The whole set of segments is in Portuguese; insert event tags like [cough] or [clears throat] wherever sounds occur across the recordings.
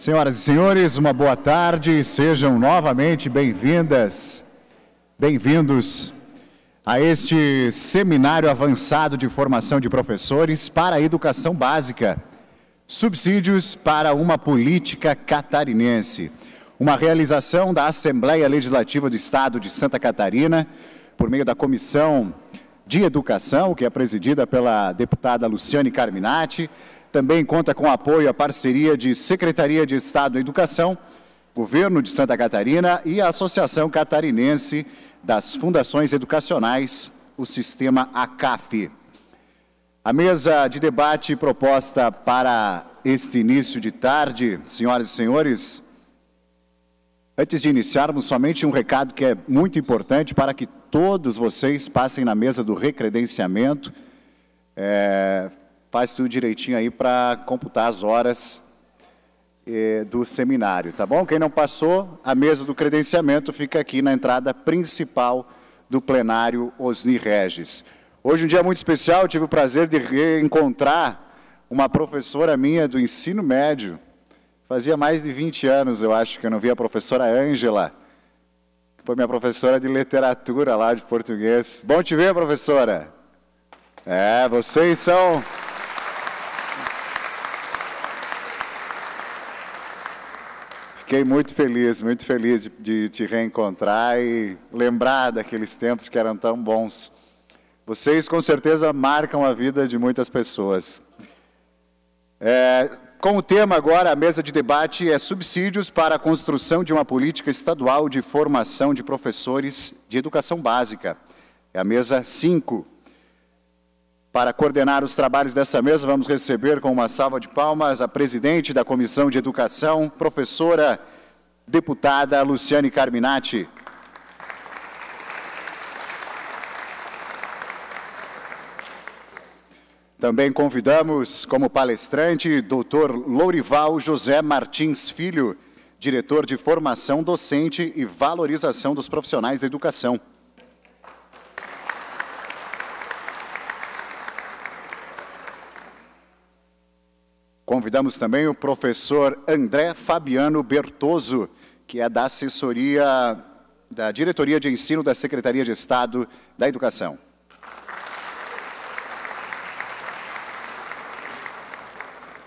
Senhoras e senhores, uma boa tarde, sejam novamente bem-vindas, bem-vindos a este seminário avançado de formação de professores para a educação básica. Subsídios para uma política catarinense. Uma realização da Assembleia Legislativa do Estado de Santa Catarina, por meio da Comissão de Educação, que é presidida pela deputada Luciane Carminati, também conta com apoio à parceria de Secretaria de Estado da Educação, Governo de Santa Catarina e a Associação Catarinense das Fundações Educacionais, o Sistema ACAF. A mesa de debate proposta para este início de tarde, senhoras e senhores, antes de iniciarmos, somente um recado que é muito importante para que todos vocês passem na mesa do recredenciamento. É, faz tudo direitinho aí para computar as horas eh, do seminário, tá bom? Quem não passou, a mesa do credenciamento fica aqui na entrada principal do plenário Osni Regis. Hoje é um dia muito especial, tive o prazer de reencontrar uma professora minha do ensino médio. Fazia mais de 20 anos, eu acho, que eu não via a professora Ângela, que foi minha professora de literatura lá de português. Bom te ver, professora. É, vocês são Fiquei muito feliz, muito feliz de, de te reencontrar e lembrar daqueles tempos que eram tão bons. Vocês com certeza marcam a vida de muitas pessoas. É, com o tema agora, a mesa de debate é subsídios para a construção de uma política estadual de formação de professores de educação básica. É a mesa 5. Para coordenar os trabalhos dessa mesa, vamos receber com uma salva de palmas a presidente da Comissão de Educação, professora deputada Luciane Carminati. Também convidamos como palestrante Dr. Lourival José Martins Filho, diretor de formação docente e valorização dos profissionais da educação. Convidamos também o professor André Fabiano Bertoso, que é da assessoria da Diretoria de Ensino da Secretaria de Estado da Educação.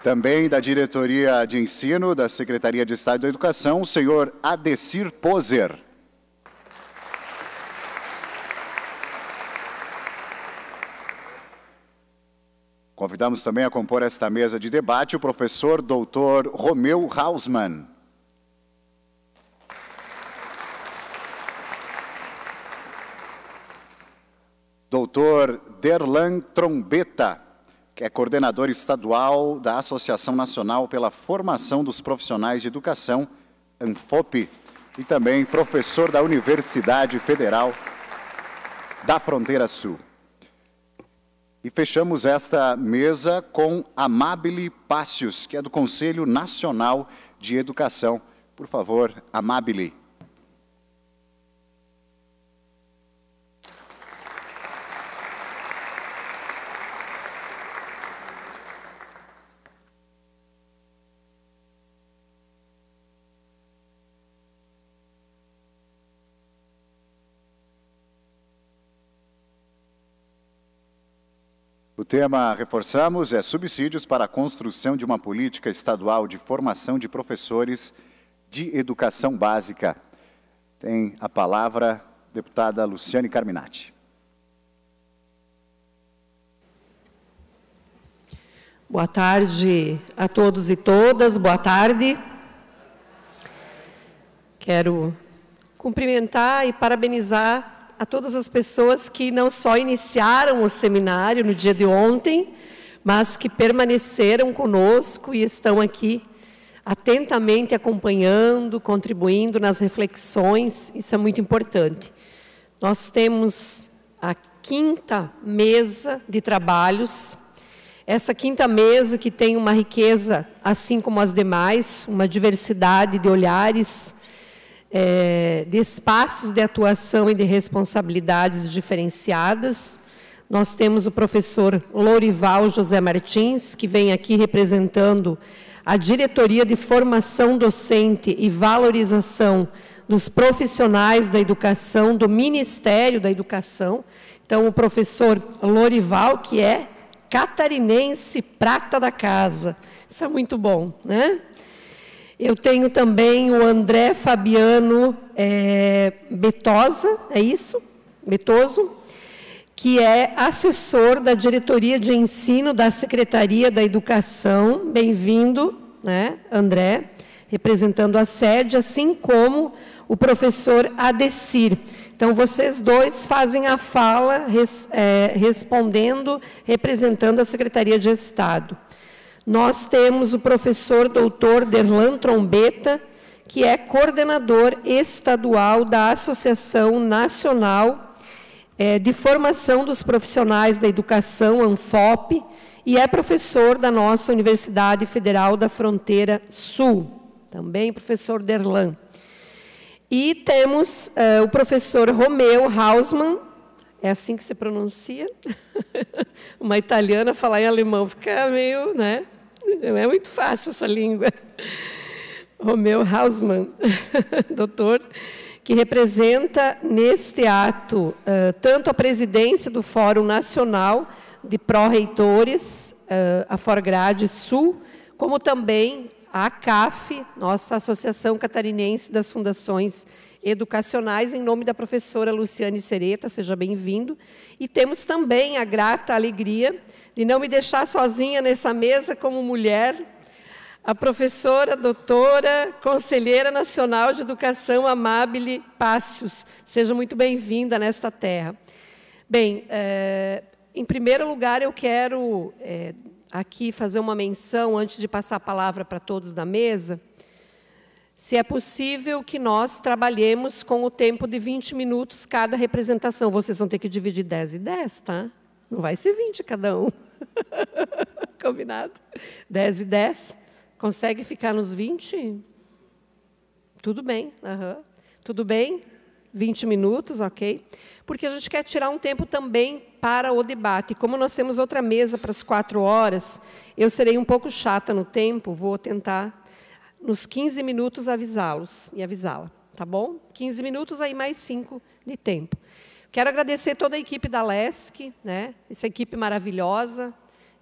Também da Diretoria de Ensino da Secretaria de Estado da Educação, o senhor Adesir Poser. Convidamos também a compor esta mesa de debate o professor doutor Romeu Hausmann. Doutor Derlan Trombeta, que é coordenador estadual da Associação Nacional pela Formação dos Profissionais de Educação, ANFOP, e também professor da Universidade Federal da Fronteira Sul. E fechamos esta mesa com Amabile Passios, que é do Conselho Nacional de Educação. Por favor, Amabile. tema, reforçamos, é subsídios para a construção de uma política estadual de formação de professores de educação básica. Tem a palavra deputada Luciane Carminati. Boa tarde a todos e todas, boa tarde. Quero cumprimentar e parabenizar a todas as pessoas que não só iniciaram o seminário no dia de ontem, mas que permaneceram conosco e estão aqui atentamente acompanhando, contribuindo nas reflexões, isso é muito importante. Nós temos a quinta mesa de trabalhos, essa quinta mesa que tem uma riqueza, assim como as demais, uma diversidade de olhares, é, de espaços de atuação e de responsabilidades diferenciadas. Nós temos o professor Lorival José Martins, que vem aqui representando a Diretoria de Formação Docente e Valorização dos Profissionais da Educação do Ministério da Educação. Então, o professor Lorival, que é catarinense, prata da casa. Isso é muito bom, né? Eu tenho também o André Fabiano é, Betosa, é isso? Betoso, que é assessor da diretoria de ensino da Secretaria da Educação. Bem-vindo, né, André, representando a sede, assim como o professor Adecir. Então, vocês dois fazem a fala res, é, respondendo, representando a Secretaria de Estado nós temos o professor doutor Derlan Trombeta, que é coordenador estadual da Associação Nacional eh, de Formação dos Profissionais da Educação, ANFOP, e é professor da nossa Universidade Federal da Fronteira Sul, também professor Derlan. E temos uh, o professor Romeu Hausmann, é assim que se pronuncia? [laughs] Uma italiana falar em alemão fica meio, né? Não é, é muito fácil essa língua. Romeu Hausmann, [laughs] doutor, que representa neste ato uh, tanto a presidência do Fórum Nacional de Pró-Reitores, uh, a Forgrade Sul, como também a ACAF, nossa Associação Catarinense das Fundações educacionais, em nome da professora Luciane Sereta, seja bem-vindo. E temos também a grata alegria de não me deixar sozinha nessa mesa como mulher, a professora, doutora, conselheira nacional de educação, Amabile Passos. Seja muito bem-vinda nesta terra. Bem, é, em primeiro lugar, eu quero é, aqui fazer uma menção, antes de passar a palavra para todos da mesa, se é possível que nós trabalhemos com o tempo de 20 minutos cada representação. Vocês vão ter que dividir 10 e 10, tá? Não vai ser 20 cada um. [laughs] Combinado? 10 e 10. Consegue ficar nos 20? Tudo bem. Uhum. Tudo bem? 20 minutos, ok? Porque a gente quer tirar um tempo também para o debate. Como nós temos outra mesa para as quatro horas, eu serei um pouco chata no tempo, vou tentar nos 15 minutos avisá-los e avisá-la, tá bom? 15 minutos aí mais 5 de tempo. Quero agradecer toda a equipe da LESC, né? Essa equipe maravilhosa,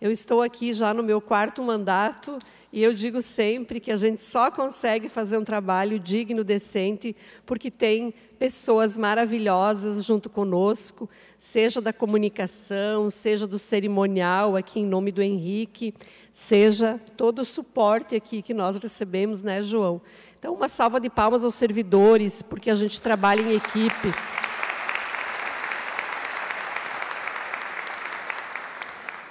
eu estou aqui já no meu quarto mandato e eu digo sempre que a gente só consegue fazer um trabalho digno, decente, porque tem pessoas maravilhosas junto conosco, seja da comunicação, seja do cerimonial, aqui em nome do Henrique, seja todo o suporte aqui que nós recebemos, né, João? Então, uma salva de palmas aos servidores, porque a gente trabalha em equipe.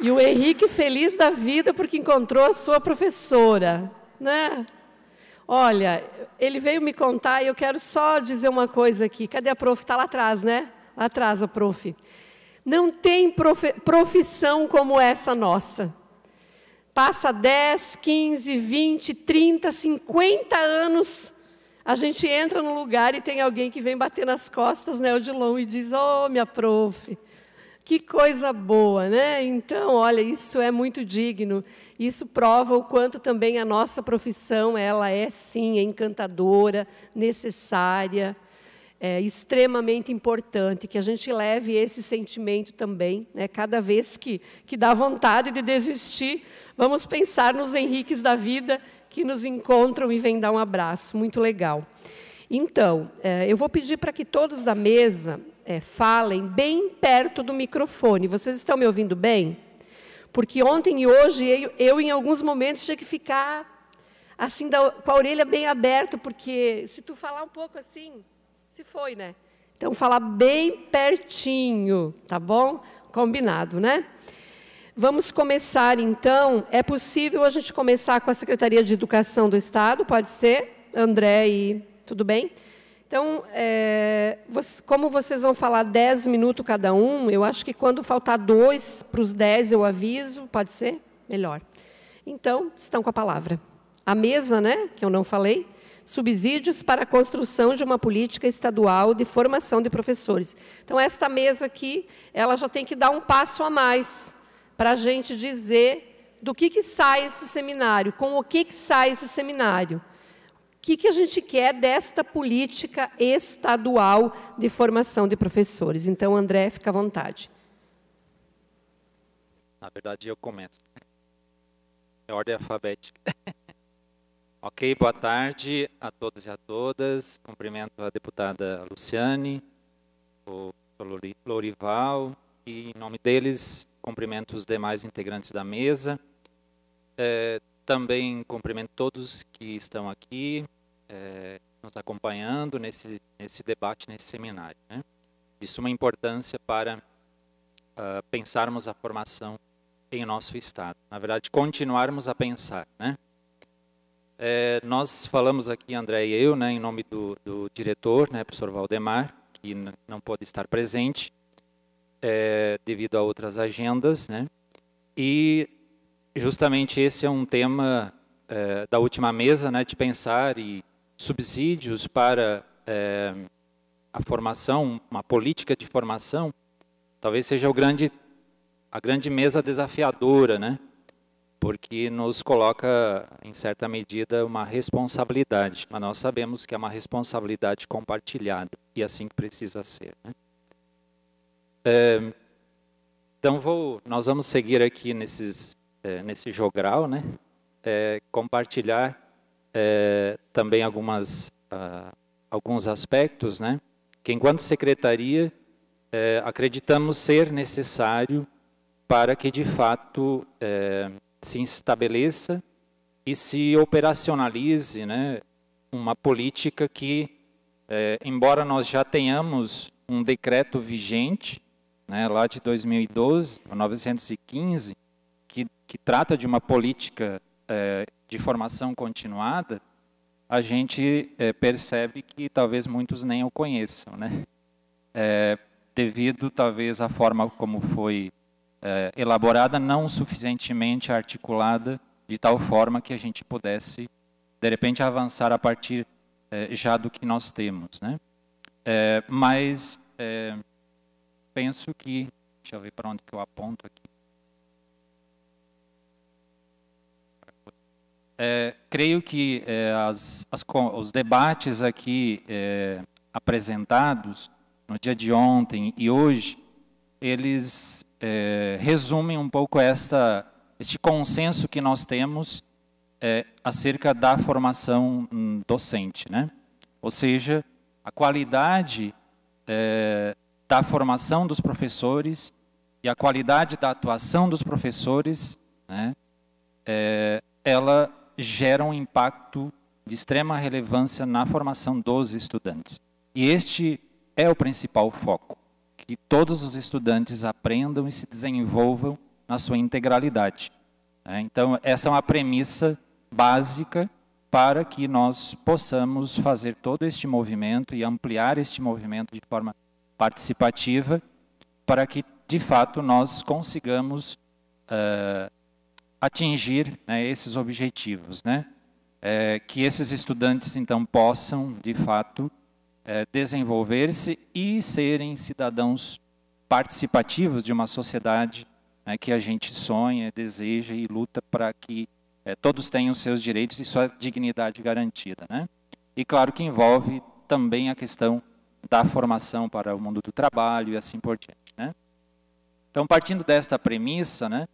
E o Henrique feliz da vida porque encontrou a sua professora, né? Olha, ele veio me contar e eu quero só dizer uma coisa aqui. Cadê a prof? Está lá atrás, né? Lá atrás a prof. Não tem profissão como essa nossa. Passa 10, 15, 20, 30, 50 anos, a gente entra num lugar e tem alguém que vem bater nas costas, né, o e diz: "Ô, oh, minha prof, que coisa boa, né? Então, olha, isso é muito digno. Isso prova o quanto também a nossa profissão ela é sim encantadora, necessária, é, extremamente importante que a gente leve esse sentimento também, né? Cada vez que que dá vontade de desistir, vamos pensar nos Henriques da vida que nos encontram e vêm dar um abraço. Muito legal. Então, é, eu vou pedir para que todos da mesa é, falem bem perto do microfone. Vocês estão me ouvindo bem? Porque ontem e hoje eu, eu em alguns momentos, tinha que ficar assim, da, com a orelha bem aberta, porque se tu falar um pouco assim, se foi, né? Então, falar bem pertinho, tá bom? Combinado, né? Vamos começar então. É possível a gente começar com a Secretaria de Educação do Estado? Pode ser? André e. Tudo bem? Então, é, como vocês vão falar 10 minutos cada um, eu acho que quando faltar dois para os 10 eu aviso, pode ser? Melhor. Então, estão com a palavra. A mesa, né, que eu não falei, subsídios para a construção de uma política estadual de formação de professores. Então, esta mesa aqui, ela já tem que dar um passo a mais para a gente dizer do que, que sai esse seminário, com o que, que sai esse seminário que, que a gente quer desta política estadual de formação de professores. Então, André, fica à vontade. Na verdade, eu começo. É ordem alfabética. [laughs] ok, boa tarde a todos e a todas. Cumprimento a deputada Luciane, o Lorival, e em nome deles, cumprimento os demais integrantes da mesa. É, também cumprimento todos que estão aqui, é, nos acompanhando nesse, nesse debate, nesse seminário. Né? De suma importância para uh, pensarmos a formação em nosso Estado. Na verdade, continuarmos a pensar. Né? É, nós falamos aqui, André e eu, né, em nome do, do diretor, né, professor Valdemar, que não pôde estar presente é, devido a outras agendas. Né? E justamente esse é um tema é, da última mesa, né, de pensar e subsídios para é, a formação, uma política de formação, talvez seja grande, a grande mesa desafiadora, né? porque nos coloca, em certa medida, uma responsabilidade, mas nós sabemos que é uma responsabilidade compartilhada, e assim que precisa ser. Né? É, então, vou, nós vamos seguir aqui nesses, é, nesse jogral, né? É, compartilhar é, também algumas, uh, alguns aspectos, né? que enquanto secretaria é, acreditamos ser necessário para que de fato é, se estabeleça e se operacionalize né, uma política que, é, embora nós já tenhamos um decreto vigente, né, lá de 2012, 915, que, que trata de uma política é, de formação continuada, a gente é, percebe que talvez muitos nem o conheçam, né? É, devido talvez à forma como foi é, elaborada, não suficientemente articulada, de tal forma que a gente pudesse, de repente, avançar a partir é, já do que nós temos, né? É, mas penso que, deixa eu ver para onde que eu aponto aqui. É, creio que é, as, as, os debates aqui é, apresentados no dia de ontem e hoje, eles é, resumem um pouco esta, este consenso que nós temos é, acerca da formação docente. Né? Ou seja, a qualidade é, da formação dos professores e a qualidade da atuação dos professores, né, ela gera um impacto de extrema relevância na formação dos estudantes. E este é o principal foco, que todos os estudantes aprendam e se desenvolvam na sua integralidade. Né? Então, essa é uma premissa básica para que nós possamos fazer todo este movimento e ampliar este movimento de forma participativa, para que, de fato, nós consigamos uh, atingir né, esses objetivos, né? É, que esses estudantes então possam de fato é, desenvolver-se e serem cidadãos participativos de uma sociedade né, que a gente sonha, deseja e luta para que é, todos tenham seus direitos e sua dignidade garantida, né? E claro que envolve também a questão da formação para o mundo do trabalho e assim por diante, né? Então partindo desta premissa, né?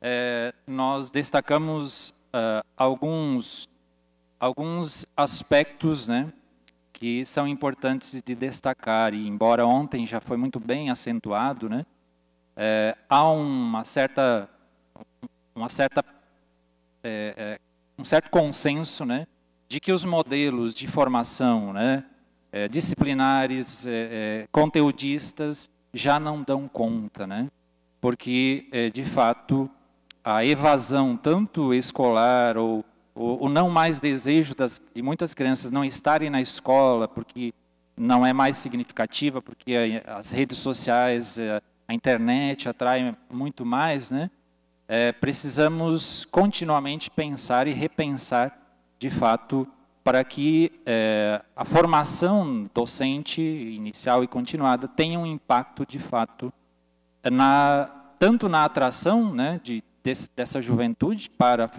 é, nós destacamos uh, alguns, alguns aspectos né, que são importantes de destacar. E, embora ontem já foi muito bem acentuado, né, é, há uma certa, uma certa, é, é um certo consenso né, de que os modelos de formação né, é, disciplinares, conteudistas, já não dão conta, né? porque, de fato, a evasão, tanto escolar ou o, não mais desejo das, de muitas crianças não estarem na escola porque não é mais significativa, porque as redes sociais, eh, a internet atraem muito mais, né? É, precisamos continuamente pensar e repensar, de fato, para que é, a formação docente inicial e continuada tenha um impacto, de fato, na, tanto na atração né, de desse, dessa juventude para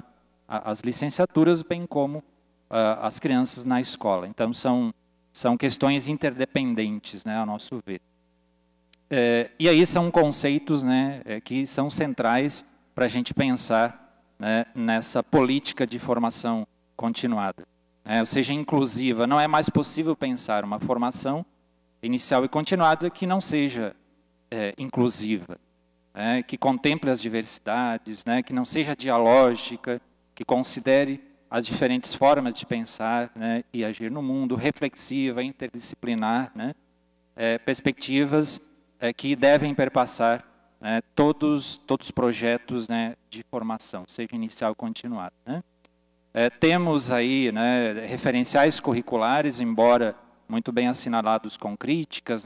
as licenciaturas, bem como uh, as crianças na escola. Então, são, são questões interdependentes, né, a nosso ver. É, e aí são conceitos né, é, que são centrais para a gente pensar né, nessa política de formação continuada. É, ou seja, inclusiva. Não é mais possível pensar uma formação inicial e continuada que não seja é, inclusiva. Né, que contemple as diversidades, né, que não seja dialógica, que considere as diferentes formas de pensar né, e agir no mundo, reflexiva, interdisciplinar, né, é, perspectivas é, que devem perpassar né, todos, todos os projetos de formação, seja inicial ou continuado. É, temos aí referenciais curriculares, embora muito bem assinalados com críticas,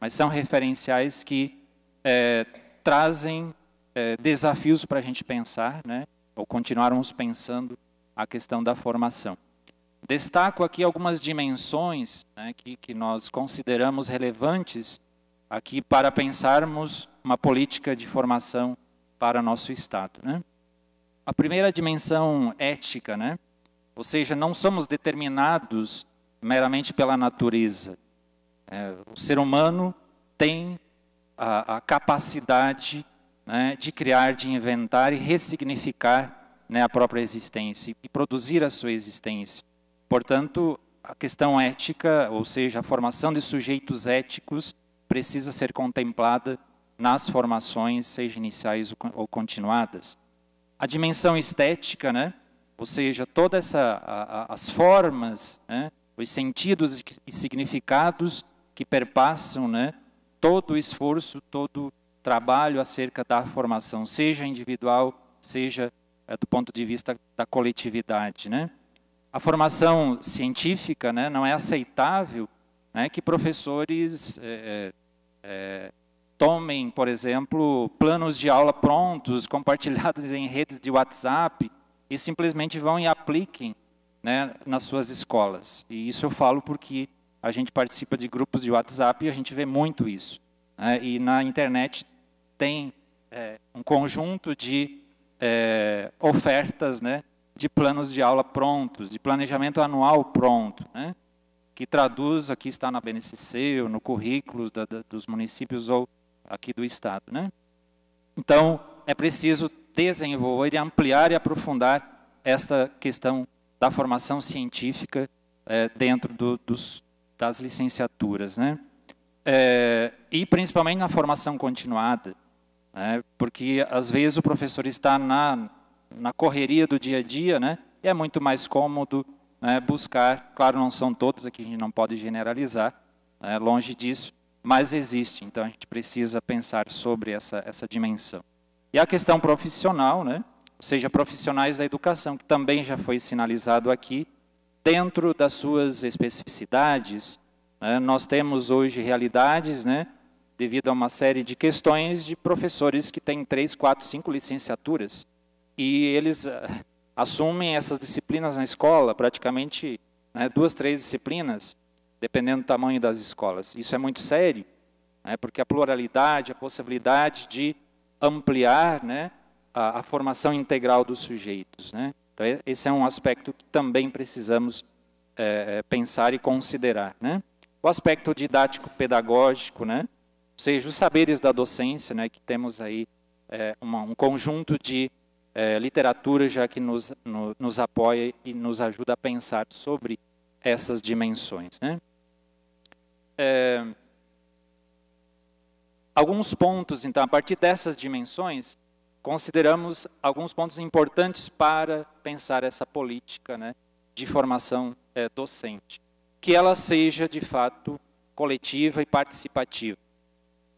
mas são referenciais que é, trazem é, desafios para a gente pensar, né, ou continuarmos pensando a questão da formação. Destaco aqui algumas dimensões né, que, que nós consideramos relevantes aqui para pensarmos uma política de formação para nosso Estado. Né? A primeira dimensão ética, né? ou seja, não somos determinados meramente pela natureza. É, o ser humano tem a, a capacidade né, de criar, de inventar e ressignificar né, a própria existência e produzir a sua existência. Portanto, a questão ética, ou seja, a formação de sujeitos éticos, precisa ser contemplada nas formações, seja iniciais ou continuadas. A dimensão estética, né? ou seja, todas as formas, né? os sentidos e significados que perpassam né? todo o esforço, todo o trabalho acerca da formação, seja individual, seja é, do ponto de vista da coletividade. Né? A formação científica né, não é aceitável né, que professores é, é, tomem, por exemplo, planos de aula prontos, [laughs] compartilhados em redes de WhatsApp, e simplesmente vão e apliquem né, nas suas escolas. E isso eu falo porque a gente participa de grupos de WhatsApp e a gente vê muito isso. Né? E na internet tem é, um conjunto de é, ofertas né, de planos de aula prontos, de planejamento anual pronto, né, que traduz, aqui está na BNCC, ou no currículo da, da, dos municípios ou aqui do Estado. Né? Então, é preciso desenvolver e ampliar e aprofundar esta questão da formação científica é, dentro do, dos, das licenciaturas, né? É, e principalmente na formação continuada, né? porque às vezes o professor está na, na correria do dia a dia, né? E é muito mais cômodo né, buscar, claro, não são todos aqui, a gente não pode generalizar, né, longe disso, mas existe, então a gente precisa pensar sobre essa, essa dimensão. E a questão profissional, né? ou seja, profissionais da educação, que também já foi sinalizado aqui, dentro das suas especificidades. Né? Nós temos hoje realidades, né, devido a uma série de questões de professores que têm três, quatro, cinco licenciaturas e eles ah, assumem essas disciplinas na escola, praticamente né, duas, três disciplinas, dependendo do tamanho das escolas. Isso é muito sério, né, porque a pluralidade, a possibilidade de ampliar né, a, a, formação integral dos sujeitos. Né? Então, esse é um aspecto que também precisamos é, pensar e considerar. Né? O aspecto didático-pedagógico, né? ou seja, os saberes da docência, né, que temos aí é, uma, um conjunto de é, literatura já que nos, no, nos apoia e nos ajuda a pensar sobre essas dimensões. Né? alguns pontos, então, a partir dessas dimensões, consideramos alguns pontos importantes para pensar essa política né, de formação é, docente. Que ela seja, de fato, coletiva e participativa.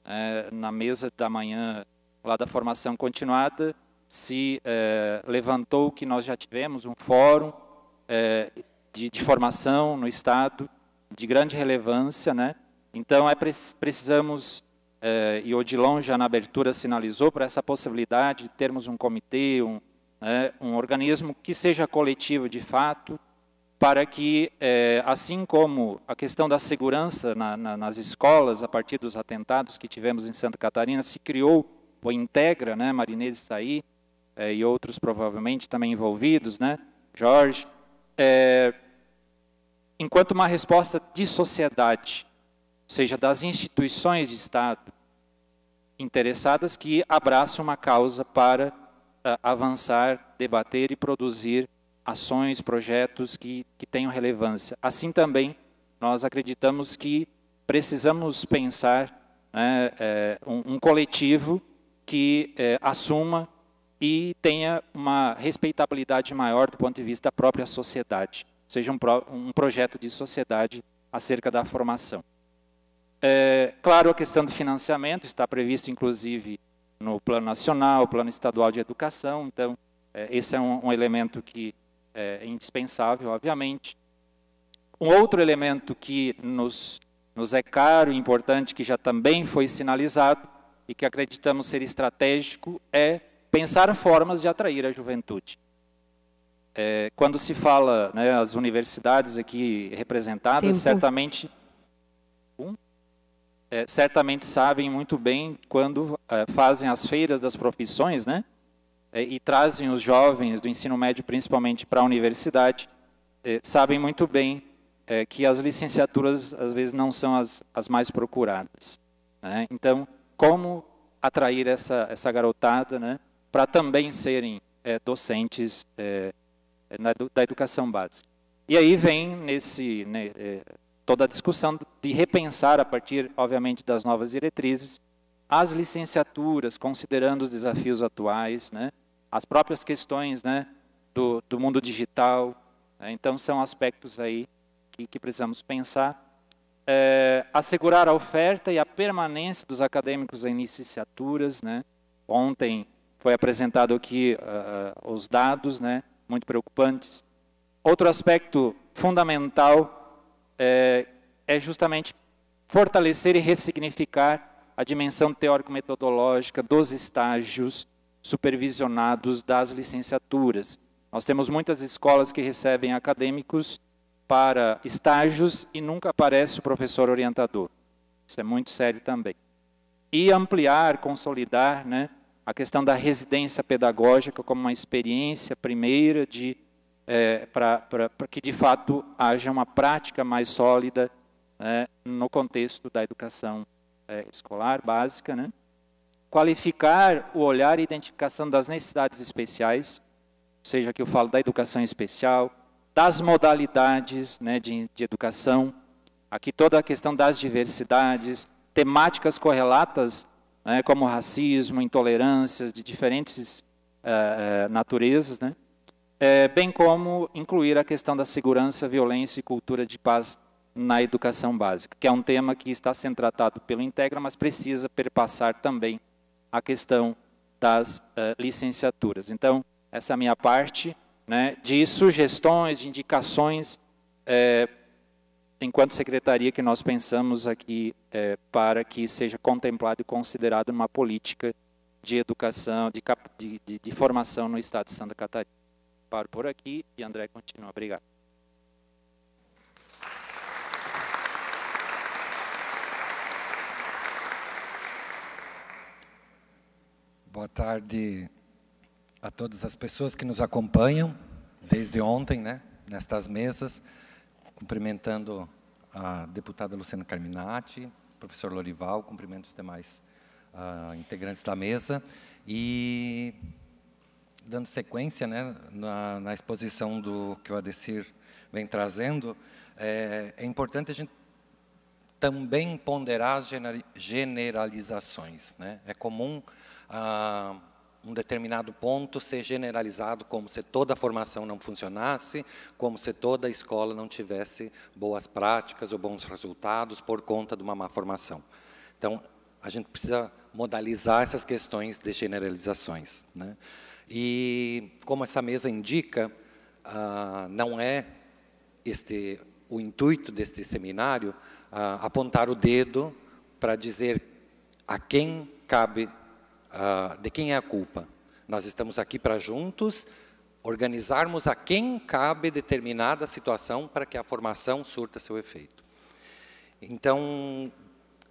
É, na mesa da manhã, lá da formação continuada, se é, levantou que nós já tivemos um fórum eh, de, de, formação no Estado de grande relevância. Né? Então, é, precisamos eh, e Odilon já na abertura sinalizou para essa possibilidade de termos um comitê, um, né, um organismo que seja coletivo de fato, para que, eh, assim como a questão da segurança na, na, nas escolas, a partir dos atentados que tivemos em Santa Catarina, se criou, ou integra, né, Marinês aí eh, e outros provavelmente também envolvidos, né, Jorge, enquanto uma resposta de sociedade, ou seja, das instituições de Estado, interessadas que abraça uma causa para uh, avançar, debater e produzir ações, projetos que, que tenham relevância. Assim também, nós acreditamos que precisamos pensar né, eh, um, um, coletivo que eh, assuma e tenha uma respeitabilidade maior do ponto de vista da própria sociedade, seja um, pro, um projeto de sociedade acerca da formação. É, claro, a questão do financiamento está previsto, inclusive, no Plano Nacional, Plano Estadual de Educação, então, é, esse é um, um, elemento que é, é indispensável, obviamente. Um outro elemento que nos, nos é caro e importante, que já também foi sinalizado e que acreditamos ser estratégico, é pensar formas de atrair a juventude. É, quando se fala, né, as universidades aqui representadas, Tempo. certamente... Um? é, certamente sabem muito bem quando é, fazem as feiras das profissões, né? É, e trazem os jovens do ensino médio, principalmente, para a universidade, é, sabem muito bem é, que as licenciaturas, às vezes, não são as, as mais procuradas. Né? Então, como atrair essa, essa garotada né? para também serem é, docentes na, da educação básica? E aí vem nesse. Né, toda a discussão de repensar a partir, obviamente, das novas diretrizes, as licenciaturas, considerando os desafios atuais, né? as próprias questões né? do, do mundo digital. Né? Então, são aspectos aí que, que precisamos pensar. É, assegurar a oferta e a permanência dos acadêmicos em licenciaturas. Né? Ontem foi apresentado aqui uh, os dados, né? muito preocupantes. Outro aspecto fundamental é, é justamente fortalecer e ressignificar a dimensão teórico-metodológica dos estágios supervisionados das licenciaturas. Nós temos muitas escolas que recebem acadêmicos para estágios e nunca aparece o professor orientador. Isso é muito sério também. E ampliar, consolidar né, a questão da residência pedagógica como uma experiência primeira de é, para que de fato haja uma prática mais sólida né, no contexto da educação é, escolar básica, né? qualificar o olhar e identificação das necessidades especiais, seja que eu falo da educação especial, das modalidades né, de, de educação, aqui toda a questão das diversidades, temáticas correlatas né, como racismo, intolerâncias de diferentes uh, naturezas, né? é, bem como incluir a questão da segurança, violência e cultura de paz na educação básica, que é um tema que está sendo tratado pelo Integra, mas precisa perpassar também a questão das uh, licenciaturas. Então, essa é a minha parte né, de sugestões, de indicações, é, enquanto secretaria, que nós pensamos aqui é, para que seja contemplado e considerado numa política de educação, de, de, de formação no Estado de Santa Catarina paro por aqui e André continua. Obrigado. Boa tarde a todas as pessoas que nos acompanham desde ontem, né, nestas mesas, cumprimentando a deputada Luciana Carminati, professor Lorival, cumprimento os demais uh, integrantes da mesa e dando sequência né, na, na, exposição do que o Adecir vem trazendo, é, é importante a gente também ponderar as generalizações. Né? É comum ah, um determinado ponto ser generalizado como se toda a formação não funcionasse, como se toda a escola não tivesse boas práticas ou bons resultados por conta de uma má formação. Então, a gente precisa modalizar essas questões de generalizações. Né? E, como essa mesa indica, ah, não é este o intuito deste seminário ah, apontar o dedo para dizer a quem cabe, ah, de quem é a culpa. Nós estamos aqui para juntos organizarmos a quem cabe determinada situação para que a formação surta seu efeito. Então,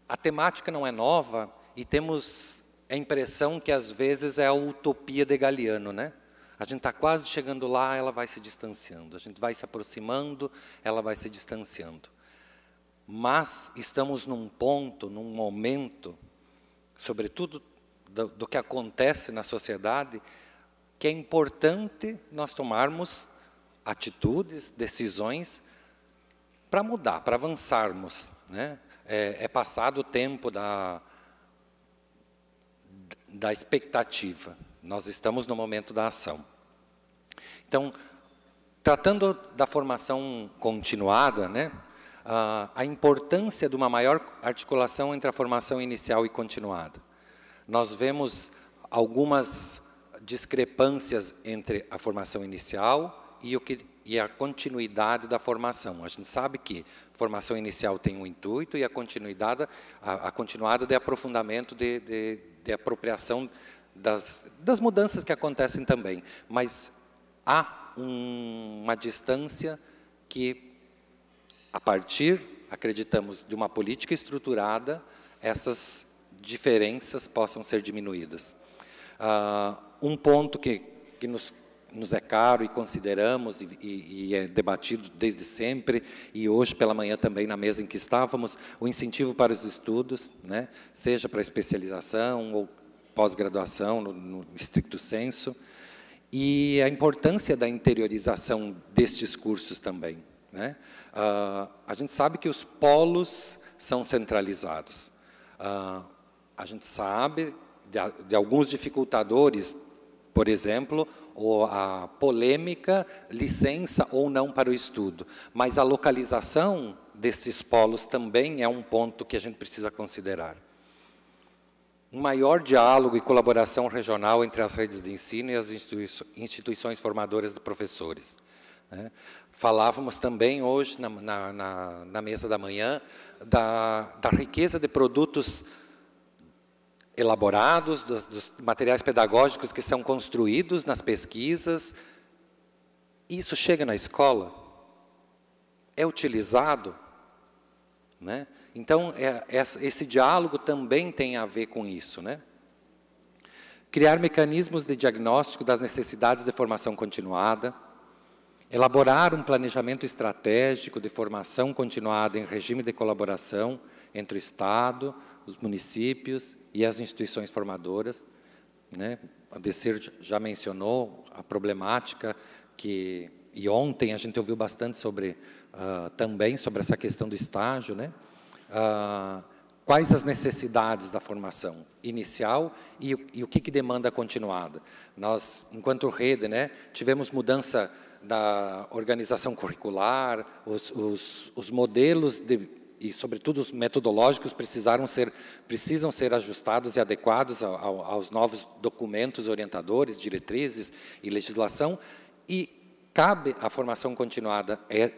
a temática não é nova e temos a impressão que às vezes é a utopia de Galiano, né? A gente está quase chegando lá, ela vai se distanciando. A gente vai se aproximando, ela vai se distanciando. Mas estamos num ponto, num momento, sobretudo do, do que acontece na sociedade, que é importante nós tomarmos atitudes, decisões para mudar, para avançarmos. Né? É, é passado o tempo da, da expectativa. Nós estamos no momento da ação. Então, tratando da formação continuada, né, a importância de uma maior articulação entre a formação inicial e continuada. Nós vemos algumas discrepâncias entre a formação inicial e, o que, e a continuidade da formação. A gente sabe que a formação inicial tem um intuito e a continuidade, a, a continuada de aprofundamento de, de de apropriação das, das mudanças que acontecem também. Mas há um, uma distância que, a partir, acreditamos, de uma política estruturada, essas diferenças possam ser diminuídas. Uh, um ponto que, que nos nos é caro e consideramos e, e, é debatido desde sempre e hoje pela manhã também na mesa em que estávamos o incentivo para os estudos, né, seja para especialização ou pós-graduação no, no estricto senso e a importância da interiorização destes cursos também. Né? Uh, a gente sabe que os polos são centralizados. Uh, a gente sabe de, de alguns dificultadores por exemplo, a polêmica licença ou não para o estudo. Mas a localização desses polos também é um ponto que a gente precisa considerar. Um maior diálogo e colaboração regional entre as redes de ensino e as instituições formadoras de professores. Né? Falávamos também hoje, na, na, na mesa da manhã, da, da riqueza de produtos elaborados, dos, dos materiais pedagógicos que são construídos nas pesquisas. Isso chega na escola? É utilizado? Né? Então, é, é, esse diálogo também tem a ver com isso. Né? Criar mecanismos de diagnóstico das necessidades de formação continuada, elaborar um planejamento estratégico de formação continuada em regime de colaboração entre o Estado, os municípios e as instituições formadoras. Né? A Descer já mencionou a problemática que e ontem a gente ouviu bastante sobre uh, também sobre essa questão do estágio, né? Uh, quais as necessidades da formação inicial e, e o que, que, demanda continuada. Nós, enquanto rede, né, tivemos mudança da organização curricular, os, os, os modelos de e, sobretudo, os metodológicos precisaram ser, precisam ser ajustados e adequados ao, aos novos documentos orientadores, diretrizes e legislação, e cabe à formação continuada é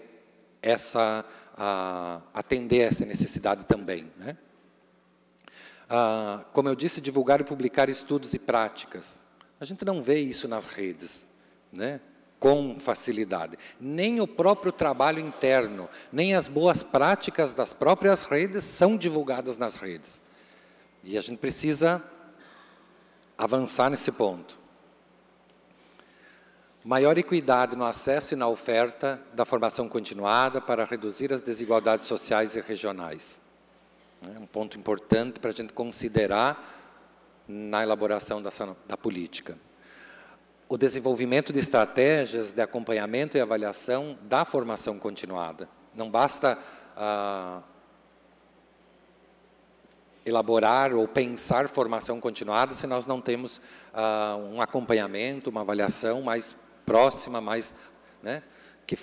essa, a, atender essa necessidade também. Né? Ah, como eu disse, divulgar e publicar estudos e práticas. A gente não vê isso nas redes, né? com facilidade. Nem o próprio trabalho interno, nem as boas práticas das próprias redes são divulgadas nas redes. E a gente precisa avançar nesse ponto. Maior equidade no acesso e na oferta da formação continuada para reduzir as desigualdades sociais e regionais. É um ponto importante para a gente considerar na elaboração da, da política o desenvolvimento de estratégias de acompanhamento e avaliação da formação continuada. Não basta ah, elaborar ou pensar formação continuada se nós não temos ah, um acompanhamento, uma avaliação mais próxima, mais né, que,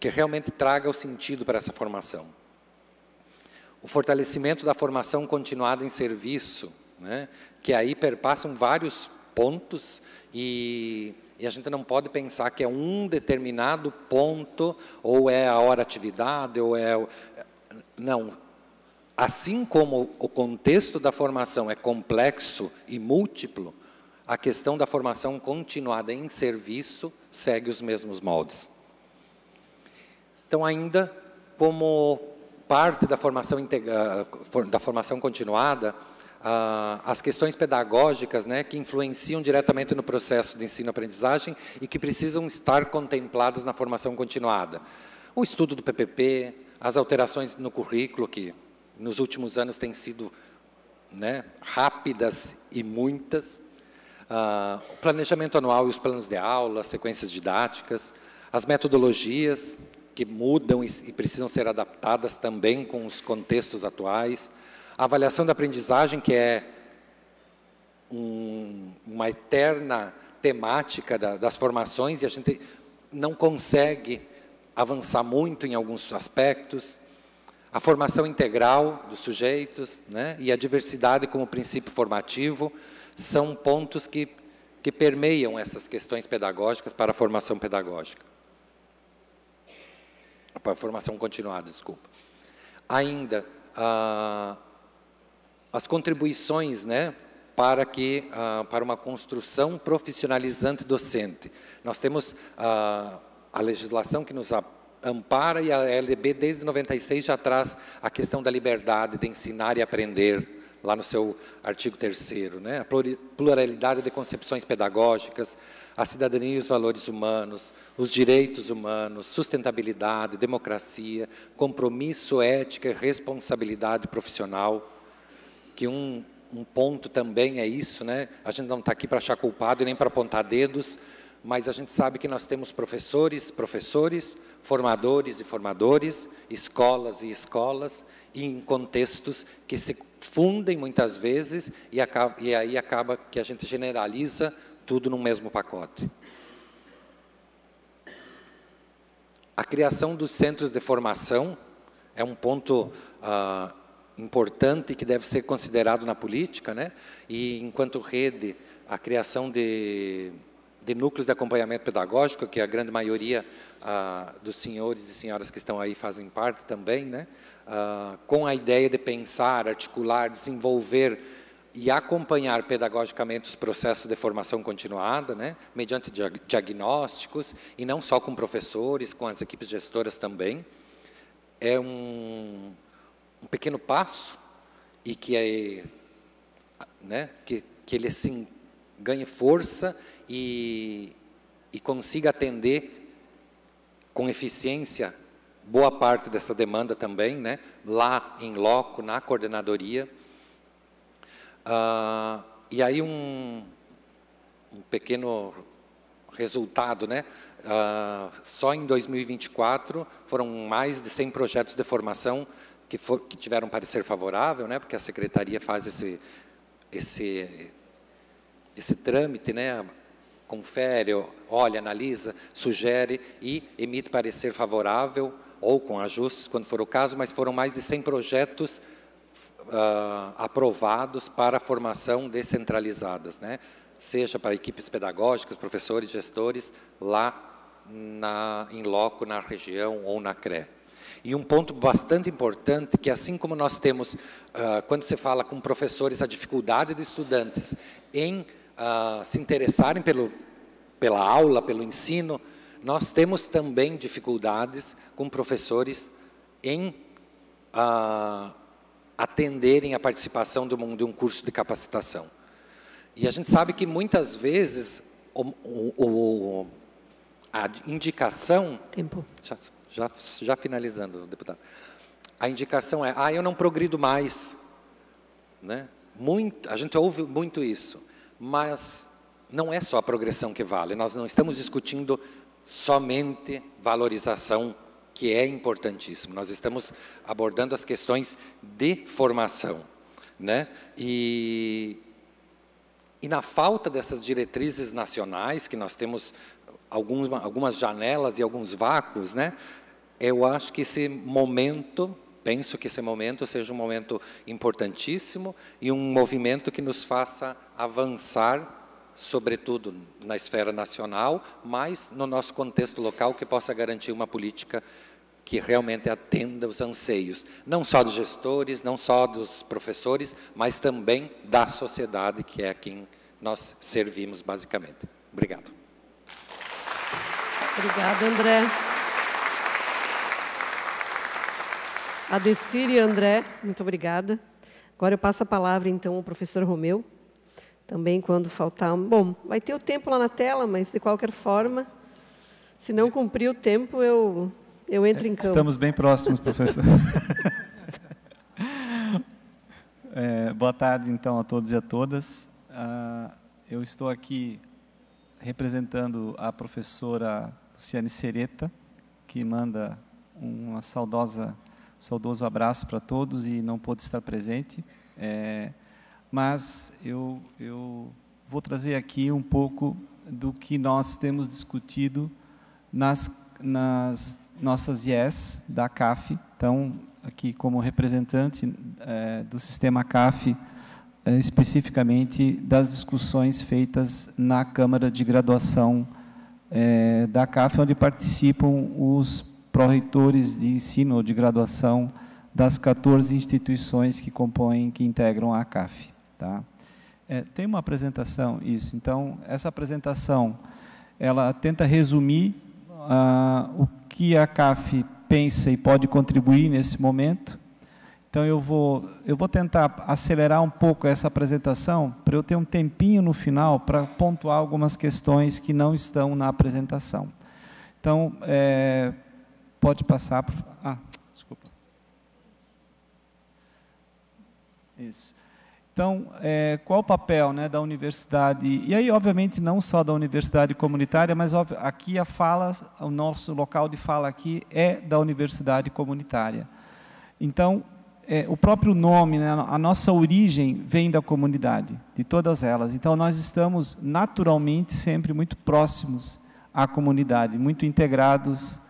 que realmente traga o sentido para essa formação. O fortalecimento da formação continuada em serviço, né, que aí perpassam vários pontos e, e, a gente não pode pensar que é um determinado ponto ou é a hora atividade ou é não assim como o contexto da formação é complexo e múltiplo a questão da formação continuada em serviço segue os mesmos moldes então ainda como parte da formação integra, da formação continuada ah, as questões pedagógicas né, que influenciam diretamente no processo de ensino-aprendizagem e que precisam estar contempladas na formação continuada. O estudo do PPP, as alterações no currículo, que nos últimos anos têm sido né, rápidas e muitas, ah, o planejamento anual e os planos de aula, as sequências didáticas, as metodologias que mudam e precisam ser adaptadas também com os contextos atuais, a avaliação da aprendizagem, que é um, uma eterna temática da, das formações, e a gente não consegue avançar muito em alguns aspectos. A formação integral dos sujeitos né, e a diversidade como princípio formativo são pontos que, que permeiam essas questões pedagógicas para a formação pedagógica. Para a formação continuada, desculpa. Ainda, a ah, as contribuições né, para, que, ah, para uma construção profissionalizante docente. Nós temos ah, a legislação que nos ampara e a LDB desde 96 já traz a questão da liberdade de ensinar e aprender, lá no seu artigo 3 né? a pluralidade de concepções pedagógicas, a cidadania e os valores humanos, os direitos humanos, sustentabilidade, democracia, compromisso, ética e responsabilidade profissional, que um, um ponto também é isso, né? A gente não está aqui para achar culpado e nem para apontar dedos, mas a gente sabe que nós temos professores, professores, formadores e formadores, escolas e escolas, e em contextos que se fundem muitas vezes e, acaba, e aí acaba que a gente generaliza tudo no mesmo pacote. A criação dos centros de formação é um ponto uh, importante que deve ser considerado na política, né? E enquanto rede, a criação de, de núcleos de acompanhamento pedagógico, que a grande maioria ah, dos senhores e senhoras que estão aí fazem parte também, né? Ah, com a ideia de pensar, articular, desenvolver e acompanhar pedagogicamente os processos de formação continuada, né, mediante diagnósticos, e não só com professores, com as equipes gestoras também. É um, um pequeno passo e que, aí, é, né, que, que ele assim, ganhe força e, e consiga atender com eficiência boa parte dessa demanda também, né, lá em loco, na coordenadoria. Ah, e aí um, um pequeno resultado, né? Ah, só em 2024 foram mais de 100 projetos de formação que, for, que tiveram parecer favorável, né, porque a secretaria faz esse, esse, esse trâmite, né, confere, olha, analisa, sugere e emite parecer favorável ou com ajustes, quando for o caso, mas foram mais de 100 projetos uh, aprovados para a formação descentralizadas, né? seja para equipes pedagógicas, professores, gestores, lá na, em loco, na região ou na CRE. E um ponto bastante importante, que assim como nós temos, ah, quando se fala com professores, a dificuldade de estudantes em ah, se interessarem pelo, pela aula, pelo ensino, nós temos também dificuldades com professores em ah, atenderem a participação de um, de um curso de capacitação. E a gente sabe que muitas vezes o, o, o, a indicação. Tempo. Já, já finalizando, deputado. A indicação é, ah, eu não progrido mais. Né? Muito, a gente ouve muito isso, mas não é só a progressão que vale. Nós não estamos discutindo somente valorização, que é importantíssimo. Nós estamos abordando as questões de formação. Né? E, e na falta dessas diretrizes nacionais, que nós temos algumas, algumas janelas e alguns vácuos, né? eu acho que esse momento, penso que esse momento seja um momento importantíssimo e um movimento que nos faça avançar, sobretudo na esfera nacional, mas no nosso contexto local que possa garantir uma política que realmente atenda os anseios, não só dos gestores, não só dos professores, mas também da sociedade, que é a quem nós servimos basicamente. Obrigado. Obrigado, André. a Decir e André, muito obrigada. Agora eu passo a palavra, então, ao professor Romeu. Também, quando faltar... Bom, vai ter o tempo lá na tela, mas, de qualquer forma, se não cumprir o tempo, eu, eu entro em é, campo. Estamos bem próximos, professor. [laughs] é, boa tarde, então, a todos e a todas. Uh, eu estou aqui representando a professora Luciane Sereta, que manda uma saudosa saudoso abraço para todos e não pôde estar presente, é, mas eu, eu vou trazer aqui um pouco do que nós temos discutido nas, nas nossas IES da CAF. Então, aqui como representante é, do sistema CAF, é, especificamente das discussões feitas na Câmara de Graduação é, da CAF, onde participam os pró-reitores de ensino ou de graduação das 14 instituições que compõem, que integram a ACAF. Tá? É, tem uma apresentação, isso. Então, essa apresentação, ela tenta resumir ah, o que a CAF pensa e pode contribuir nesse momento. Então, eu vou, eu vou tentar acelerar um pouco essa apresentação, para eu ter um tempinho no final para pontuar algumas questões que não estão na apresentação. Então, é, Pode passar. Por... Ah, desculpa. Isso. Então, é, qual o papel né, da universidade? E aí, obviamente, não só da universidade comunitária, mas óbvio, aqui a fala, o nosso local de fala aqui é da universidade comunitária. Então, é, o próprio nome, né, a nossa origem vem da comunidade, de todas elas. Então, nós estamos naturalmente sempre muito próximos à comunidade, muito integrados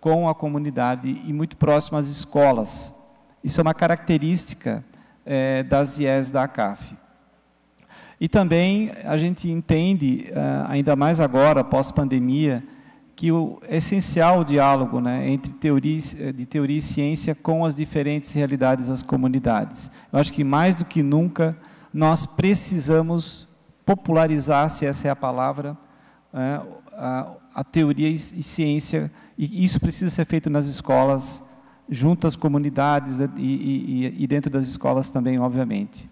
com a comunidade e muito próximo às escolas. Isso é uma característica é, das IES da ACAF. E também a gente entende, eh, ainda mais agora, pós-pandemia, que o é essencial o diálogo né, entre teoria, eh, de teoria e ciência com as diferentes realidades das comunidades. Eu acho que mais do que nunca nós precisamos popularizar, se essa é a palavra, a, a teoria e ciência e isso precisa ser feito nas escolas, junto às comunidades e, e, e dentro das escolas também, obviamente.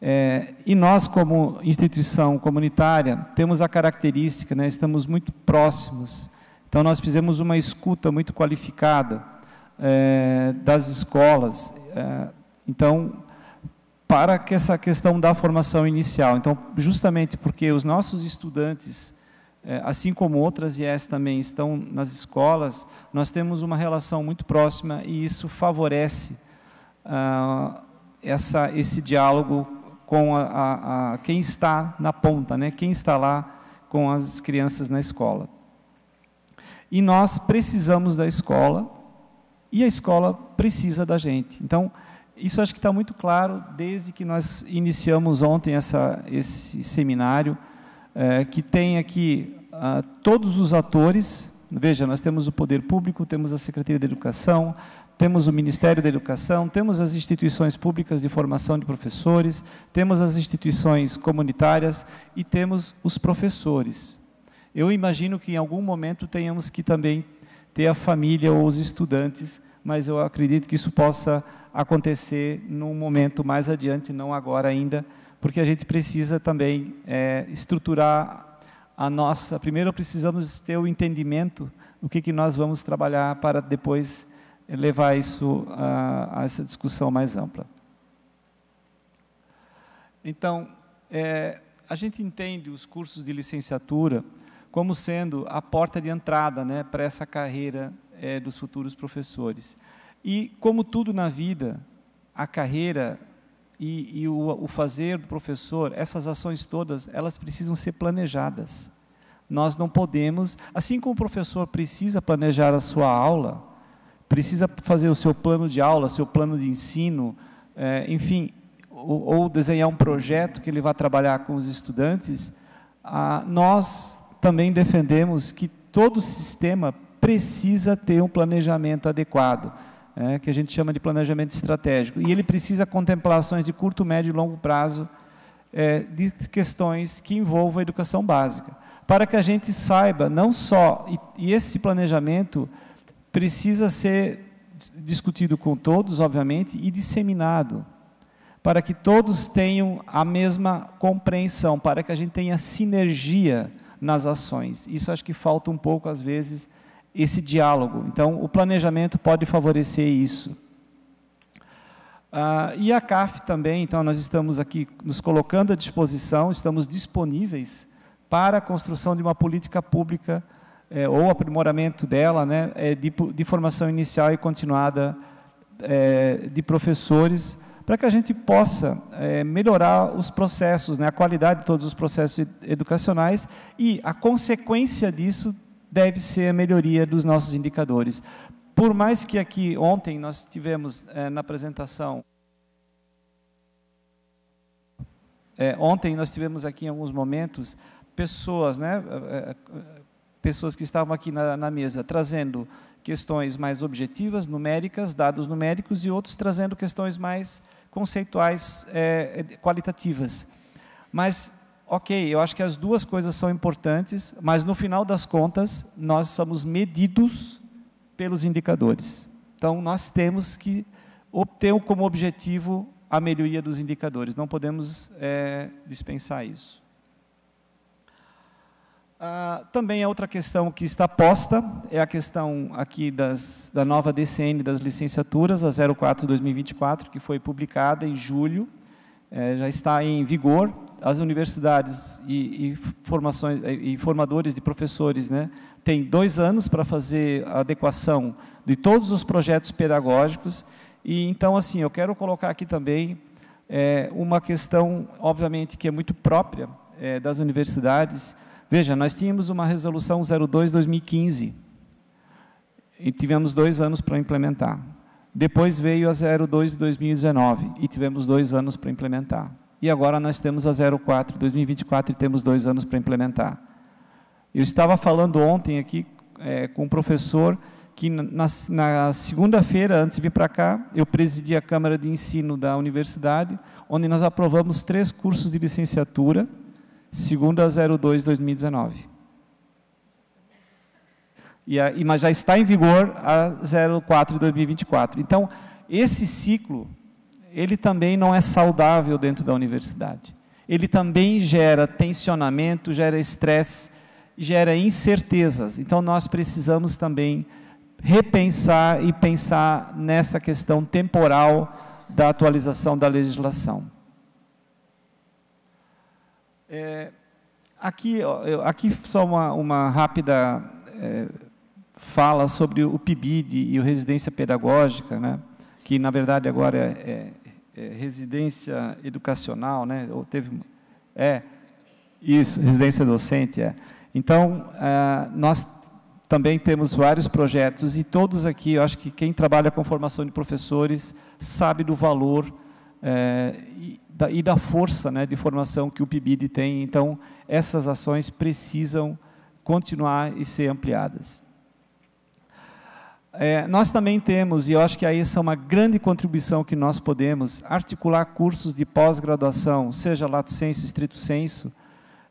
É, e nós, como instituição comunitária, temos a característica, né, estamos muito próximos, então nós fizemos uma escuta muito qualificada é, das escolas. É, então, para que essa questão da formação inicial. Então, justamente porque os nossos estudantes é, assim como outras IES também estão nas escolas, nós temos uma relação muito próxima e isso favorece ah, essa, esse diálogo com a, a, a, quem está na ponta, né? quem está lá com as crianças na escola. E nós precisamos da escola e a escola precisa da gente. Então, isso acho que está muito claro desde que nós iniciamos ontem essa, esse seminário é, que tem aqui a, ah, todos os atores. Veja, nós temos o poder público, temos a Secretaria da Educação, temos o Ministério da Educação, temos as instituições públicas de formação de professores, temos as instituições comunitárias e temos os professores. Eu imagino que em algum momento tenhamos que também ter a família ou os estudantes, mas eu acredito que isso possa acontecer num momento mais adiante, não agora ainda, porque a gente precisa também é, estruturar a nossa. Primeiro, precisamos ter o entendimento do que, que nós vamos trabalhar para depois levar isso a, ah, a essa discussão mais ampla. Então, é, a gente entende os cursos de licenciatura como sendo a porta de entrada né, para essa carreira é, dos futuros professores. E, como tudo na vida, a carreira e, e o, o fazer do professor, essas ações todas, elas precisam ser planejadas. Nós não podemos, assim como o professor precisa planejar a sua aula, precisa fazer o seu plano de aula, seu plano de ensino, é, enfim, ou, ou, desenhar um projeto que ele vai trabalhar com os estudantes, ah, nós também defendemos que todo sistema precisa ter um planejamento adequado é, que a gente chama de planejamento estratégico. E ele precisa contemplar ações de curto, médio e longo prazo é, de questões que envolvam a educação básica, para que a gente saiba não só, e, e esse planejamento precisa ser discutido com todos, obviamente, e disseminado, para que todos tenham a mesma compreensão, para que a gente tenha sinergia nas ações. Isso acho que falta um pouco, às vezes, esse diálogo. Então, o planejamento pode favorecer isso. Ah, e a CAF também, então, nós estamos aqui nos colocando à disposição, estamos disponíveis para a construção de uma política pública é, ou aprimoramento dela, né, é, de, de, formação inicial e continuada é, de professores, para que a gente possa melhorar os processos, né, a qualidade de todos os processos educacionais e a consequência disso deve ser a melhoria dos nossos indicadores. Por mais que aqui ontem nós tivemos é, na apresentação É, ontem nós tivemos aqui em alguns momentos pessoas, né, eh, pessoas que estavam aqui na, na, mesa trazendo questões mais objetivas, numéricas, dados numéricos, e outros trazendo questões mais conceituais, é, qualitativas. Mas ok, eu acho que as duas coisas são importantes, mas no final das contas, nós somos medidos pelos indicadores. Então, nós temos que obter como objetivo a melhoria dos indicadores, não podemos é, dispensar isso. Ah, também a é outra questão que está posta é a questão aqui das, da nova DCN das licenciaturas, a 04-2024, que foi publicada em julho é, já está em vigor. As universidades e, e, formações, é, e formadores de professores né, têm dois anos para fazer a adequação de todos os projetos pedagógicos. E então, assim, eu quero colocar aqui também é, uma questão, obviamente, que é muito própria é, das universidades. Veja, nós tínhamos uma resolução 02 2015 e tivemos dois anos para implementar. Depois veio a 02 de 2019 e tivemos dois anos para implementar. E agora nós temos a 04 2024 e temos dois anos para implementar. Eu estava falando ontem aqui é, com um professor que na, na segunda-feira, antes de vir para cá, eu presidi a Câmara de Ensino da Universidade, onde nós aprovamos três cursos de licenciatura, segundo a 02 2019 e, a, e mas já está em vigor a 04 de 2024. Então, esse ciclo, ele também não é saudável dentro da universidade. Ele também gera tensionamento, gera estresse, gera incertezas. Então, nós precisamos também repensar e pensar nessa questão temporal da atualização da legislação. É, aqui, aqui só uma, uma rápida é, fala sobre o PIBID e o residência pedagógica, né? que, na verdade, agora é, é, é residência educacional, né? ou teve... É, isso, residência docente, é. Então, é, nós também temos vários projetos e todos aqui, eu acho que quem trabalha com formação de professores sabe do valor é, e, da, e, da, força né, de formação que o PIBID tem. Então, essas ações precisam continuar e ser ampliadas é, nós também temos, e eu acho que aí essa é uma grande contribuição que nós podemos, articular cursos de pós-graduação, seja Lato Senso, Estrito Senso,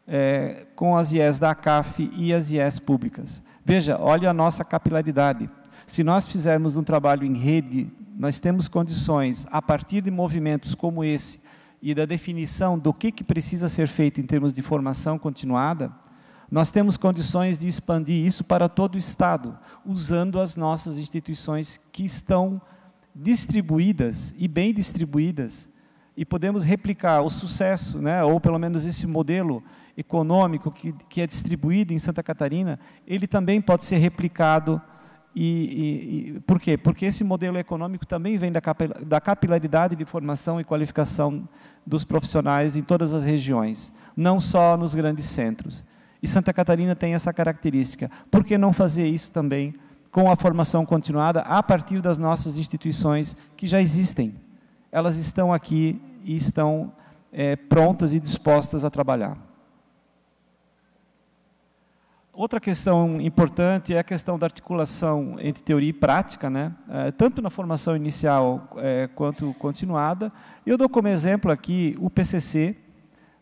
é, com as IES da ACAF e as IES públicas. Veja, olha a nossa capilaridade. Se nós fizermos um trabalho em rede, nós temos condições, a partir de movimentos como esse, e da definição do que, que precisa ser feito em termos de formação continuada, nós temos condições de expandir isso para todo o Estado, usando as nossas instituições que estão distribuídas e bem distribuídas, e podemos replicar o sucesso, né, ou pelo menos esse modelo econômico que, que é distribuído em Santa Catarina, ele também pode ser replicado. E, e, e por quê? Porque esse modelo econômico também vem da, da capilaridade de formação e qualificação dos profissionais em todas as regiões, não só nos grandes centros. E Santa Catarina tem essa característica. Por que não fazer isso também com a formação continuada a partir das nossas instituições que já existem? Elas estão aqui e estão é, prontas e dispostas a trabalhar. Outra questão importante é a questão da articulação entre teoria e prática, né? É, tanto na formação inicial é, quanto continuada. Eu dou como exemplo aqui o PCC,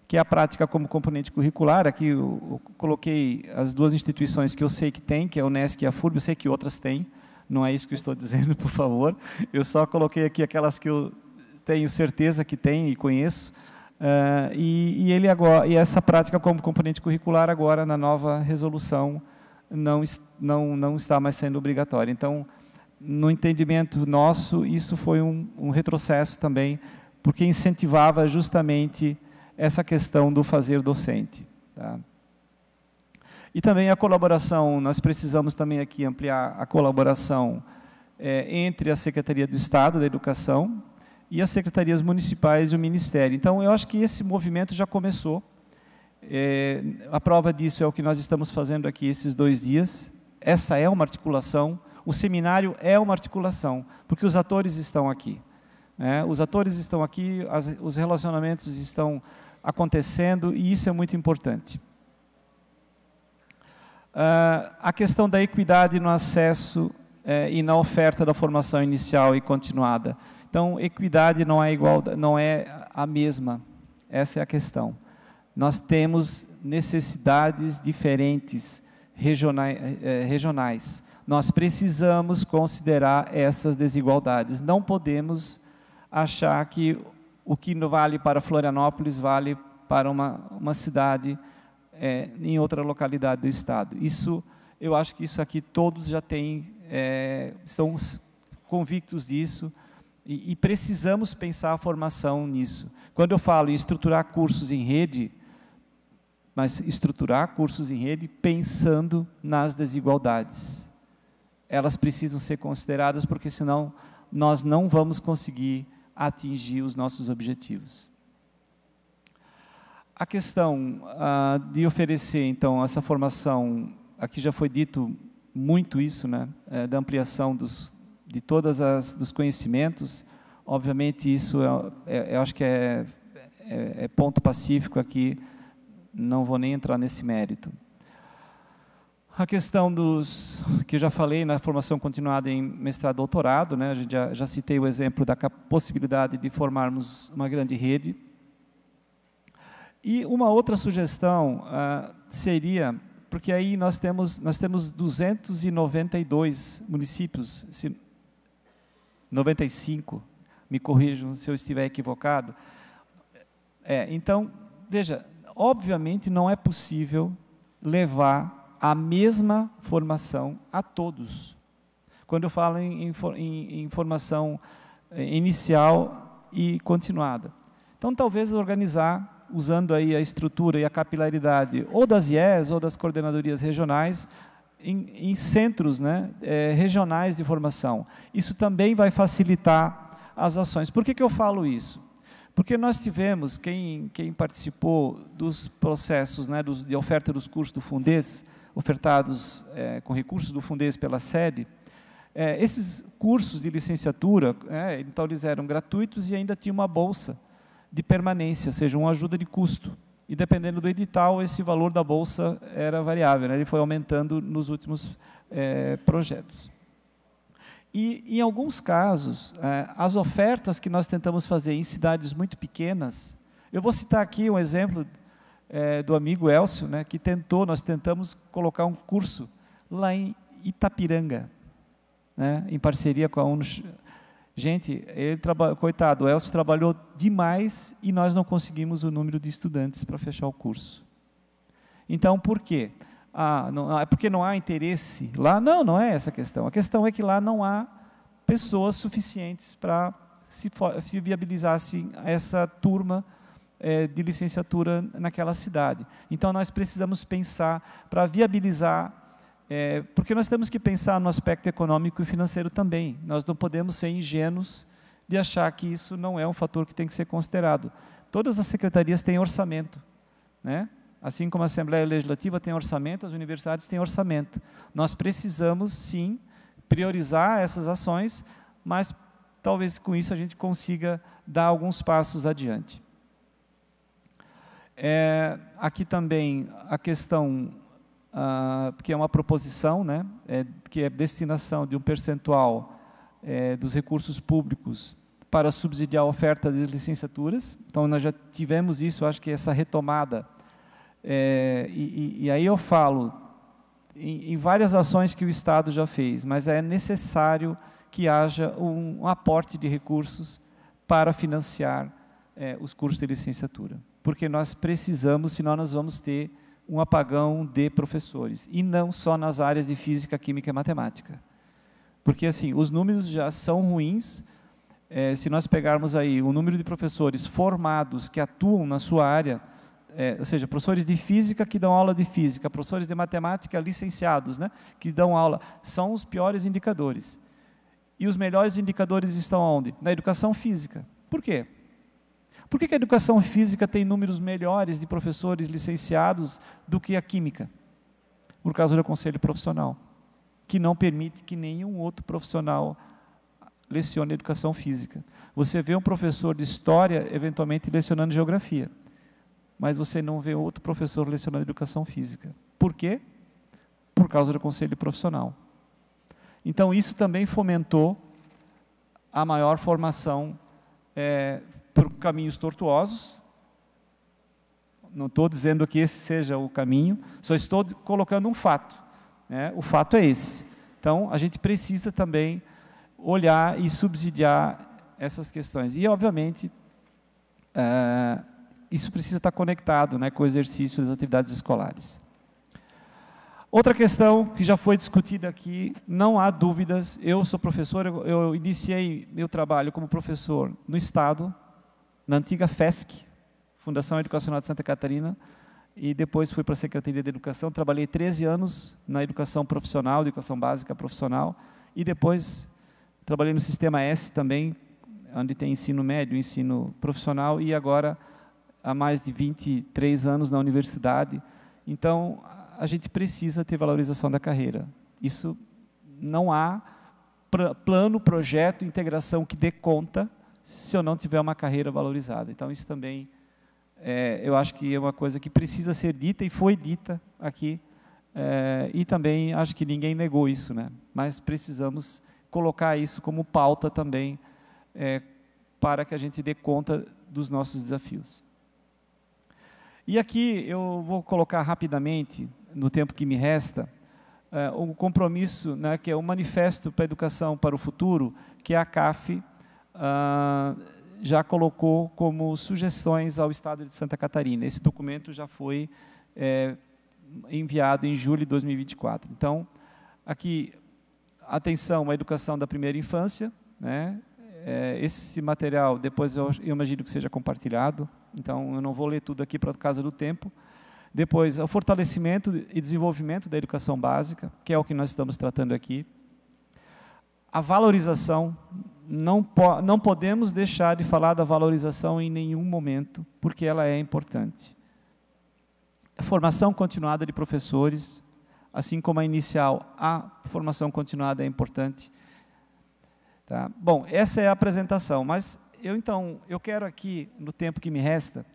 que é a prática como componente curricular. Aqui eu, eu coloquei as duas instituições que eu sei que tem, que é a Unesc e a FURB, eu sei que outras têm, não é isso que eu estou [laughs] dizendo, por favor. Eu só coloquei aqui aquelas que eu tenho certeza que tem e conheço. Uh, e, e, ele agora, e essa prática como componente curricular agora, na nova resolução, não, não, não está mais sendo obrigatória. Então, no entendimento nosso, isso foi um, um retrocesso também, porque incentivava justamente essa questão do fazer docente. Tá? E também a colaboração, nós precisamos também aqui ampliar a colaboração é, entre a Secretaria do Estado da Educação e as secretarias municipais e o Ministério. Então, eu acho que esse movimento já começou. É, a prova disso é o que nós estamos fazendo aqui esses dois dias. Essa é uma articulação, o seminário é uma articulação, porque os atores estão aqui. Né? Os atores estão aqui, as, os relacionamentos estão acontecendo e isso é muito importante. Uh, a questão da equidade no acesso eh, e na oferta da formação inicial e continuada. Então, equidade não é igual, não é a mesma. Essa é a questão. Nós temos necessidades diferentes regionais. Eh, regionais. Nós precisamos considerar essas desigualdades. Não podemos achar que o que vale para Florianópolis vale para uma, uma cidade é, em outra localidade do estado. Isso, eu acho que isso aqui todos já têm, é, estão convictos disso e, e, precisamos pensar a formação nisso. Quando eu falo em estruturar cursos em rede, mas estruturar cursos em rede pensando nas desigualdades. Elas precisam ser consideradas porque senão nós não vamos conseguir atingir os nossos objetivos. A questão ah, de oferecer, então, essa formação, aqui já foi dito muito isso, né, é, da ampliação dos, de todas as dos conhecimentos. Obviamente, isso é, é, eu acho que é, é, é ponto pacífico aqui, não vou nem entrar nesse mérito. A questão dos que eu já falei na formação continuada em mestrado, doutorado, né? A gente já, já citei o exemplo da possibilidade de formarmos uma grande rede. E uma outra sugestão ah, seria, porque aí nós temos nós temos 292 municípios, se, 95, me corrijam se eu estiver equivocado. É, então, veja, obviamente não é possível levar a mesma formação a todos. Quando eu falo em, em, em formação eh, inicial e continuada. Então, talvez organizar, usando aí a estrutura e a capilaridade, ou das IES, ou das coordenadorias regionais, em, em centros né, eh, regionais de formação. Isso também vai facilitar as ações. Por que, que eu falo isso? Porque nós tivemos, quem, quem participou dos processos né, dos, de oferta dos cursos do Fundes, ofertados é, com recursos do Fundes pela sede, é, esses cursos de licenciatura, é, então eles eram gratuitos e ainda tinha uma bolsa de permanência, ou seja, uma ajuda de custo. E dependendo do edital, esse valor da bolsa era variável, né? ele foi aumentando nos últimos é, projetos. E, em alguns casos, é, as ofertas que nós tentamos fazer em cidades muito pequenas, eu vou citar aqui um exemplo é, do amigo Elcio, né, que tentou, nós tentamos colocar um curso lá em Itapiranga, né, em parceria com a UNUS. Gente, ele coitado, o Elcio trabalhou demais e nós não conseguimos o número de estudantes para fechar o curso. Então, por quê? Ah, não, ah, é porque não há interesse lá? Não, não é essa a questão. A questão é que lá não há pessoas suficientes para se, se viabilizasse essa turma é, de licenciatura naquela cidade. Então, nós precisamos pensar para viabilizar é, porque nós temos que pensar no aspecto econômico e financeiro também. Nós não podemos ser ingênuos de achar que isso não é um fator que tem que ser considerado. Todas as secretarias têm orçamento, né? assim como a Assembleia Legislativa tem orçamento, as universidades têm orçamento. Nós precisamos, sim, priorizar essas ações, mas talvez com isso a gente consiga dar alguns passos adiante. É, aqui também a questão, ah, que é uma proposição, né, é, que é destinação de um percentual é, dos recursos públicos para subsidiar a oferta de licenciaturas. Então, nós já tivemos isso, acho que essa retomada. É, e, e, aí eu falo em, em, várias ações que o Estado já fez, mas é necessário que haja um, um aporte de recursos para financiar é, os cursos de licenciatura porque nós precisamos, senão nós vamos ter um apagão de professores, e não só nas áreas de física, química e matemática. Porque, assim, os números já são ruins, é, se nós pegarmos aí o número de professores formados que atuam na sua área, é, ou seja, professores de física que dão aula de física, professores de matemática licenciados, né, que dão aula, são os piores indicadores. E os melhores indicadores estão onde? Na educação física. Por quê? Por que a educação física tem números melhores de professores licenciados do que a química? Por causa do conselho profissional, que não permite que nenhum outro profissional lecione educação física. Você vê um professor de história, eventualmente, lecionando geografia, mas você não vê outro professor lecionando educação física. Por quê? Por causa do conselho profissional. Então, isso também fomentou a maior formação é, por caminhos tortuosos. Não estou dizendo que esse seja o caminho, só estou colocando um fato. Né? O fato é esse. Então, a gente precisa também olhar e subsidiar essas questões. E, obviamente, eh, isso precisa estar conectado né, com o exercício das atividades escolares. Outra questão que já foi discutida aqui, não há dúvidas, eu sou professor, eu, eu iniciei meu trabalho como professor no Estado, na antiga FESC, Fundação Educacional de Santa Catarina, e depois fui para a Secretaria de Educação, trabalhei 13 anos na educação profissional, educação básica profissional, e depois trabalhei no Sistema S também, onde tem ensino médio, ensino profissional, e agora há mais de 23 anos na universidade. Então, a gente precisa ter valorização da carreira. Isso não há plano, projeto, integração que dê conta se eu não tiver uma carreira valorizada. Então, isso também, é, eu acho que é uma coisa que precisa ser dita e foi dita aqui. É, e também acho que ninguém negou isso, né? mas precisamos colocar isso como pauta também é, para que a gente dê conta dos nossos desafios. E aqui eu vou colocar rapidamente, no tempo que me resta, é, o compromisso, né, que é o Manifesto para a Educação para o Futuro, que é a CAF ah, já colocou como sugestões ao Estado de Santa Catarina. Esse documento já foi é, enviado em julho de 2024. Então, aqui, atenção à educação da primeira infância. Né? É, esse material, depois eu, eu imagino que seja compartilhado, então eu não vou ler tudo aqui por causa do tempo. Depois, o fortalecimento e desenvolvimento da educação básica, que é o que nós estamos tratando aqui. A valorização não, po não podemos deixar de falar da valorização em nenhum momento, porque ela é importante. A formação continuada de professores, assim como a inicial, a formação continuada é importante. Tá? Bom, essa é a apresentação, mas eu então, eu quero aqui, no tempo que me resta,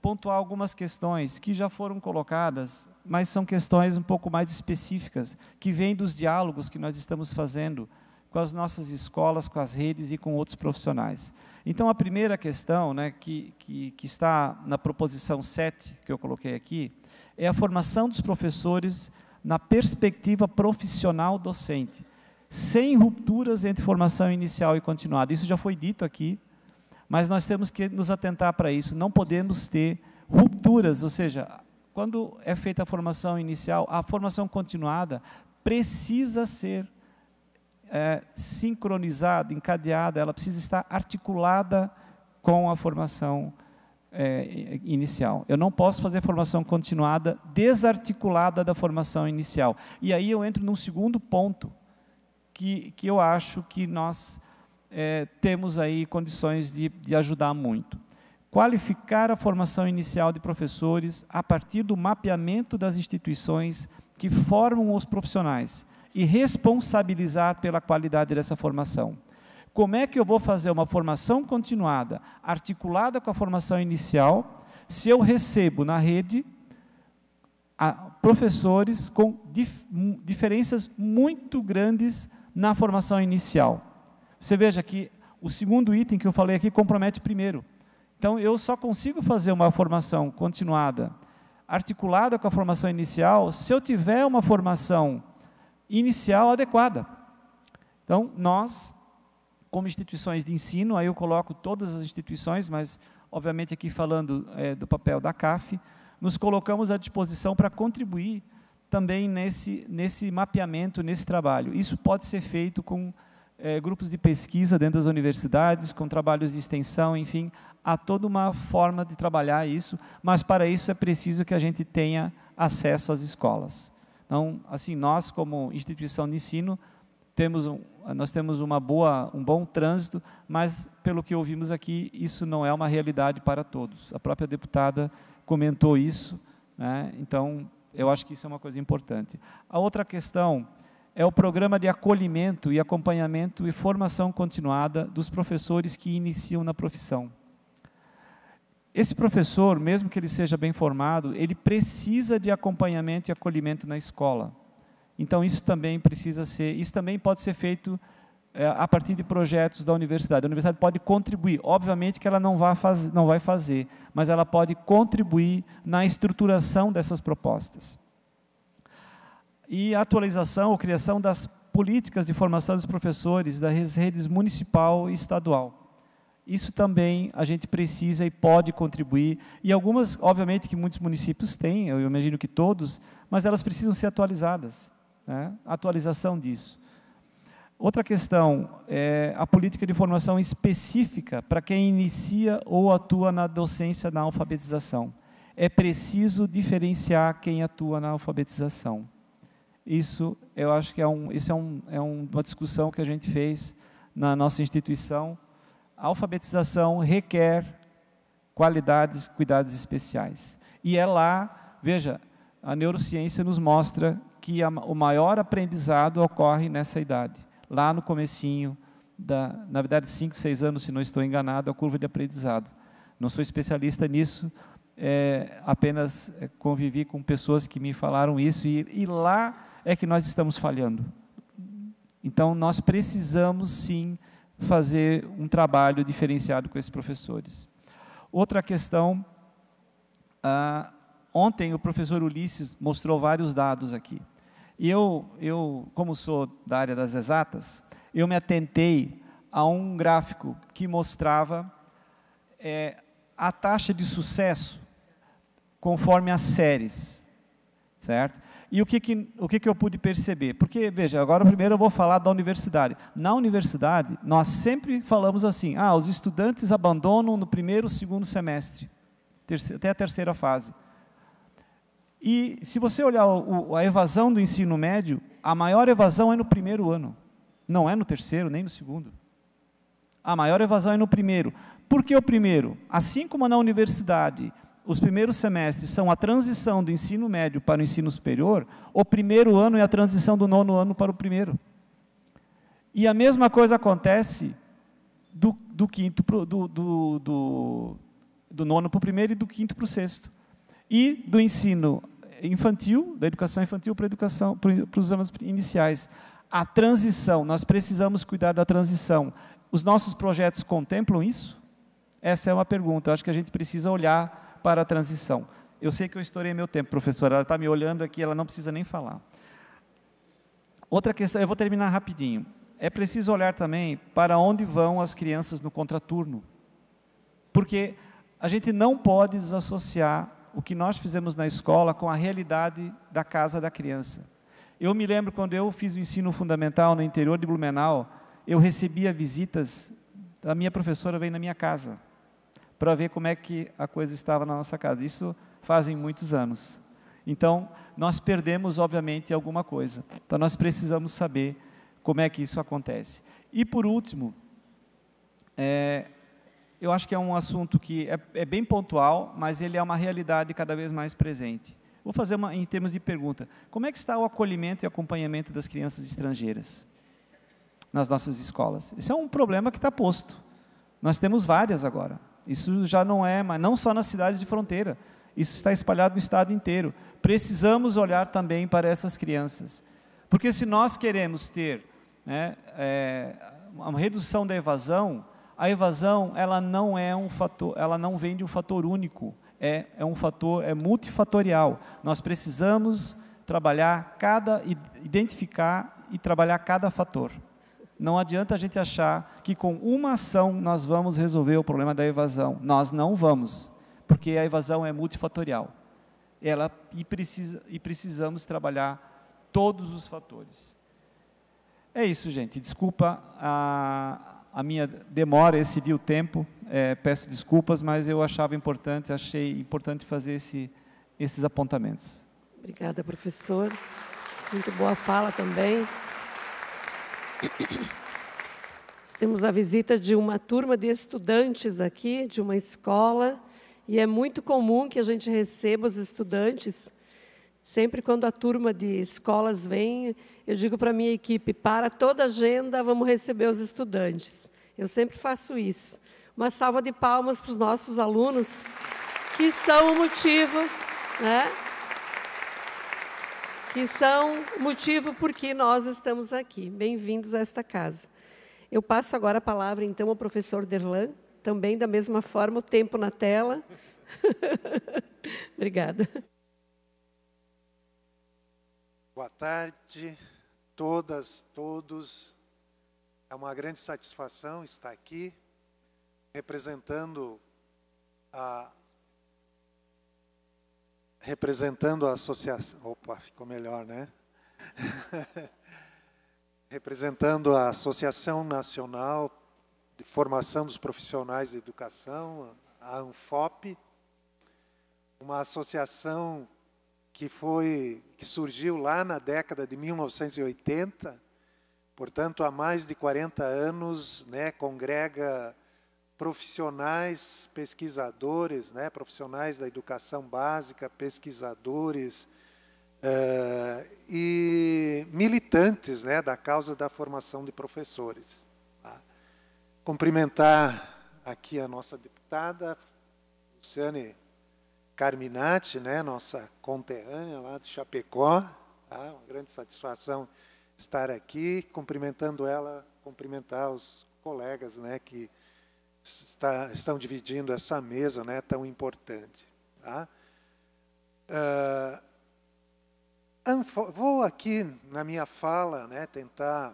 pontuar algumas questões que já foram colocadas, mas são questões um pouco mais específicas, que vêm dos diálogos que nós estamos fazendo com as nossas escolas, com as redes e com outros profissionais. Então, a primeira questão né, que, que, que está na proposição 7, que eu coloquei aqui, é a formação dos professores na perspectiva profissional docente, sem rupturas entre formação inicial e continuada. Isso já foi dito aqui, mas nós temos que nos atentar para isso. Não podemos ter rupturas, ou seja, quando é feita a formação inicial, a formação continuada precisa ser é, sincronizada, encadeada, ela precisa estar articulada com a formação é, inicial. Eu não posso fazer formação continuada desarticulada da formação inicial. E aí eu entro num segundo ponto que, que eu acho que nós é, temos aí condições de, de ajudar muito. Qualificar a formação inicial de professores a partir do mapeamento das instituições que formam os profissionais e responsabilizar pela qualidade dessa formação. Como é que eu vou fazer uma formação continuada, articulada com a formação inicial, se eu recebo na rede professores com dif diferenças muito grandes na formação inicial? Você veja que o segundo item que eu falei aqui compromete o primeiro. Então, eu só consigo fazer uma formação continuada, articulada com a formação inicial, se eu tiver uma formação inicial adequada. Então, nós, como instituições de ensino, aí eu coloco todas as instituições, mas, obviamente, aqui falando é, do papel da CAF, nos colocamos à disposição para contribuir também nesse, nesse mapeamento, nesse trabalho. Isso pode ser feito com é, grupos de pesquisa dentro das universidades, com trabalhos de extensão, enfim, há toda uma forma de trabalhar isso, mas para isso é preciso que a gente tenha acesso às escolas. Então, assim, nós como instituição de ensino temos um, nós temos uma boa, um bom trânsito, mas pelo que ouvimos aqui, isso não é uma realidade para todos. A própria deputada comentou isso, né? então eu acho que isso é uma coisa importante. A outra questão é o programa de acolhimento e acompanhamento e formação continuada dos professores que iniciam na profissão. Esse professor, mesmo que ele seja bem formado, ele precisa de acompanhamento e acolhimento na escola. Então isso também precisa ser, isso também pode ser feito é, a partir de projetos da universidade. A universidade pode contribuir, obviamente que ela não vai, faz, não vai fazer, mas ela pode contribuir na estruturação dessas propostas. E a atualização ou criação das políticas de formação dos professores das redes municipal e estadual. Isso também a gente precisa e pode contribuir. E algumas, obviamente, que muitos municípios têm, eu imagino que todos, mas elas precisam ser atualizadas. Né? Atualização disso. Outra questão é a política de formação específica para quem inicia ou atua na docência na alfabetização. É preciso diferenciar quem atua na alfabetização. Isso, eu acho que é, um, isso é, um, é uma discussão que a gente fez na nossa instituição, a alfabetização requer qualidades, cuidados especiais. E é lá, veja, a neurociência nos mostra que a, o maior aprendizado ocorre nessa idade, lá no comecinho da, na verdade, cinco, seis anos, se não estou enganado, a curva de aprendizado. Não sou especialista nisso, é, apenas é, convivi com pessoas que me falaram isso e, e lá é que nós estamos falhando. Então, nós precisamos sim fazer um trabalho diferenciado com esses professores. Outra questão, ah, ontem o professor Ulisses mostrou vários dados aqui. E eu, eu, como sou da área das exatas, eu me atentei a um gráfico que mostrava é, a taxa de sucesso conforme as séries, certo? E o que, que, o que, que eu pude perceber? Porque, veja, agora primeiro eu vou falar da universidade. Na universidade, nós sempre falamos assim: ah, os estudantes abandonam no primeiro, segundo semestre, terceira, até a terceira fase. E se você olhar o, a evasão do ensino médio, a maior evasão é no primeiro ano, não é no terceiro nem no segundo. A maior evasão é no primeiro. Por que o primeiro? Assim como na universidade, os primeiros semestres são a transição do ensino médio para o ensino superior, o primeiro ano é a transição do nono ano para o primeiro. E a mesma coisa acontece do, do quinto pro, do, do, do, do nono para o primeiro e do quinto para o sexto. E do ensino infantil, da educação infantil para, educação, para os anos iniciais. A transição, nós precisamos cuidar da transição. Os nossos projetos contemplam isso? Essa é uma pergunta. Acho que a gente precisa olhar para a transição. Eu sei que eu estourei meu tempo, professora. Ela está me olhando aqui, ela não precisa nem falar. Outra questão, eu vou terminar rapidinho. É preciso olhar também para onde vão as crianças no contraturno. Porque a gente não pode desassociar o que nós fizemos na escola com a realidade da casa da criança. Eu me lembro quando eu fiz o ensino fundamental no interior de Blumenau, eu recebia visitas, a minha professora veio na minha casa para ver como é que a coisa estava na nossa casa. Isso fazem muitos anos. Então, nós perdemos, obviamente, alguma coisa. Então, nós precisamos saber como é que isso acontece. E, por último, é, eu acho que é um assunto que é, é, bem pontual, mas ele é uma realidade cada vez mais presente. Vou fazer uma, em termos de pergunta: como é que está o acolhimento e acompanhamento das crianças estrangeiras nas nossas escolas? Isso é um problema que está posto. Nós temos várias agora. Isso já não é, mas não só nas cidades de fronteira. Isso está espalhado no estado inteiro. Precisamos olhar também para essas crianças. Porque se nós queremos ter né, é, uma redução da evasão, a evasão ela não é um fator, ela não vem de um fator único, é, é um fator, é multifatorial. Nós precisamos trabalhar cada, identificar e trabalhar cada fator. Não adianta a gente achar que com uma ação nós vamos resolver o problema da evasão. Nós não vamos, porque a evasão é multifatorial. Ela e, precisa, e precisamos trabalhar todos os fatores. É isso, gente. Desculpa a, a minha demora, excedi o tempo. É, peço desculpas, mas eu achava importante, achei importante fazer esse, esses apontamentos. Obrigada, professor. Muito boa fala também. Temos a visita de uma turma de estudantes aqui, de uma escola, e é muito comum que a gente receba os estudantes. Sempre quando a turma de escolas vem, eu digo para a minha equipe: para toda agenda, vamos receber os estudantes. Eu sempre faço isso. Uma salva de palmas para os nossos alunos, que são o motivo né, que são o motivo por que nós estamos aqui. Bem-vindos a esta casa. Eu passo agora a palavra, então, ao professor Derlan, também da mesma forma, o tempo na tela. [laughs] Obrigada. Boa tarde, todas, todos. É uma grande satisfação estar aqui, representando a representando a associação. Opa, ficou melhor, né? [laughs] representando a Associação Nacional de Formação dos Profissionais de Educação, a ANFOP, uma associação que foi que surgiu lá na década de 1980, portanto há mais de 40 anos, né, congrega profissionais pesquisadores, né, profissionais da educação básica, pesquisadores eh, e militantes né, da causa da formação de professores. Tá? Cumprimentar aqui a nossa deputada, Luciane Carminati, né, nossa conterrânea lá de Chapecó. Tá? Uma grande satisfação estar aqui, cumprimentando ela, cumprimentar os colegas né, que está, estão dividindo essa mesa né, tão importante. Tá? Uh, vou aqui, na minha fala, né, tentar,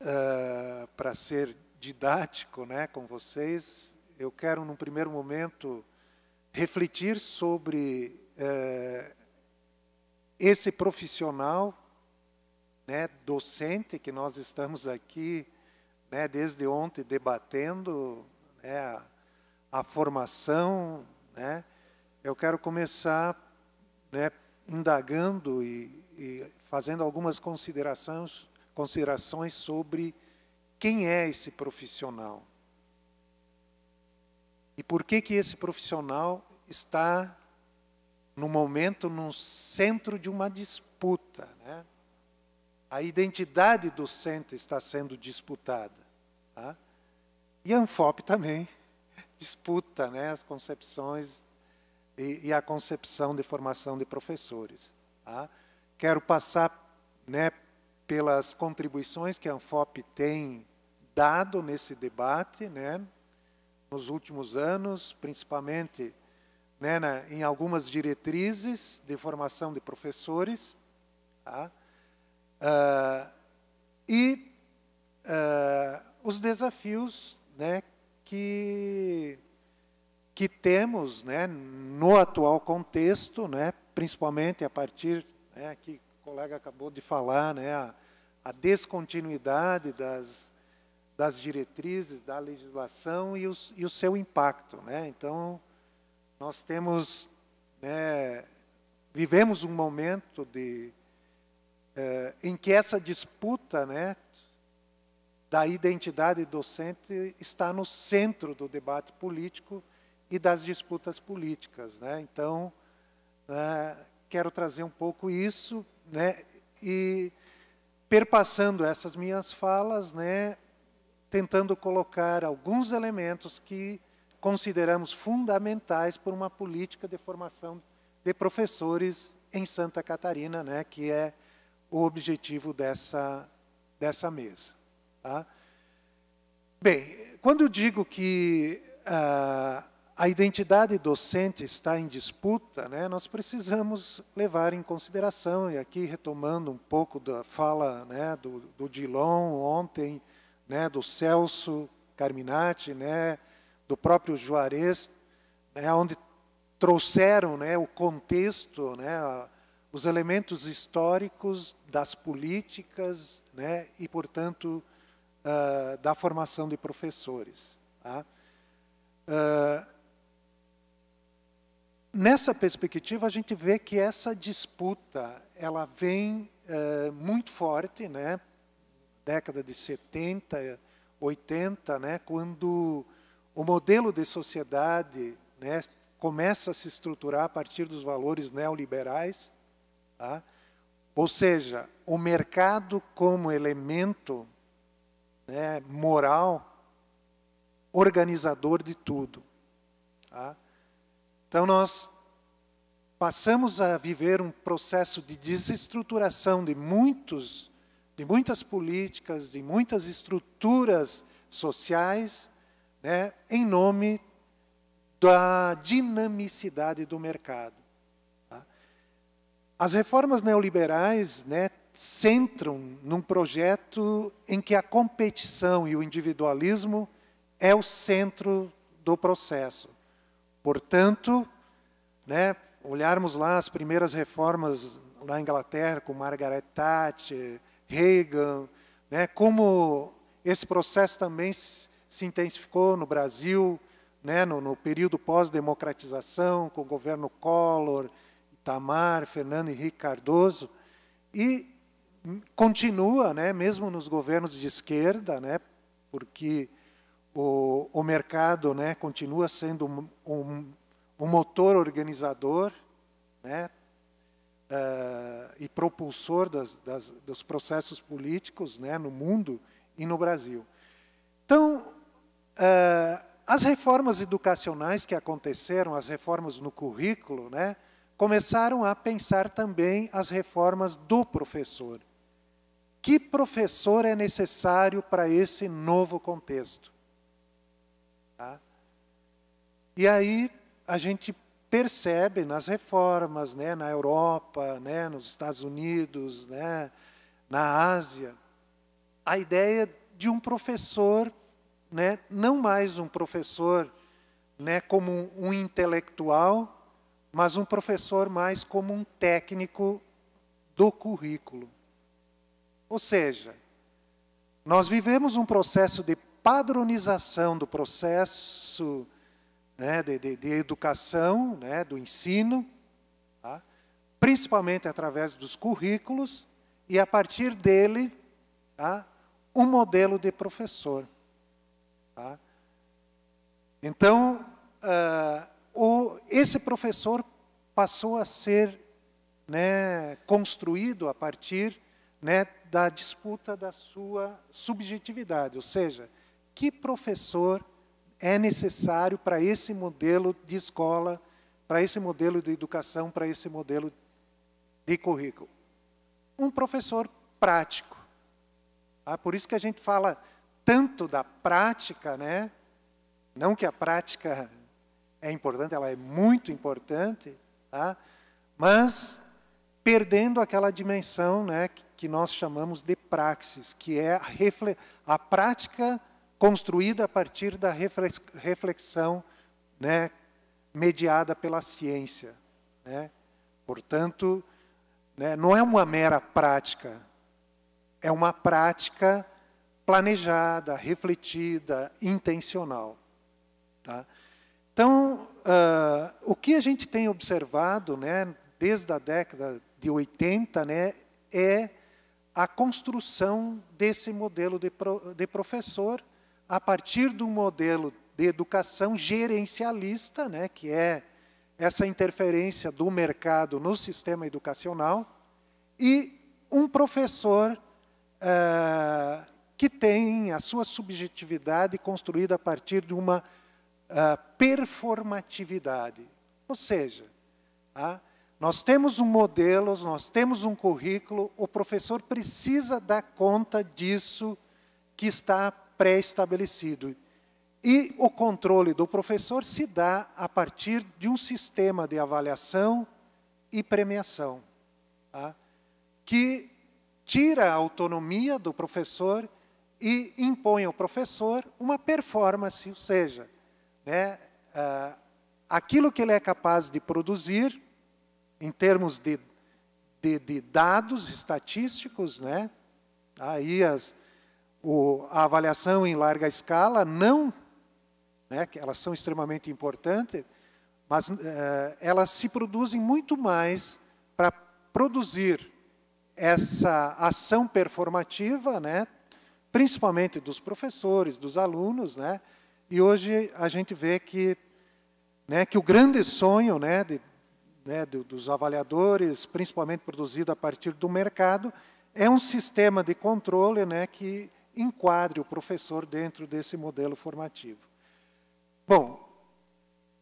uh, para ser didático né, com vocês, eu quero, num primeiro momento, refletir sobre uh, esse profissional né, docente que nós estamos aqui né, desde ontem debatendo né, a, a, formação. Né, eu quero começar né, indagando e, e, fazendo algumas considerações, considerações sobre quem é esse profissional. E por que, que esse profissional está, no momento, no centro de uma disputa? Né? A identidade do centro está sendo disputada. Tá? E a ANFOP também [laughs] disputa né, as concepções e, e, a concepção de formação de professores. Tá? Quero passar né, pelas contribuições que a ANFOP tem dado nesse debate, né, nos últimos anos, principalmente né, na, em algumas diretrizes de formação de professores. Tá? Uh, e uh, os desafios né, que, que temos né, no atual contexto, né, principalmente a partir né, que o colega acabou de falar, né, a, a descontinuidade das, das diretrizes da legislação e, os, e o seu impacto. Né? Então, nós temos, né, vivemos um momento de, eh, em que essa disputa né, da identidade docente está no centro do debate político e das disputas políticas. Né? Então, né, quero trazer um pouco isso, né, e perpassando essas minhas falas, né, tentando colocar alguns elementos que consideramos fundamentais por uma política de formação de professores em Santa Catarina, né, que é o objetivo dessa, dessa mesa. Tá? Bem, quando eu digo que ah, a identidade docente está em disputa, né, nós precisamos levar em consideração, e aqui retomando um pouco da fala né, do, do Dilon ontem, né, do Celso Carminati, né, do próprio Juarez, né, onde trouxeram né, o contexto, né, os elementos históricos das políticas né, e, portanto, uh, da formação de professores. Tá? Uh, nessa perspectiva, a gente vê que essa disputa ela vem uh, muito forte, né? década de 70, 80, né? quando o modelo de sociedade né? começa a se estruturar a partir dos valores neoliberais, tá? ou seja, o mercado como elemento né, moral, organizador de tudo. Tá? Então, nós passamos a viver um processo de desestruturação de muitos de muitas políticas, de muitas estruturas sociais, né, em nome da dinamicidade do mercado. Tá? As reformas neoliberais né, centram num projeto em que a competição e o individualismo é o centro do processo. Portanto, né, olharmos lá as primeiras reformas na Inglaterra com Margaret Thatcher, Reagan, né, como esse processo também se intensificou no Brasil, né, no, no período pós-democratização, com o governo Collor, Itamar, Fernando Henrique Cardoso, e continua, né, mesmo nos governos de esquerda, né, porque o, o mercado né, continua sendo um, um, um motor organizador né, uh, e propulsor das, das, dos processos políticos né, no mundo e no Brasil. Então, uh, as reformas educacionais que aconteceram, as reformas no currículo, né, começaram a pensar também as reformas do professor que professor é necessário para esse novo contexto? Tá? E aí a gente percebe nas reformas, né, na Europa, né, nos Estados Unidos, né, na Ásia, a ideia de um professor, né, não mais um professor né, como um intelectual, mas um professor mais como um técnico do currículo. Ou seja, nós vivemos um processo de padronização do processo né, de, de, de, educação, né, do ensino, tá? principalmente através dos currículos, e a partir dele, tá? um modelo de professor. Tá? Então, uh, o, esse professor passou a ser né, construído a partir né, da disputa da sua subjetividade, ou seja, que professor é necessário para esse modelo de escola, para esse modelo de educação, para esse modelo de currículo. Um professor prático. ah, Por isso que a gente fala tanto da prática, né? não que a prática é importante, ela é muito importante, tá? mas perdendo aquela dimensão né, que nós chamamos de praxis, que é a, a prática construída a partir da reflexão né, mediada pela ciência. Né? Portanto, né, não é uma mera prática, é uma prática planejada, refletida, intencional. Tá? Então, uh, o que a gente tem observado, né, desde a década de 80, né, é a construção desse modelo de, pro, de professor a partir do modelo de educação gerencialista, né, que é essa interferência do mercado no sistema educacional, e um professor uh, que tem a sua subjetividade construída a partir de uma uh, performatividade. Ou seja, a tá? Nós temos um modelo, nós temos um currículo, o professor precisa dar conta disso que está pré-estabelecido. E o controle do professor se dá a partir de um sistema de avaliação e premiação, tá? que tira a autonomia do professor e impõe ao professor uma performance, ou seja, né, ah, aquilo que ele é capaz de produzir em termos de, de, de dados estatísticos, né? aí as, o, a avaliação em larga escala não, né, que elas são extremamente importantes, mas eh, elas se produzem muito mais para produzir essa ação performativa, né, principalmente dos professores, dos alunos, né, e hoje a gente vê que, né, que o grande sonho né, de, né, do, dos avaliadores, principalmente produzido a partir do mercado, é um sistema de controle né, que enquadre o professor dentro desse modelo formativo. Bom,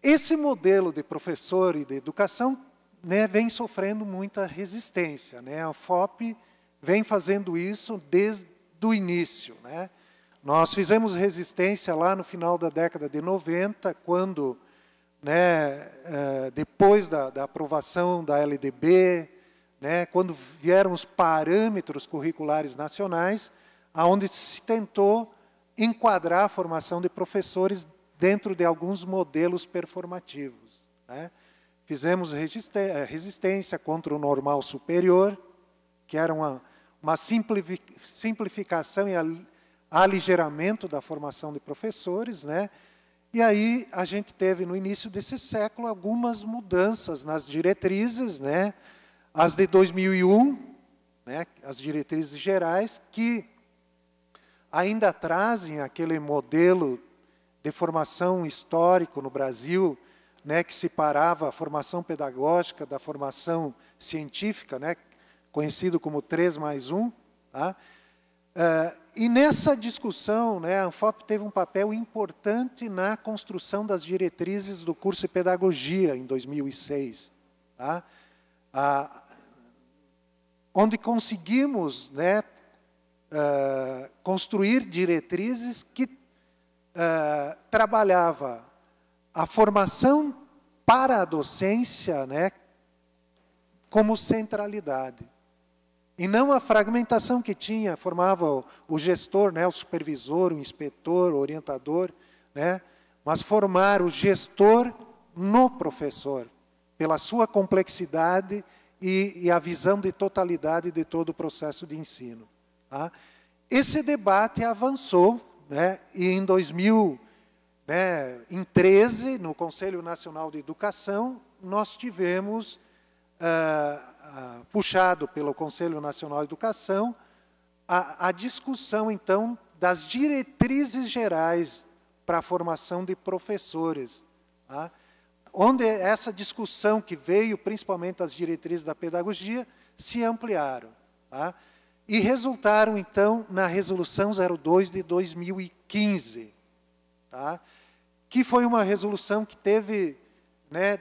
esse modelo de professor e de educação né, vem sofrendo muita resistência. Né? A FOP vem fazendo isso desde o início. Né? Nós fizemos resistência lá no final da década de 90, quando né, é, depois da, da aprovação da LDB, né, quando vieram os parâmetros curriculares nacionais, aonde se tentou enquadrar a formação de professores dentro de alguns modelos performativos. Né. Fizemos é, resistência contra o normal superior, que era uma, uma simplificação e aligeramento da formação de professores, né, e aí a gente teve no início desse século algumas mudanças nas diretrizes, né? As de 2001, né? As diretrizes gerais que ainda trazem aquele modelo de formação histórico no Brasil, né, que separava a formação pedagógica da formação científica, né, conhecido como 3 mais 1, tá? Uh, e nessa discussão, né, a ANFOP teve um papel importante na construção das diretrizes do curso de pedagogia em 2006, tá? uh, onde conseguimos né, uh, construir diretrizes que trabalhava a formação para a docência né, como centralidade. E não a fragmentação que tinha, formava o, gestor, né, o supervisor, o inspetor, o orientador, né, mas formar o gestor no professor, pela sua complexidade e, e a visão de totalidade de todo o processo de ensino. Tá? Esse debate avançou, né, e em 2000, né, em 13, no Conselho Nacional de Educação, nós tivemos ah, puxado pelo Conselho Nacional de Educação, a, a discussão, então, das diretrizes gerais para a formação de professores. Tá? Onde essa discussão que veio, principalmente das diretrizes da pedagogia, se ampliaram. Tá? E resultaram, então, na Resolução 02 de 2015, tá? que foi uma resolução que teve né,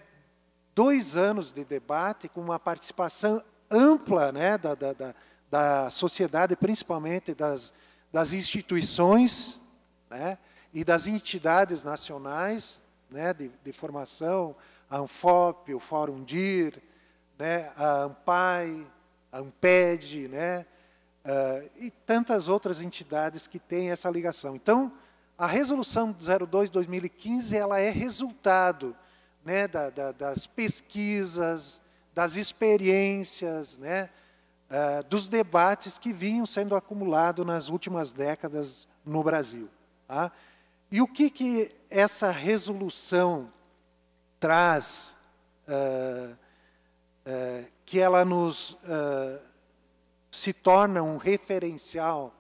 dois anos de debate com uma participação ampla né, da, da, da, sociedade, principalmente das, das instituições né, e das entidades nacionais né, de, de formação, a ANFOP, o Fórum DIR, né, a AMPAI, a AMPED, né, uh, e tantas outras entidades que têm essa ligação. Então, a resolução 02-2015 ela é resultado né, da, da, das pesquisas, das experiências, né, uh, dos debates que vinham sendo acumulados nas últimas décadas no Brasil. Tá? E o que, que essa resolução traz, uh, uh, que ela nos se torna um referencial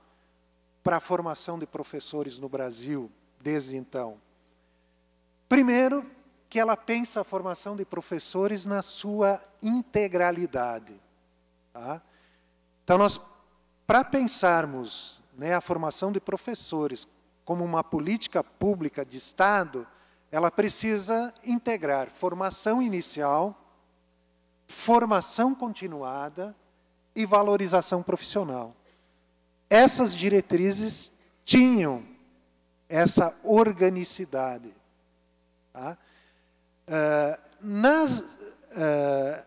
para a formação de professores no Brasil desde então? Primeiro, que ela pensa a formação de professores na sua integralidade. Tá? Então, nós, para pensarmos né, a formação de professores como uma política pública de Estado, ela precisa integrar formação inicial, formação continuada e valorização profissional. Essas diretrizes tinham essa organicidade. Tá? Ah, nas, uh,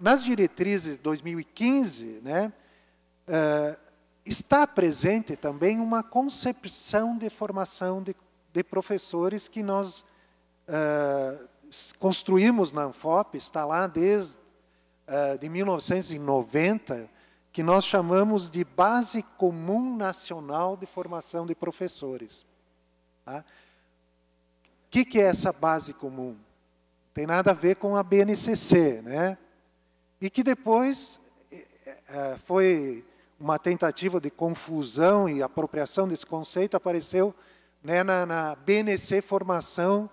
nas diretrizes 2015, né, uh, está presente também uma concepção de formação de, de professores que nós construímos na Anfop, está lá desde de 1990, que nós chamamos de Base Comum Nacional de Formação de Professores. O tá? que, que é essa base comum? tem nada a ver com a BNCC, né? E que depois eh, eh, eh, foi uma tentativa de confusão e apropriação desse conceito apareceu né, na, na BNC Formação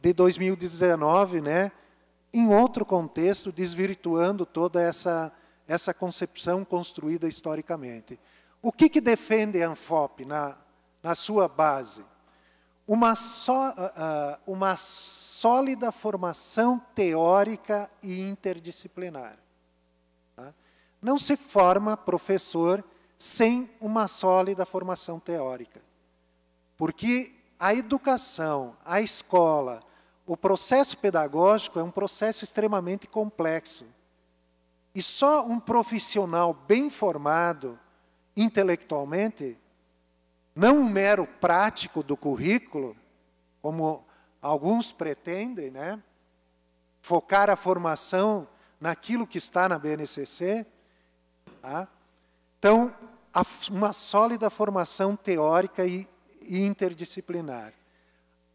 de 2019, né? Em outro contexto, desvirtuando toda essa essa concepção construída historicamente. O que, que defende a Anfop na, na sua base? Uma só, uh, uma só sólida formação teórica e interdisciplinar. Tá? Não se forma professor sem uma sólida formação teórica, porque a educação, a escola, o processo pedagógico é um processo extremamente complexo. E só um profissional bem formado intelectualmente, não um mero prático do currículo, como alguns pretendem, né, focar a formação naquilo que está na BNCC. Tá? Então, uma sólida formação teórica e, interdisciplinar.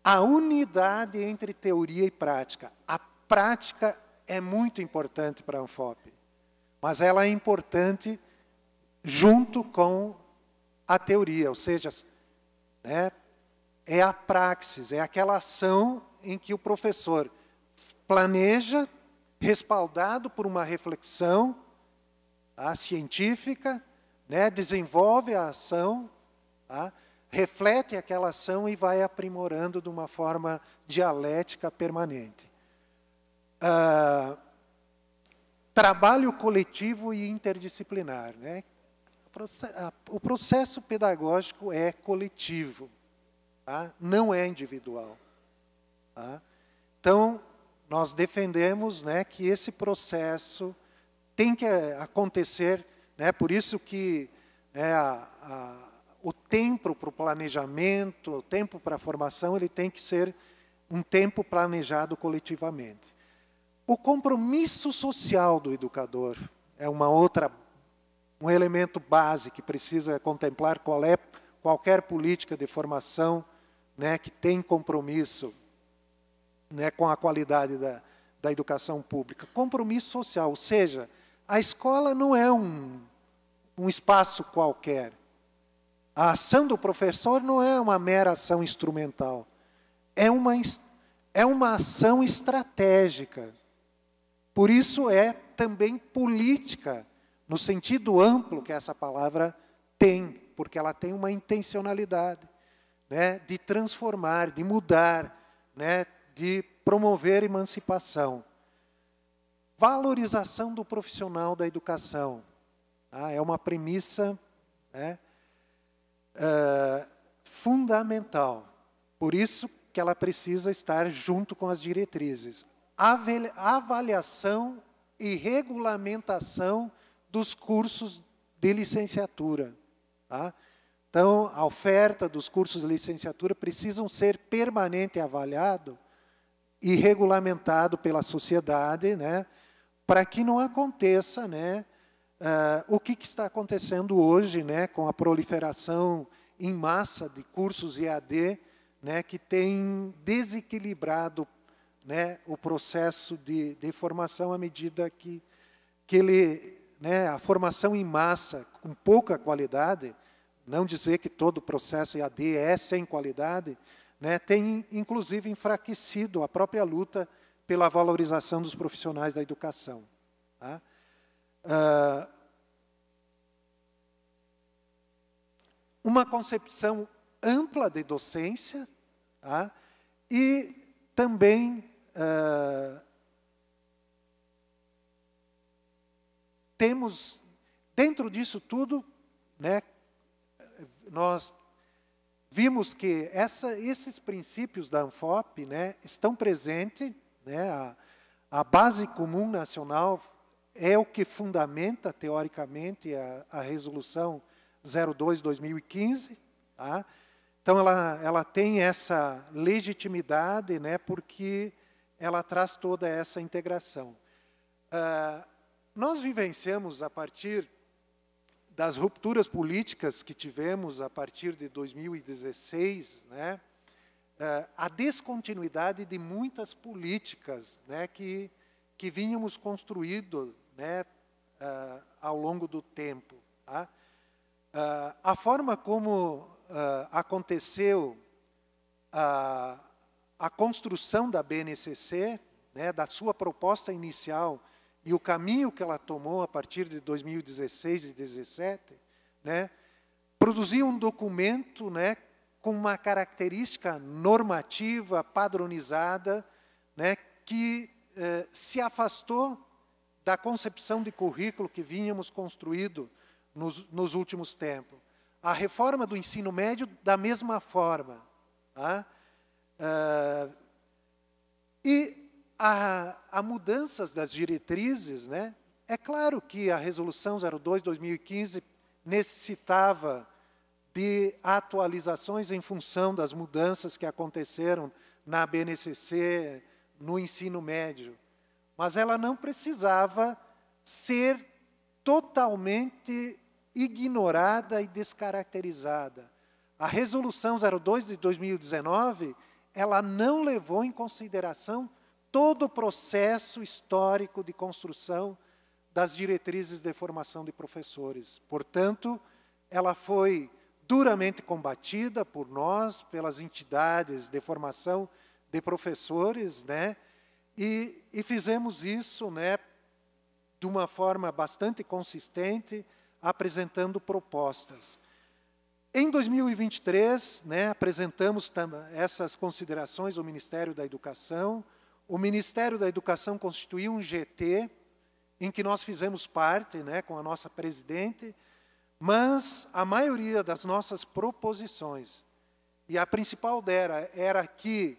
A unidade entre teoria e prática. A prática é muito importante para a Anfop, mas ela é importante junto com a teoria, ou seja, né, é a praxis, é aquela ação em que o professor planeja, respaldado por uma reflexão tá, científica, né, desenvolve a ação, tá, reflete aquela ação e vai aprimorando de uma forma dialética permanente. Ah, trabalho coletivo e interdisciplinar. Né? Ah, o processo pedagógico é coletivo. Tá? Não é individual. Tá? Então, nós defendemos né, que esse processo tem que eh, acontecer, né, por isso que né, a, a, o tempo para o planejamento, o tempo para a formação, ele tem que ser um tempo planejado coletivamente. O compromisso social do educador é uma outra um elemento base que precisa contemplar qual é qualquer política de formação né, que tem compromisso né, com a qualidade da, da educação pública. Compromisso social, ou seja, a escola não é um, um espaço qualquer. A ação do professor não é uma mera ação instrumental, é uma, é uma ação estratégica. Por isso é também política, no sentido amplo que essa palavra tem, porque ela tem uma intencionalidade né, de transformar, de mudar, né, de promover emancipação. Valorização do profissional da educação. Tá? É uma premissa né, uh, fundamental. Por isso que ela precisa estar junto com as diretrizes. Avaliação e regulamentação dos cursos de licenciatura. Tá? Então, a oferta dos cursos de licenciatura precisam ser permanente avaliado e regulamentado pela sociedade, né, para que não aconteça né, uh, o que, que, está acontecendo hoje né, com a proliferação em massa de cursos EAD, né, que tem desequilibrado né, o processo de, de formação à medida que, que ele, né, a formação em massa com pouca qualidade não dizer que todo o processo EAD é sem qualidade, né, tem inclusive enfraquecido a própria luta pela valorização dos profissionais da educação. Tá? Ah, uma concepção ampla de docência tá? e também ah, temos, dentro disso tudo, né, nós vimos que essa, esses princípios da ANFOP né, estão presentes, né, a, a, base comum nacional é o que fundamenta, teoricamente, a, a resolução 02-2015. Tá? Então, ela, ela tem essa legitimidade, né, porque ela traz toda essa integração. Uh, nós vivenciamos, a partir das rupturas políticas que tivemos a partir de 2016, né, eh, a descontinuidade de muitas políticas né, que, que vínhamos construindo né, eh, ao longo do tempo. Tá? Eh, a forma como aconteceu a, a construção da BNCC, né, da sua proposta inicial e o caminho que ela tomou a partir de 2016 e 2017, né, produzir um documento né, com uma característica normativa padronizada né, que eh, se afastou da concepção de currículo que vínhamos construído nos, nos últimos tempos. A reforma do ensino médio, da mesma forma. Tá? Uh, e há, há mudanças das diretrizes, né? É claro que a resolução 02/2015 necessitava de atualizações em função das mudanças que aconteceram na BNCC, no ensino médio, mas ela não precisava ser totalmente ignorada e descaracterizada. A resolução 02 de 2019, ela não levou em consideração todo o processo histórico de construção das diretrizes de formação de professores. Portanto, ela foi duramente combatida por nós, pelas entidades de formação de professores, né? E, e fizemos isso, né, de uma forma bastante consistente, apresentando propostas. Em 2023, né, apresentamos essas considerações ao Ministério da Educação, o Ministério da Educação constituiu um GT, em que nós fizemos parte, né, com a nossa presidente, mas a maioria das nossas proposições, e a principal dela era que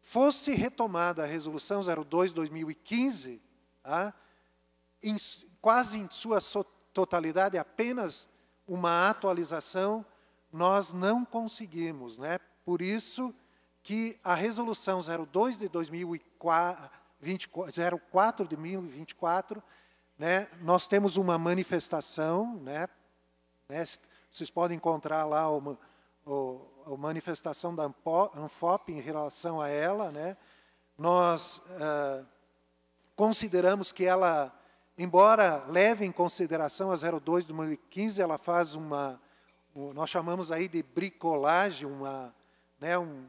fosse retomada a Resolução 02-2015, tá, em, quase em sua totalidade, apenas uma atualização, nós não conseguimos. Né? Por isso, que a resolução 02 de 2004, 04 de 2024, né, nós temos uma manifestação, né, né, vocês podem encontrar lá uma, o, a manifestação da ANFOP em relação a ela, né, nós ah, consideramos que ela, embora leve em consideração a 02 de 2015, ela faz uma, nós chamamos aí de bricolagem, uma, né, um,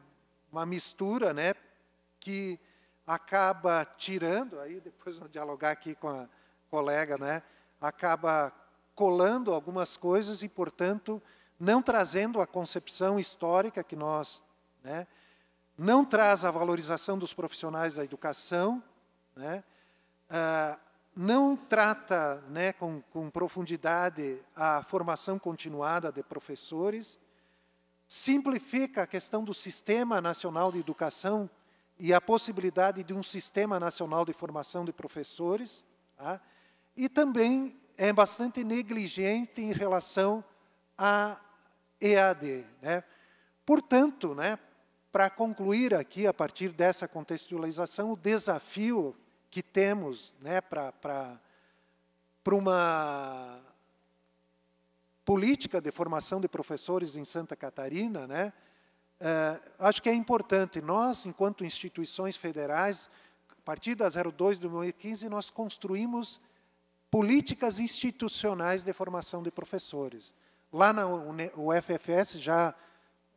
uma mistura, né, que acaba tirando, aí depois vou dialogar aqui com a colega, né, acaba colando algumas coisas e, portanto, não trazendo a concepção histórica que nós, né, não traz a valorização dos profissionais da educação, né, ah, não trata né, com, com profundidade a formação continuada de professores, simplifica a questão do Sistema Nacional de Educação e a possibilidade de um Sistema Nacional de Formação de Professores, tá? e também é bastante negligente em relação à EAD. Né? Portanto, né, para concluir aqui, a partir dessa contextualização, o desafio que temos né, para uma política de formação de professores em Santa Catarina, né, eh, acho que é importante. Nós, enquanto instituições federais, a partir da 02 de 2015, nós construímos políticas institucionais de formação de professores. Lá na UFFS já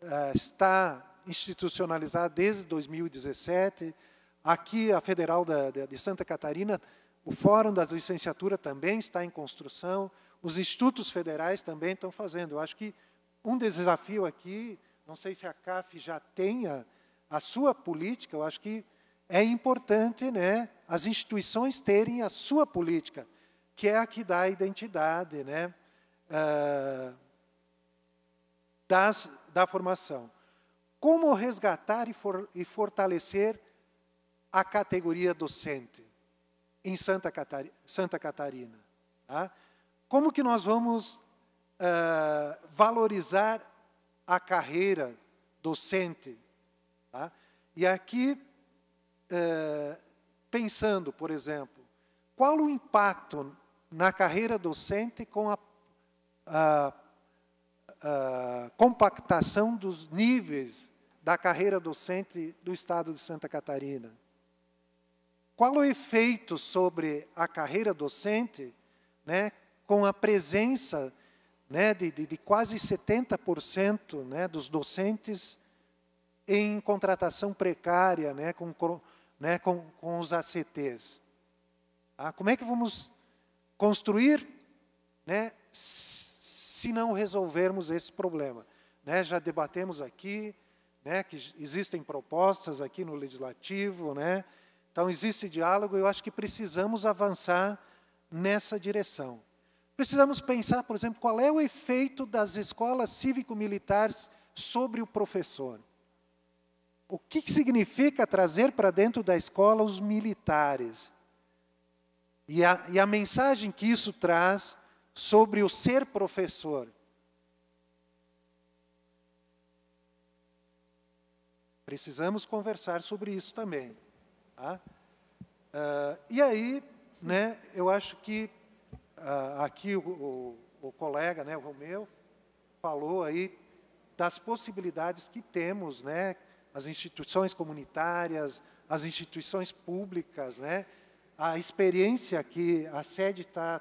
eh, está institucionalizada desde 2017. Aqui, a Federal da, de, de Santa Catarina, o Fórum das Licenciaturas também está em construção. Os institutos federais também estão fazendo. Eu acho que um desafio aqui, não sei se a CAF já tenha a sua política, eu acho que é importante né, as instituições terem a sua política, que é a que dá a identidade né, uh, das, da formação. Como resgatar e, for, e fortalecer a categoria docente em Santa, Catarina? Santa Catarina tá? Como que nós vamos uh, valorizar a carreira docente? Tá? E aqui, uh, pensando, por exemplo, qual o impacto na carreira docente com a, a, a compactação dos níveis da carreira docente do Estado de Santa Catarina? Qual o efeito sobre a carreira docente né, com a presença né, de, de, de quase 70% né, dos docentes em contratação precária né, com, né, com, com os ACTs. Ah, como é que vamos construir né, se não resolvermos esse problema? Né, já debatemos aqui né, que existem propostas aqui no Legislativo, né, então existe diálogo e eu acho que precisamos avançar nessa direção. Precisamos pensar, por exemplo, qual é o efeito das escolas cívico-militares sobre o professor. O que significa trazer para dentro da escola os militares? E a, e a mensagem que isso traz sobre o ser professor. Precisamos conversar sobre isso também. Tá? Uh, e aí, né, eu acho que ah, aqui o, o, o colega, né, o Romeu, falou aí das possibilidades que temos, né, as instituições comunitárias, as instituições públicas, né, a experiência que a sede está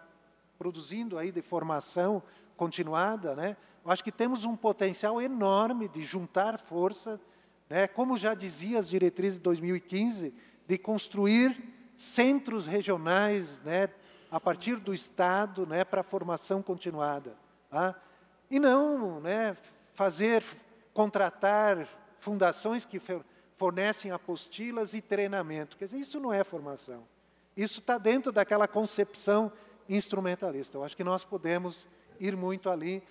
produzindo aí de formação continuada, né, eu acho que temos um potencial enorme de juntar força, né, como já dizia as diretrizes de 2015, de construir centros regionais né, a partir do Estado né, para a formação continuada. Tá? E não né, fazer, contratar fundações que fornecem apostilas e treinamento. Quer dizer, isso não é formação. Isso está dentro daquela concepção instrumentalista. Eu acho que nós podemos ir muito ali.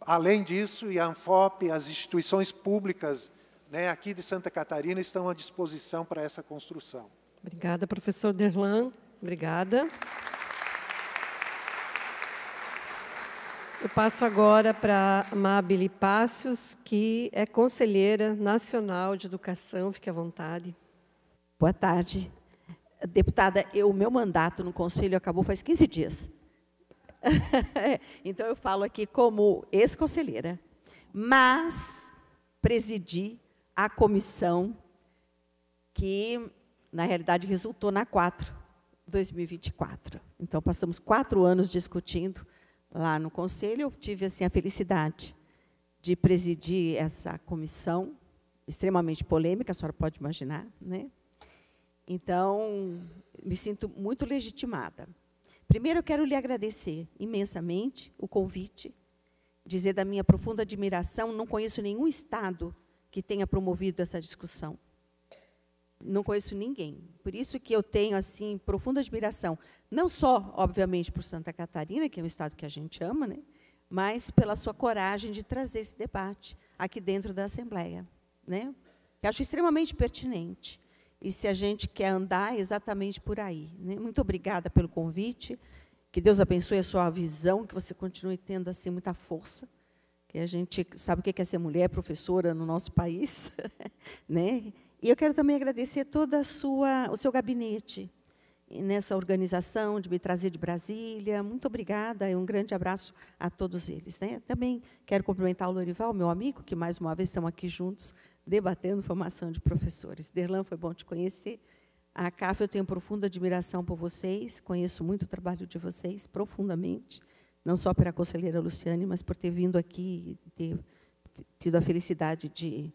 Além disso, e a ANFOP, as instituições públicas né, aqui de Santa Catarina estão à disposição para essa construção. Obrigada, professor Derlan. Obrigada. Eu passo agora para Amabile Passos, que é conselheira nacional de educação. Fique à vontade. Boa tarde. Deputada, o meu mandato no conselho acabou faz 15 dias. [laughs] então, eu falo aqui como ex-conselheira. Mas presidi a comissão que, na realidade, resultou na 4, 2024. Então, passamos quatro anos discutindo lá no conselho, eu tive assim a felicidade de presidir essa comissão extremamente polêmica, a senhora pode imaginar, né? Então, me sinto muito legitimada. Primeiro, eu quero lhe agradecer imensamente o convite, dizer da minha profunda admiração. Não conheço nenhum Estado que tenha promovido essa discussão não conheço ninguém. Por isso que eu tenho assim profunda admiração, não só obviamente por Santa Catarina, que é um estado que a gente ama, né? mas pela sua coragem de trazer esse debate aqui dentro da Assembleia, né? acho extremamente pertinente. E se a gente quer andar é exatamente por aí, né? Muito obrigada pelo convite. Que Deus abençoe a sua visão, que você continue tendo assim muita força que a gente sabe o que é ser mulher professora no nosso país, [laughs] né? E eu quero também agradecer toda a sua, o seu gabinete nessa organização de me trazer de Brasília. Muito obrigada e um grande abraço a todos eles. Né? Também quero cumprimentar o Lorival, meu amigo, que mais uma vez estão aqui juntos debatendo formação de professores. Derlan, foi bom te conhecer. A CAF, eu tenho profunda admiração por vocês, conheço muito o trabalho de vocês, profundamente, não só pela conselheira Luciane, mas por ter vindo aqui e ter tido a felicidade de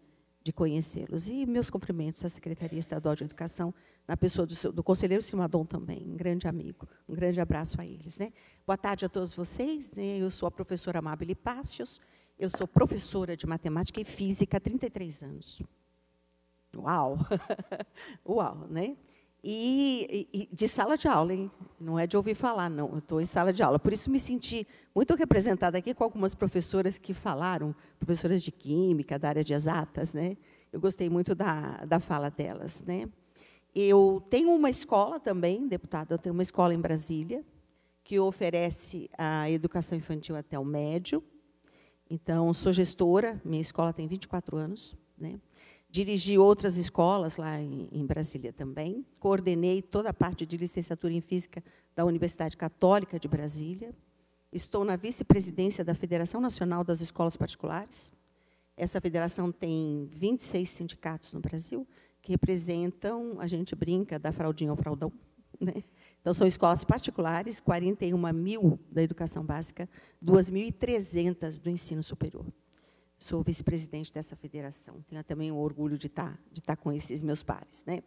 de conhecê-los. E meus cumprimentos à Secretaria Estadual de Educação, na pessoa do, seu, do conselheiro Simadon também, um grande amigo. Um grande abraço a eles. Né? Boa tarde a todos vocês. Né? Eu sou a professora Amabile Pácios, eu sou professora de matemática e física há 33 anos. Uau! [laughs] Uau, né? E, e, de sala de aula, hein? não é de ouvir falar, não. Eu estou em sala de aula. Por isso me senti muito representada aqui com algumas professoras que falaram, professoras de química, da área de exatas. Né? Eu gostei muito da, da fala delas. Né? Eu tenho uma escola também, deputada, eu tenho uma escola em Brasília, que oferece a educação infantil até o médio. Então, sou gestora, minha escola tem 24 anos. Né? Dirigi outras escolas lá em, Brasília também. Coordenei toda a parte de licenciatura em Física da Universidade Católica de Brasília. Estou na vice-presidência da Federação Nacional das Escolas Particulares. Essa federação tem 26 sindicatos no Brasil, que representam, a gente brinca, da fraldinha ao fraldão. [laughs] Né? Então, são escolas particulares, 41 mil da educação básica, 2.300 do ensino superior. Sou vice-presidente dessa federação. Tenho também o orgulho de estar, tá, de estar tá com esses meus pares. Né?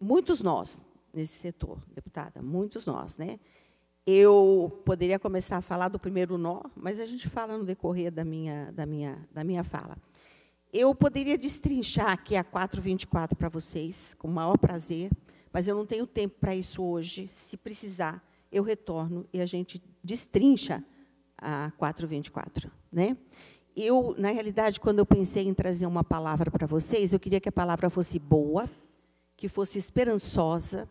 Muitos nós, nesse setor, deputada, muitos nós. Né? Eu poderia começar a falar do primeiro nó, mas a gente fala no decorrer da minha, da minha, da minha fala. Eu poderia destrinchar aqui a 424 para vocês, com o maior prazer, mas eu não tenho tempo para isso hoje. Se precisar, eu retorno e a gente destrincha a 424. Né? eu, na realidade, quando eu pensei em trazer uma palavra para vocês, eu queria que a palavra fosse boa, que fosse esperançosa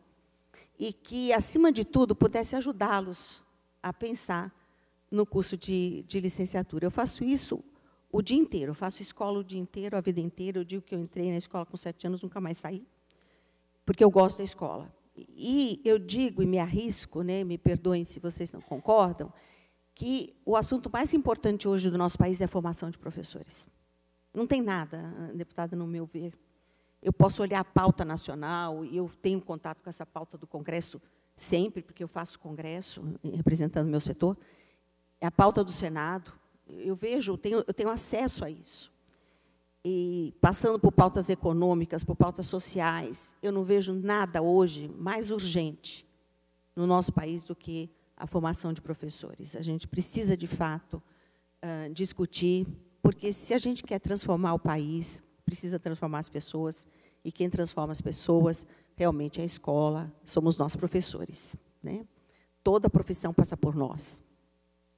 e que, acima de tudo, pudesse ajudá-los a pensar no curso de, de, licenciatura. Eu faço isso o dia inteiro, eu faço escola o dia inteiro, a vida inteira. Eu digo que eu entrei na escola com sete anos, nunca mais saí, porque eu gosto da escola. E eu digo e me arrisco, né, me perdoem se vocês não concordam, que o assunto mais importante hoje do nosso país é a formação de professores. Não tem nada, deputada, no meu ver. Eu posso olhar a pauta nacional, e eu tenho contato com essa pauta do Congresso sempre, porque eu faço Congresso, eh, representando o meu setor, É a pauta do Senado. Eu vejo, tenho, eu tenho acesso a isso. E passando por pautas econômicas, por pautas sociais, eu não vejo nada hoje mais urgente no nosso país do que a formação de professores. A gente precisa, de fato, discutir, porque se a gente quer transformar o país, precisa transformar as pessoas, e quem transforma as pessoas realmente é a escola, somos nós professores. Né? Toda profissão passa por nós,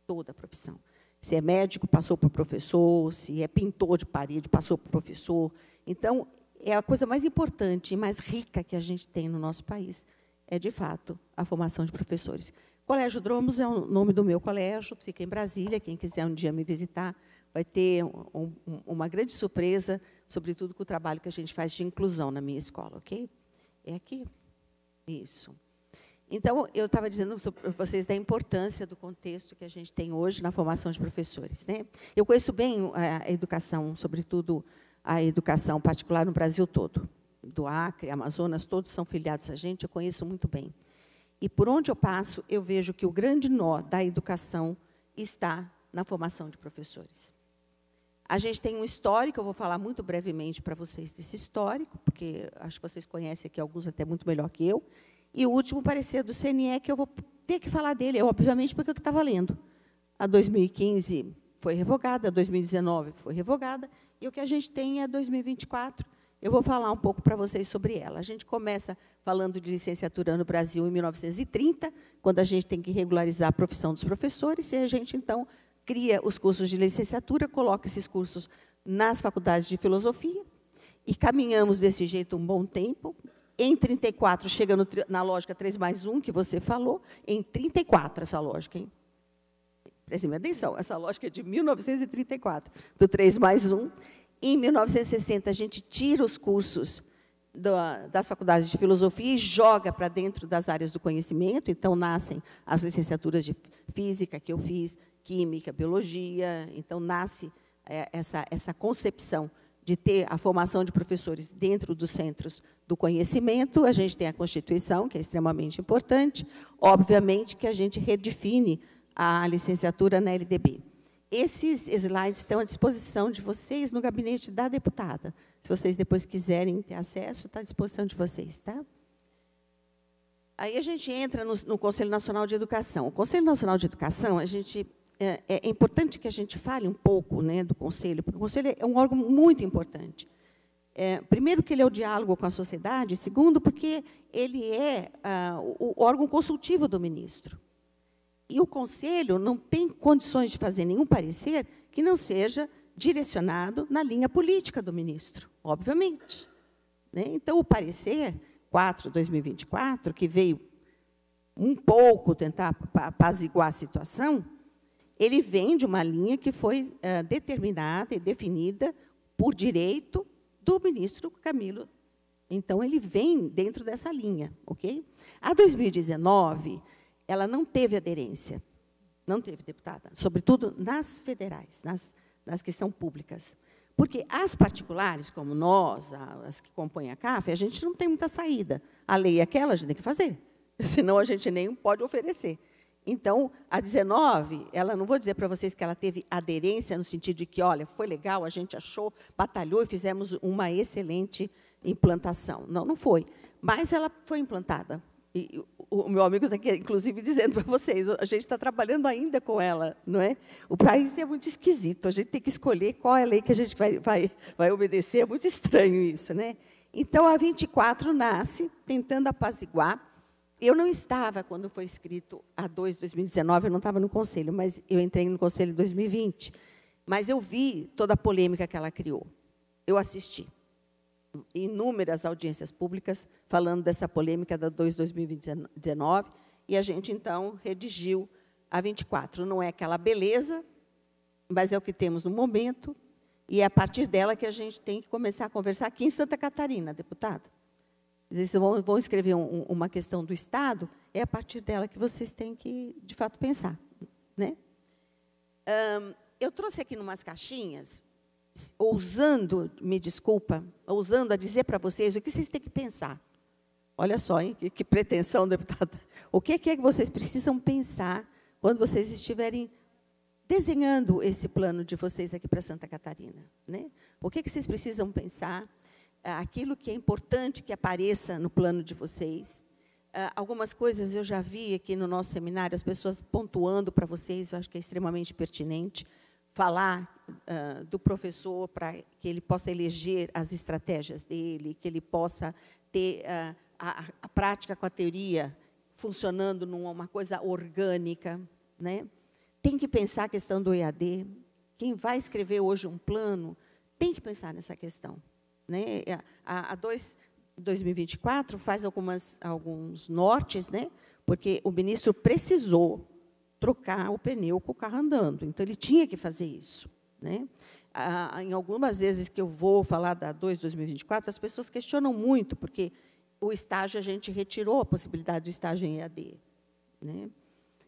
toda profissão. Se é médico, passou por professor, se é pintor de parede, passou por professor. Então, é a coisa mais importante e mais rica que a gente tem no nosso país, é, de fato, a formação de professores. Colégio Dromos é o nome do meu colégio, fica em Brasília. Quem quiser um dia me visitar, vai ter um, um, uma grande surpresa, sobretudo com o trabalho que a gente faz de inclusão na minha escola, ok? É aqui? Isso. Então, eu estava dizendo para vocês da importância do contexto que a gente tem hoje na formação de professores. Né? Eu conheço bem é, a educação, sobretudo a educação particular no Brasil todo. Do Acre, Amazonas, todos são filiados a gente, eu conheço muito bem. E por onde eu passo, eu vejo que o grande nó da educação está na formação de professores. A gente tem um histórico, eu vou falar muito brevemente para vocês desse histórico, porque acho que vocês conhecem aqui alguns até muito melhor que eu. E o último parecer do CNE, que eu vou ter que falar dele, obviamente, porque é o que está valendo. A 2015 foi revogada, a 2019 foi revogada, e o que a gente tem é 2024 eu vou falar um pouco para vocês sobre ela. A gente começa falando de licenciatura no Brasil em 1930, quando a gente tem que regularizar a profissão dos professores, e a gente, então, cria os cursos de licenciatura, coloca esses cursos nas faculdades de filosofia, e caminhamos desse jeito um bom tempo. Em 34, chega no, na lógica 3 mais 1, que você falou, em 34 essa lógica, hein? Prestem atenção, essa lógica é de 1934, do 3 mais 1. Em 1960, a gente tira os cursos das faculdades de filosofia e joga para dentro das áreas do conhecimento. Então, nascem as licenciaturas de física que eu fiz, química, biologia. Então, nasce é, essa, essa concepção de ter a formação de professores dentro dos centros do conhecimento. A gente tem a Constituição, que é extremamente importante. Obviamente que a gente redefine a licenciatura na LDB. Esses slides estão à disposição de vocês no gabinete da deputada. Se vocês depois quiserem ter acesso, está à disposição de vocês, tá? Aí a gente entra no, no Conselho Nacional de Educação. O Conselho Nacional de Educação, a gente é, é, é importante que a gente fale um pouco né, do Conselho, porque o Conselho é um órgão muito importante. É, primeiro, que ele é o diálogo com a sociedade, segundo, porque ele é ah, o, o, órgão consultivo do ministro e o conselho não tem condições de fazer nenhum parecer que não seja direcionado na linha política do ministro, obviamente. Né? Então, o parecer 4-2024, que veio um pouco tentar apaziguar a situação, ele vem de uma linha que foi eh, determinada e definida por direito do ministro Camilo. Então, ele vem dentro dessa linha. ok? A 2019 ela não teve aderência. Não teve, deputada. Sobretudo nas federais, nas, nas que são públicas. Porque as particulares, como nós, as que compõem a CAF, a gente não tem muita saída. A lei é aquela, a gente tem que fazer. [laughs] Senão, a gente nem pode oferecer. Então, a 19, ela não vou dizer para vocês que ela teve aderência no sentido de que, olha, foi legal, a gente achou, batalhou e fizemos uma excelente implantação. Não, não foi. Mas ela foi implantada e o meu amigo está aqui, inclusive, dizendo para vocês, a gente está trabalhando ainda com ela, não é? O país é muito esquisito, a gente tem que escolher qual é a lei que a gente vai, vai, vai obedecer, é muito estranho isso, né? Então, a 24 nasce, tentando apaziguar. Eu não estava quando foi escrito a 2, 2019, eu não estava no conselho, mas eu entrei no conselho em 2020. Mas eu vi toda a polêmica que ela criou. Eu assisti inúmeras audiências públicas falando dessa polêmica da 2-2019, e a gente, então, redigiu a 24. Não é aquela beleza, mas é o que temos no momento, e é a partir dela que a gente tem que começar a conversar aqui em Santa Catarina, deputada. Vocês vão, vão escrever um, uma questão do Estado, é a partir dela que vocês têm que, de fato, pensar. Né? eu trouxe aqui umas caixinhas ousando, me desculpa, ousando a dizer para vocês o que vocês têm que pensar. Olha só, hein? Que, que pretensão, deputada. O que é que é vocês precisam pensar quando vocês estiverem desenhando esse plano de vocês aqui para Santa Catarina? Né? O que, é que vocês precisam pensar? Ah, aquilo que é importante que apareça no plano de vocês. Ah, algumas coisas eu já vi aqui no nosso seminário, as pessoas pontuando para vocês, eu acho que é extremamente pertinente falar uh, do professor para que ele possa eleger as estratégias dele, que ele possa ter uh, a, a, prática com a teoria funcionando numa coisa orgânica. Né? Tem que pensar a questão do EAD. Quem vai escrever hoje um plano tem que pensar nessa questão. Né? A, a dois, 2024 faz algumas, alguns nortes, né? porque o ministro precisou trocar o pneu com o carro andando. Então, ele tinha que fazer isso. Né? Ah, em algumas vezes que eu vou falar da 2 2024, as pessoas questionam muito, porque o estágio, a gente retirou a possibilidade do estágio em EAD. Né?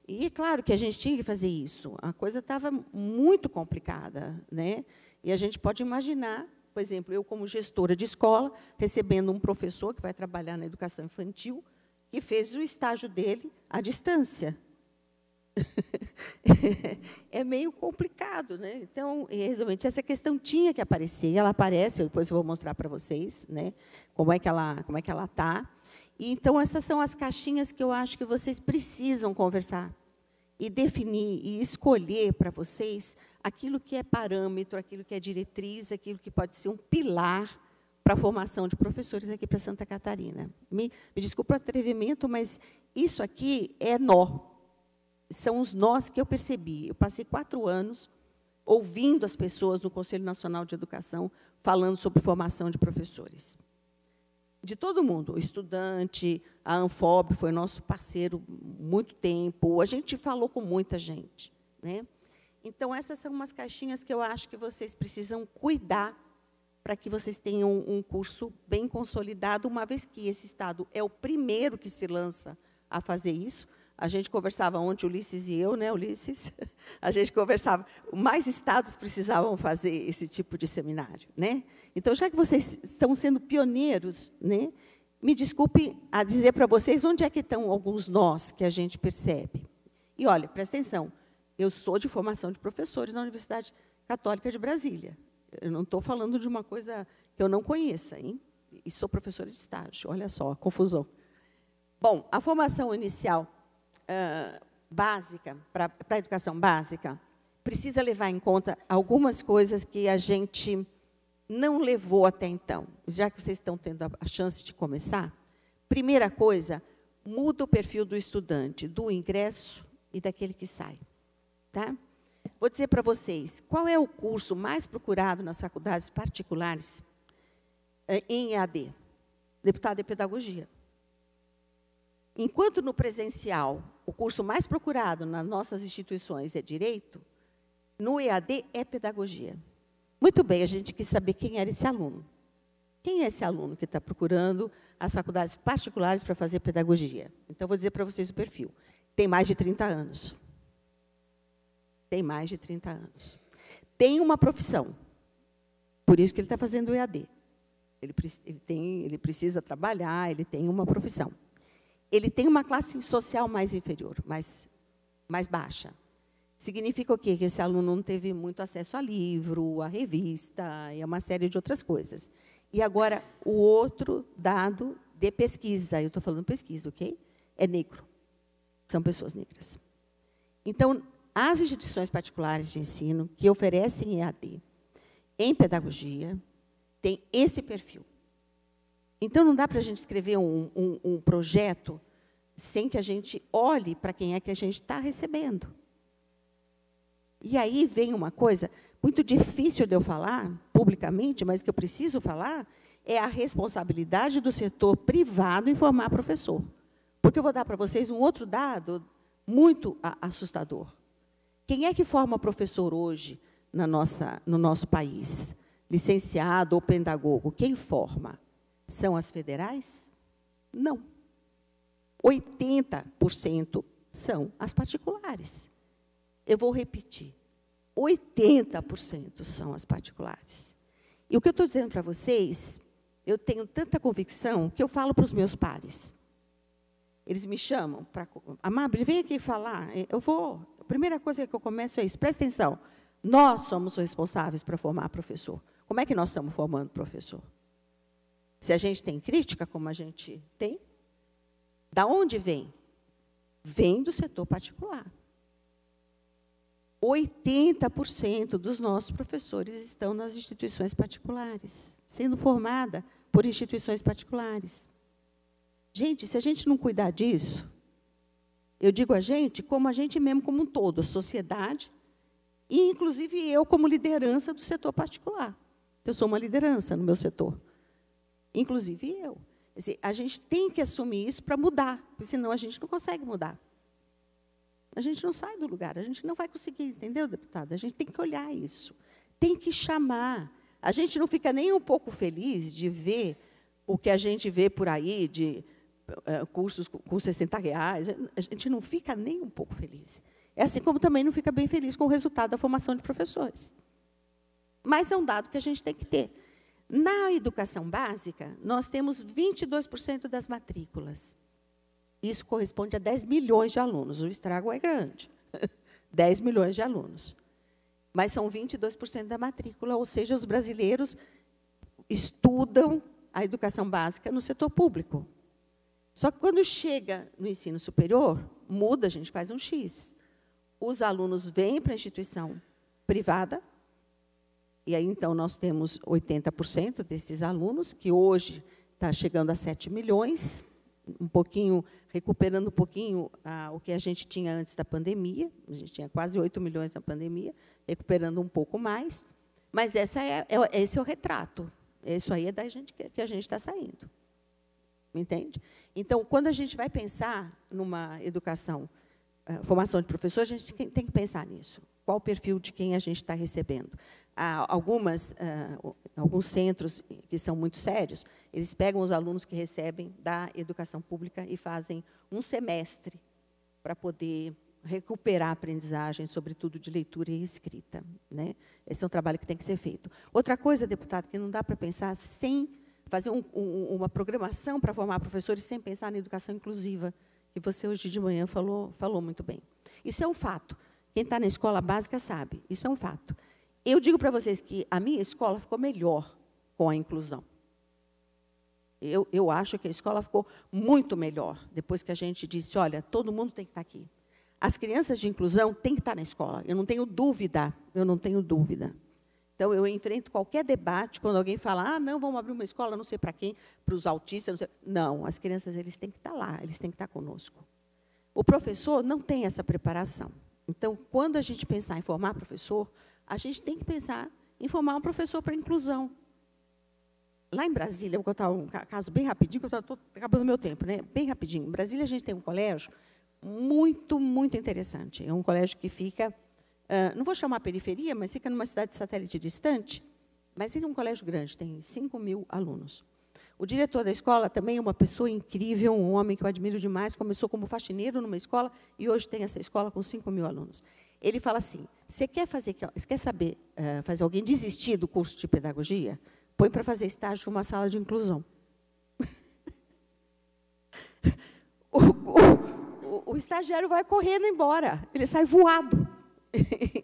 E é claro que a gente tinha que fazer isso. A coisa estava muito complicada. Né? E a gente pode imaginar, por exemplo, eu, como gestora de escola, recebendo um professor que vai trabalhar na educação infantil, que fez o estágio dele à distância. [laughs] é meio complicado, né? Então, realmente essa questão tinha que aparecer, ela aparece, depois eu vou mostrar para vocês, né? Como é que ela, como é que ela tá? E, então essas são as caixinhas que eu acho que vocês precisam conversar e definir e escolher para vocês aquilo que é parâmetro, aquilo que é diretriz, aquilo que pode ser um pilar para a formação de professores aqui para Santa Catarina. Me, me desculpa o atrevimento, mas isso aqui é nó, são os nós que eu percebi. Eu passei quatro anos ouvindo as pessoas no Conselho Nacional de Educação falando sobre formação de professores. De todo mundo, o estudante, a Anfob foi nosso parceiro muito tempo, a gente falou com muita gente. Né? Então, essas são umas caixinhas que eu acho que vocês precisam cuidar para que vocês tenham um curso bem consolidado, uma vez que esse Estado é o primeiro que se lança a fazer isso, a gente conversava ontem, Ulisses e eu, né, Ulisses? [laughs] A gente conversava. Mais estados precisavam fazer esse tipo de seminário, né? Então, já que vocês estão sendo pioneiros, né? Me desculpe a dizer para vocês onde é que estão alguns nós que a gente percebe. E olha, presta atenção. Eu sou de formação de professores na Universidade Católica de Brasília. Eu não estou falando de uma coisa que eu não conheça, hein? E sou professora de estágio. Olha só a confusão. Bom, a formação inicial básica, para a educação básica, precisa levar em conta algumas coisas que a gente não levou até então. Já que vocês estão tendo a chance de começar, primeira coisa, muda o perfil do estudante, do ingresso e daquele que sai. Tá? Vou dizer para vocês, qual é o curso mais procurado nas faculdades particulares em EAD? Deputado de Pedagogia enquanto no presencial o curso mais procurado nas nossas instituições é direito, no EAD é pedagogia. Muito bem, a gente quis saber quem era esse aluno. Quem é esse aluno que está procurando as faculdades particulares para fazer pedagogia? Então, vou dizer para vocês o perfil. Tem mais de 30 anos. Tem mais de 30 anos. Tem uma profissão. Por isso que ele está fazendo o EAD. Ele, ele, tem, ele precisa trabalhar, ele tem uma profissão ele tem uma classe social mais inferior, mais, mais baixa. Significa o quê? Que esse aluno não teve muito acesso a livro, a revista e a uma série de outras coisas. E agora, o outro dado de pesquisa, eu estou falando pesquisa, ok? É negro. São pessoas negras. Então, as instituições particulares de ensino que oferecem EAD em pedagogia têm esse perfil. Então, não dá para a gente escrever um, um, um projeto sem que a gente olhe para quem é que a gente está recebendo. E aí vem uma coisa muito difícil de eu falar publicamente, mas que eu preciso falar, é a responsabilidade do setor privado em formar professor. Porque eu vou dar para vocês um outro dado muito assustador. Quem é que forma professor hoje na nossa, no nosso país? Licenciado ou pedagogo? Quem forma? são as federais? Não. 80% são as particulares. Eu vou repetir. 80% são as particulares. E o que eu estou dizendo para vocês, eu tenho tanta convicção que eu falo para os meus pares. Eles me chamam para. Amable, vem aqui falar. Eh, eu vou. A primeira coisa que eu começo é isso. Presta atenção. Nós somos responsáveis para formar professor. Como é que nós estamos formando professor? Se a gente tem crítica, como a gente tem, da onde vem? Vem do setor particular. 80% dos nossos professores estão nas instituições particulares, sendo formada por instituições particulares. Gente, se a gente não cuidar disso, eu digo a gente como a gente mesmo, como um todo, a sociedade, e inclusive eu como liderança do setor particular. Eu sou uma liderança no meu setor inclusive eu. a gente tem que assumir isso para mudar, senão a gente não consegue mudar. A gente não sai do lugar, a gente não vai conseguir, entendeu, deputada? A gente tem que olhar isso, tem que chamar. A gente não fica nem um pouco feliz de ver o que a gente vê por aí, de eh, cursos com 60 reais. A gente não fica nem um pouco feliz. É assim como também não fica bem feliz com o resultado da formação de professores. Mas é um dado que a gente tem que ter. Na educação básica, nós temos 22% das matrículas. Isso corresponde a 10 milhões de alunos. O estrago é grande. 10 [laughs] milhões de alunos. Mas são 22% da matrícula, ou seja, os brasileiros estudam a educação básica no setor público. Só que quando chega no ensino superior, muda, a gente faz um X. Os alunos vêm para a instituição privada, e aí, então, nós temos 80% desses alunos, que hoje está chegando a 7 milhões, um pouquinho, recuperando um pouquinho ah, o que a gente tinha antes da pandemia, a gente tinha quase 8 milhões na pandemia, recuperando um pouco mais, mas essa é, é esse é o retrato, isso aí é da gente que, que a gente está saindo, entende? Então, quando a gente vai pensar numa educação, ah, formação de professor, a gente tem, tem que pensar nisso qual o perfil de quem a gente está recebendo. Há algumas, uh, alguns centros que são muito sérios, eles pegam os alunos que recebem da educação pública e fazem um semestre para poder recuperar a aprendizagem, sobretudo de leitura e escrita. Né? Esse é um trabalho que tem que ser feito. Outra coisa, deputado, que não dá para pensar sem fazer um, um, uma programação para formar professores sem pensar na educação inclusiva, que você hoje de manhã falou, falou muito bem. Isso é um fato. Quem está na escola básica sabe, isso é um fato. Eu digo para vocês que a minha escola ficou melhor com a inclusão. Eu, eu acho que a escola ficou muito melhor depois que a gente disse: olha, todo mundo tem que estar tá aqui. As crianças de inclusão têm que estar tá na escola. Eu não tenho dúvida, eu não tenho dúvida. Então, eu enfrento qualquer debate quando alguém fala: ah, não, vamos abrir uma escola, não sei para quem, para os autistas. Não, não, as crianças eles têm que estar tá lá, eles têm que estar conosco. O professor não tem essa preparação. Então, quando a gente pensar em formar professor, a gente tem que pensar em formar um professor para inclusão. Lá em Brasília, vou contar um caso bem rapidinho, porque estou acabando meu tempo, né? Bem rapidinho. Em Brasília, a gente tem um colégio muito, muito interessante. É um colégio que fica, uh, não vou chamar periferia, mas fica numa cidade satélite distante, mas ele é um colégio grande, tem 5 mil alunos. O diretor da escola também é uma pessoa incrível, um homem que eu admiro demais. Começou como faxineiro numa escola e hoje tem essa escola com 5 mil alunos. Ele fala assim: você quer fazer, quer saber eh, fazer alguém desistir do curso de pedagogia? Põe para fazer estágio numa sala de inclusão. [laughs] o, o, o estagiário vai correndo embora, ele sai voado. [laughs]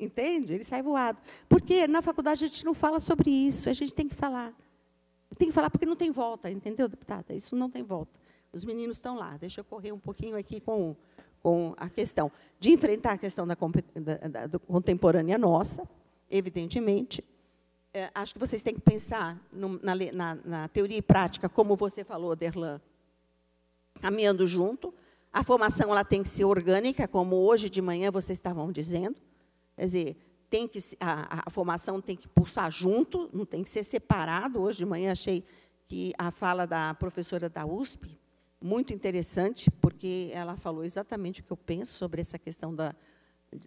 Entende? Ele sai voado. Porque na faculdade a gente não fala sobre isso, a gente tem que falar tem que falar porque não tem volta, entendeu, deputada? Isso não tem volta. Os meninos estão lá. Deixa eu correr um pouquinho aqui com, com a questão. De enfrentar a questão da, da, da contemporânea nossa, evidentemente. É, acho que vocês têm que pensar no, na, na, na teoria e prática, como você falou, Derlan, caminhando junto. A formação ela tem que ser orgânica, como hoje de manhã vocês estavam dizendo. Quer dizer, tem que a, a, formação tem que pulsar junto, não tem que ser separado. Hoje de manhã achei que a fala da professora da USP muito interessante, porque ela falou exatamente o que eu penso sobre essa questão da,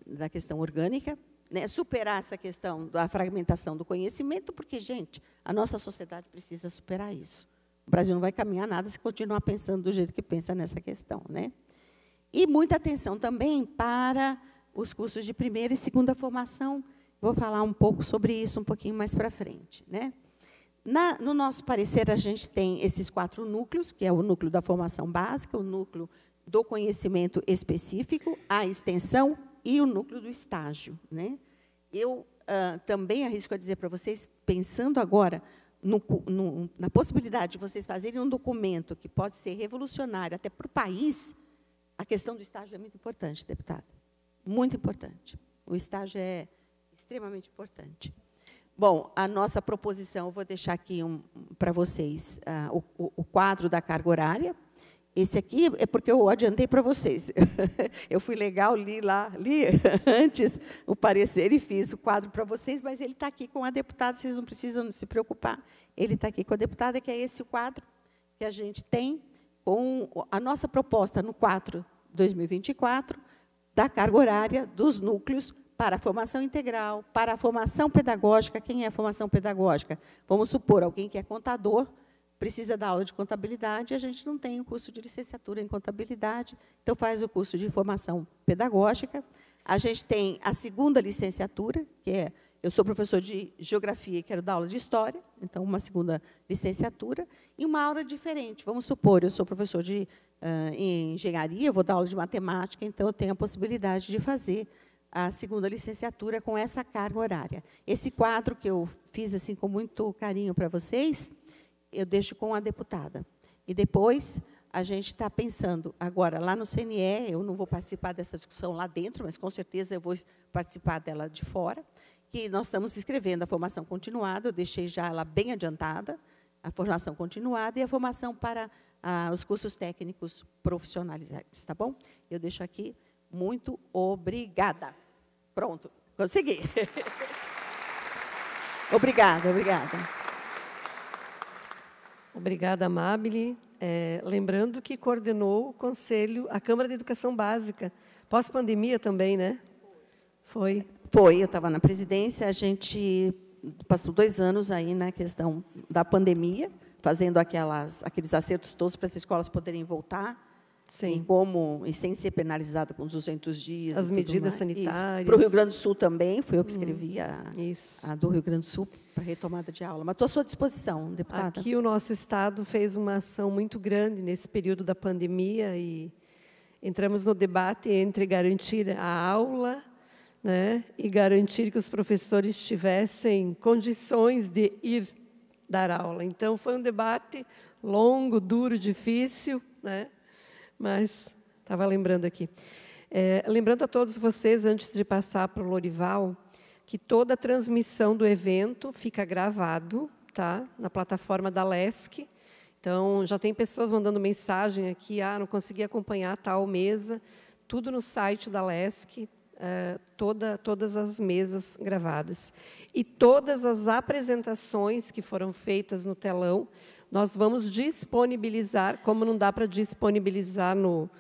da questão orgânica, né? superar essa questão da fragmentação do conhecimento, porque gente, a nossa sociedade precisa superar isso. O Brasil não vai caminhar nada se continuar pensando do jeito que pensa nessa questão, né? E muita atenção também para os cursos de primeira e segunda formação. Vou falar um pouco sobre isso um pouquinho mais para frente. Né? Na, no nosso parecer, a gente tem esses quatro núcleos, que é o núcleo da formação básica, o núcleo do conhecimento específico, a extensão e o núcleo do estágio. Né? Eu uh, também arrisco a dizer para vocês, pensando agora no, no, na possibilidade de vocês fazerem um documento que pode ser revolucionário até para o país, a questão do estágio é muito importante, deputado. Muito importante. O estágio é extremamente importante. Bom, a nossa proposição, eu vou deixar aqui um, para vocês uh, o, o, quadro da carga horária. Esse aqui é porque eu adiantei para vocês. [laughs] eu fui legal, li lá, li [laughs] antes o parecer e fiz o quadro para vocês, mas ele está aqui com a deputada, vocês não precisam se preocupar. Ele está aqui com a deputada, que é esse o quadro que a gente tem com a nossa proposta no 4 2024 da carga horária dos núcleos para a formação integral, para a formação pedagógica. Quem é a formação pedagógica? Vamos supor, alguém que é contador precisa da aula de contabilidade, a gente não tem o um curso de licenciatura em contabilidade, então faz o curso de formação pedagógica. A gente tem a segunda licenciatura, que é eu sou professor de geografia e quero dar aula de história, então uma segunda licenciatura, e uma aula diferente. Vamos supor, eu sou professor de uh, em engenharia, vou dar aula de matemática, então eu tenho a possibilidade de fazer a segunda licenciatura com essa carga horária. Esse quadro que eu fiz assim com muito carinho para vocês, eu deixo com a deputada. E depois a gente está pensando agora lá no CNE, eu não vou participar dessa discussão lá dentro, mas com certeza eu vou participar dela de fora, que nós estamos escrevendo a formação continuada, eu deixei já ela bem adiantada, a formação continuada e a formação para ah, os cursos técnicos profissionalizantes, tá bom? Eu deixo aqui. Muito obrigada. Pronto, consegui. [laughs] obrigada, obrigada. Obrigada, Amabile. É, lembrando que coordenou o Conselho, a Câmara de Educação Básica, pós-pandemia também, né? Foi. Foi, eu estava na presidência, a gente passou dois anos aí na questão da pandemia, fazendo aquelas, aqueles acertos todos para as escolas poderem voltar. Sim. E como, e sem ser penalizada com 200 dias. As medidas mais. sanitárias. Para o Rio Grande do Sul também, foi eu que hum, escrevi a, a do Rio Grande do Sul para retomada de aula. Mas estou à sua disposição, deputada. Aqui o nosso Estado fez uma ação muito grande nesse período da pandemia e entramos no debate entre garantir a aula né, e garantir que os professores tivessem condições de ir dar aula. Então, foi um debate longo, duro, difícil, né? mas estava lembrando aqui. É, lembrando a todos vocês, antes de passar para o Lorival, que toda a transmissão do evento fica gravado tá? na plataforma da LESC. Então, já tem pessoas mandando mensagem aqui, ah, não consegui acompanhar tal mesa. Tudo no site da LESC, eh, toda, todas as mesas gravadas. E todas as apresentações que foram feitas no telão, nós vamos disponibilizar, como não dá para disponibilizar no,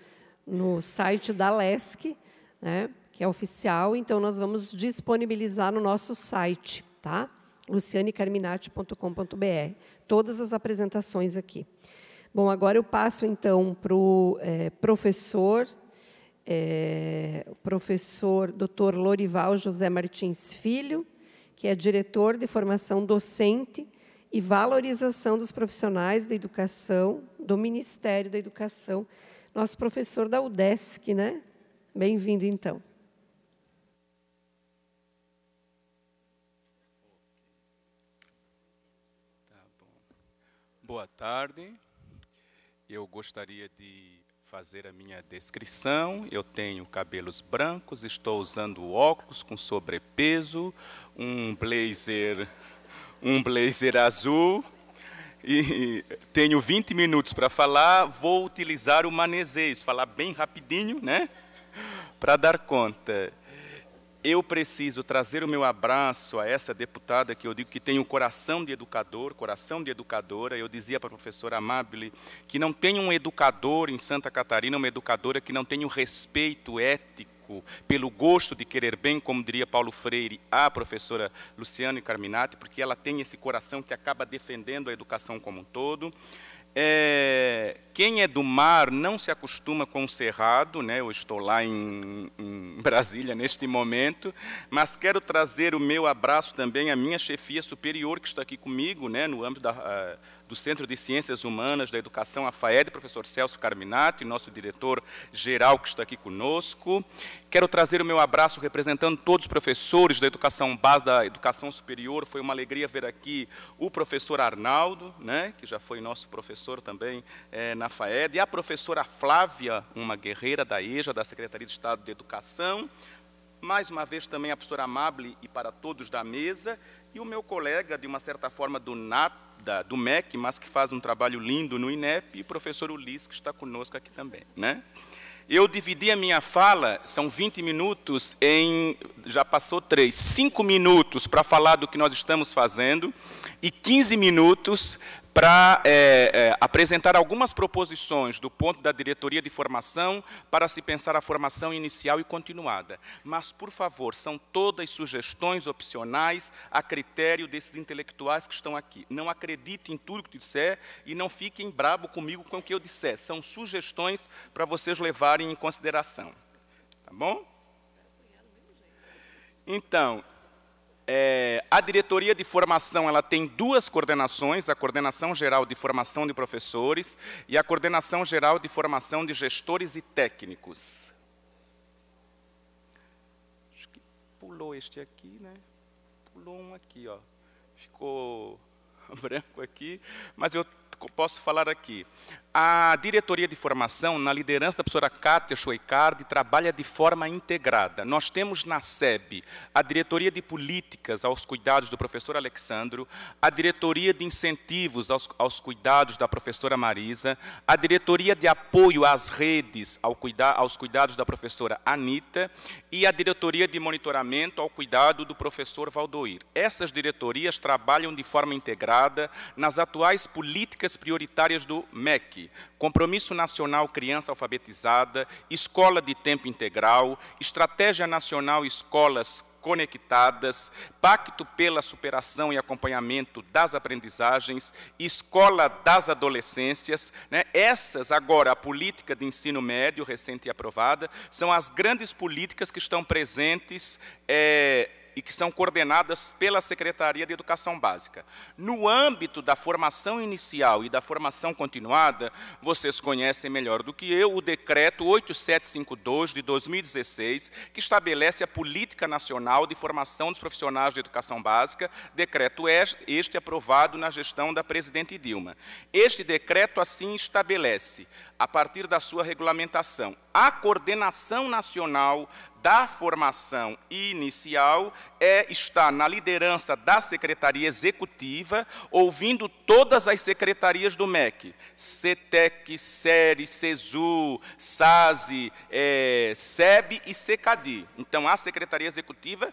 no site da LESC, né, que é oficial, então nós vamos disponibilizar no nosso site, tá? lucianecarminati.com.br. Todas as apresentações aqui. Bom, agora eu passo, então, para o é, eh, professor é, o professor Dr. Lorival José Martins Filho, que é diretor de formação docente e valorização dos profissionais da educação do Ministério da Educação, nosso professor da UDESC, né? Bem-vindo então. Tá bom. Boa tarde. Eu gostaria de fazer a minha descrição. Eu tenho cabelos brancos, estou usando óculos com sobrepeso, um blazer, um blazer azul. E tenho 20 minutos para falar, vou utilizar o manezês, falar bem rapidinho, né? Para dar conta eu preciso trazer o meu abraço a essa deputada que eu digo que tem um coração de educador, coração de educadora. Eu dizia para a professora Amabile que não tem um educador em Santa Catarina, uma educadora que não tenha o um respeito ético pelo gosto de querer bem, como diria Paulo Freire, à professora e Carminati, porque ela tem esse coração que acaba defendendo a educação como um todo. É, quem é do mar não se acostuma com o cerrado, né? eu estou lá em, em, [laughs] Brasília neste momento, mas quero trazer o meu abraço também à minha chefia superior, que está aqui comigo, né? no âmbito da eh, do Centro de Ciências Humanas da Educação, a FAED, professor Celso Carminati, nosso diretor-geral que está aqui conosco. Quero trazer o meu abraço representando todos os professores da educação base, da educação superior. Foi uma alegria ver aqui o professor Arnaldo, né, que já foi nosso professor também é, na FAED, e a professora Flávia, uma guerreira da EJA, da Secretaria de Estado de Educação, mais uma vez também a professora Amable e para todos da mesa, e o meu colega, de uma certa forma, do NAP, da, do MEC, mas que faz um trabalho lindo no INEP, e o professor Ulisses, que está conosco aqui também. Né? Eu dividi a minha fala, são 20 minutos, em. Já passou três. Cinco minutos para falar do que nós estamos fazendo e 15 minutos para é, é, apresentar algumas proposições do ponto da diretoria de formação para se pensar a formação inicial e continuada. Mas, por favor, são todas sugestões opcionais a critério desses intelectuais que estão aqui. Não acredite em tudo que disser e não fiquem brabo comigo com o que eu disser. São sugestões para vocês levarem em consideração. Tá bom? Então, é, a diretoria de formação ela tem duas coordenações, a coordenação geral de formação de professores e a coordenação geral de formação de gestores e técnicos. Acho que pulou este aqui, né? Pulou um aqui, ó. Ficou [laughs] branco aqui, mas eu posso falar aqui. A diretoria de formação, na liderança da professora Kátia Schoicardi, trabalha de forma integrada. Nós temos na SEB a diretoria de políticas aos cuidados do professor Alexandro, a diretoria de incentivos aos, aos cuidados da professora Marisa, a diretoria de apoio às redes ao cuida, aos cuidados da professora Anita e a diretoria de monitoramento ao cuidado do professor Valdoir. Essas diretorias trabalham de forma integrada nas atuais políticas prioritárias do MEC Compromisso Nacional Criança Alfabetizada, Escola de Tempo Integral, Estratégia Nacional Escolas Conectadas, Pacto pela Superação e Acompanhamento das Aprendizagens, Escola das Adolescências. Né? Essas, agora, a política de ensino médio recente e aprovada, são as grandes políticas que estão presentes. É, e que são coordenadas pela Secretaria de Educação Básica. No âmbito da formação inicial e da formação continuada, vocês conhecem melhor do que eu o decreto 8752 de 2016, que estabelece a política nacional de formação dos profissionais de educação básica, decreto este aprovado na gestão da presidente Dilma. Este decreto assim estabelece a partir da sua regulamentação, a coordenação nacional da formação inicial é está na liderança da secretaria executiva, ouvindo todas as secretarias do MEC, CETEC, SERI, SESU, SASE, é, SEB e SECADI. Então, a secretaria executiva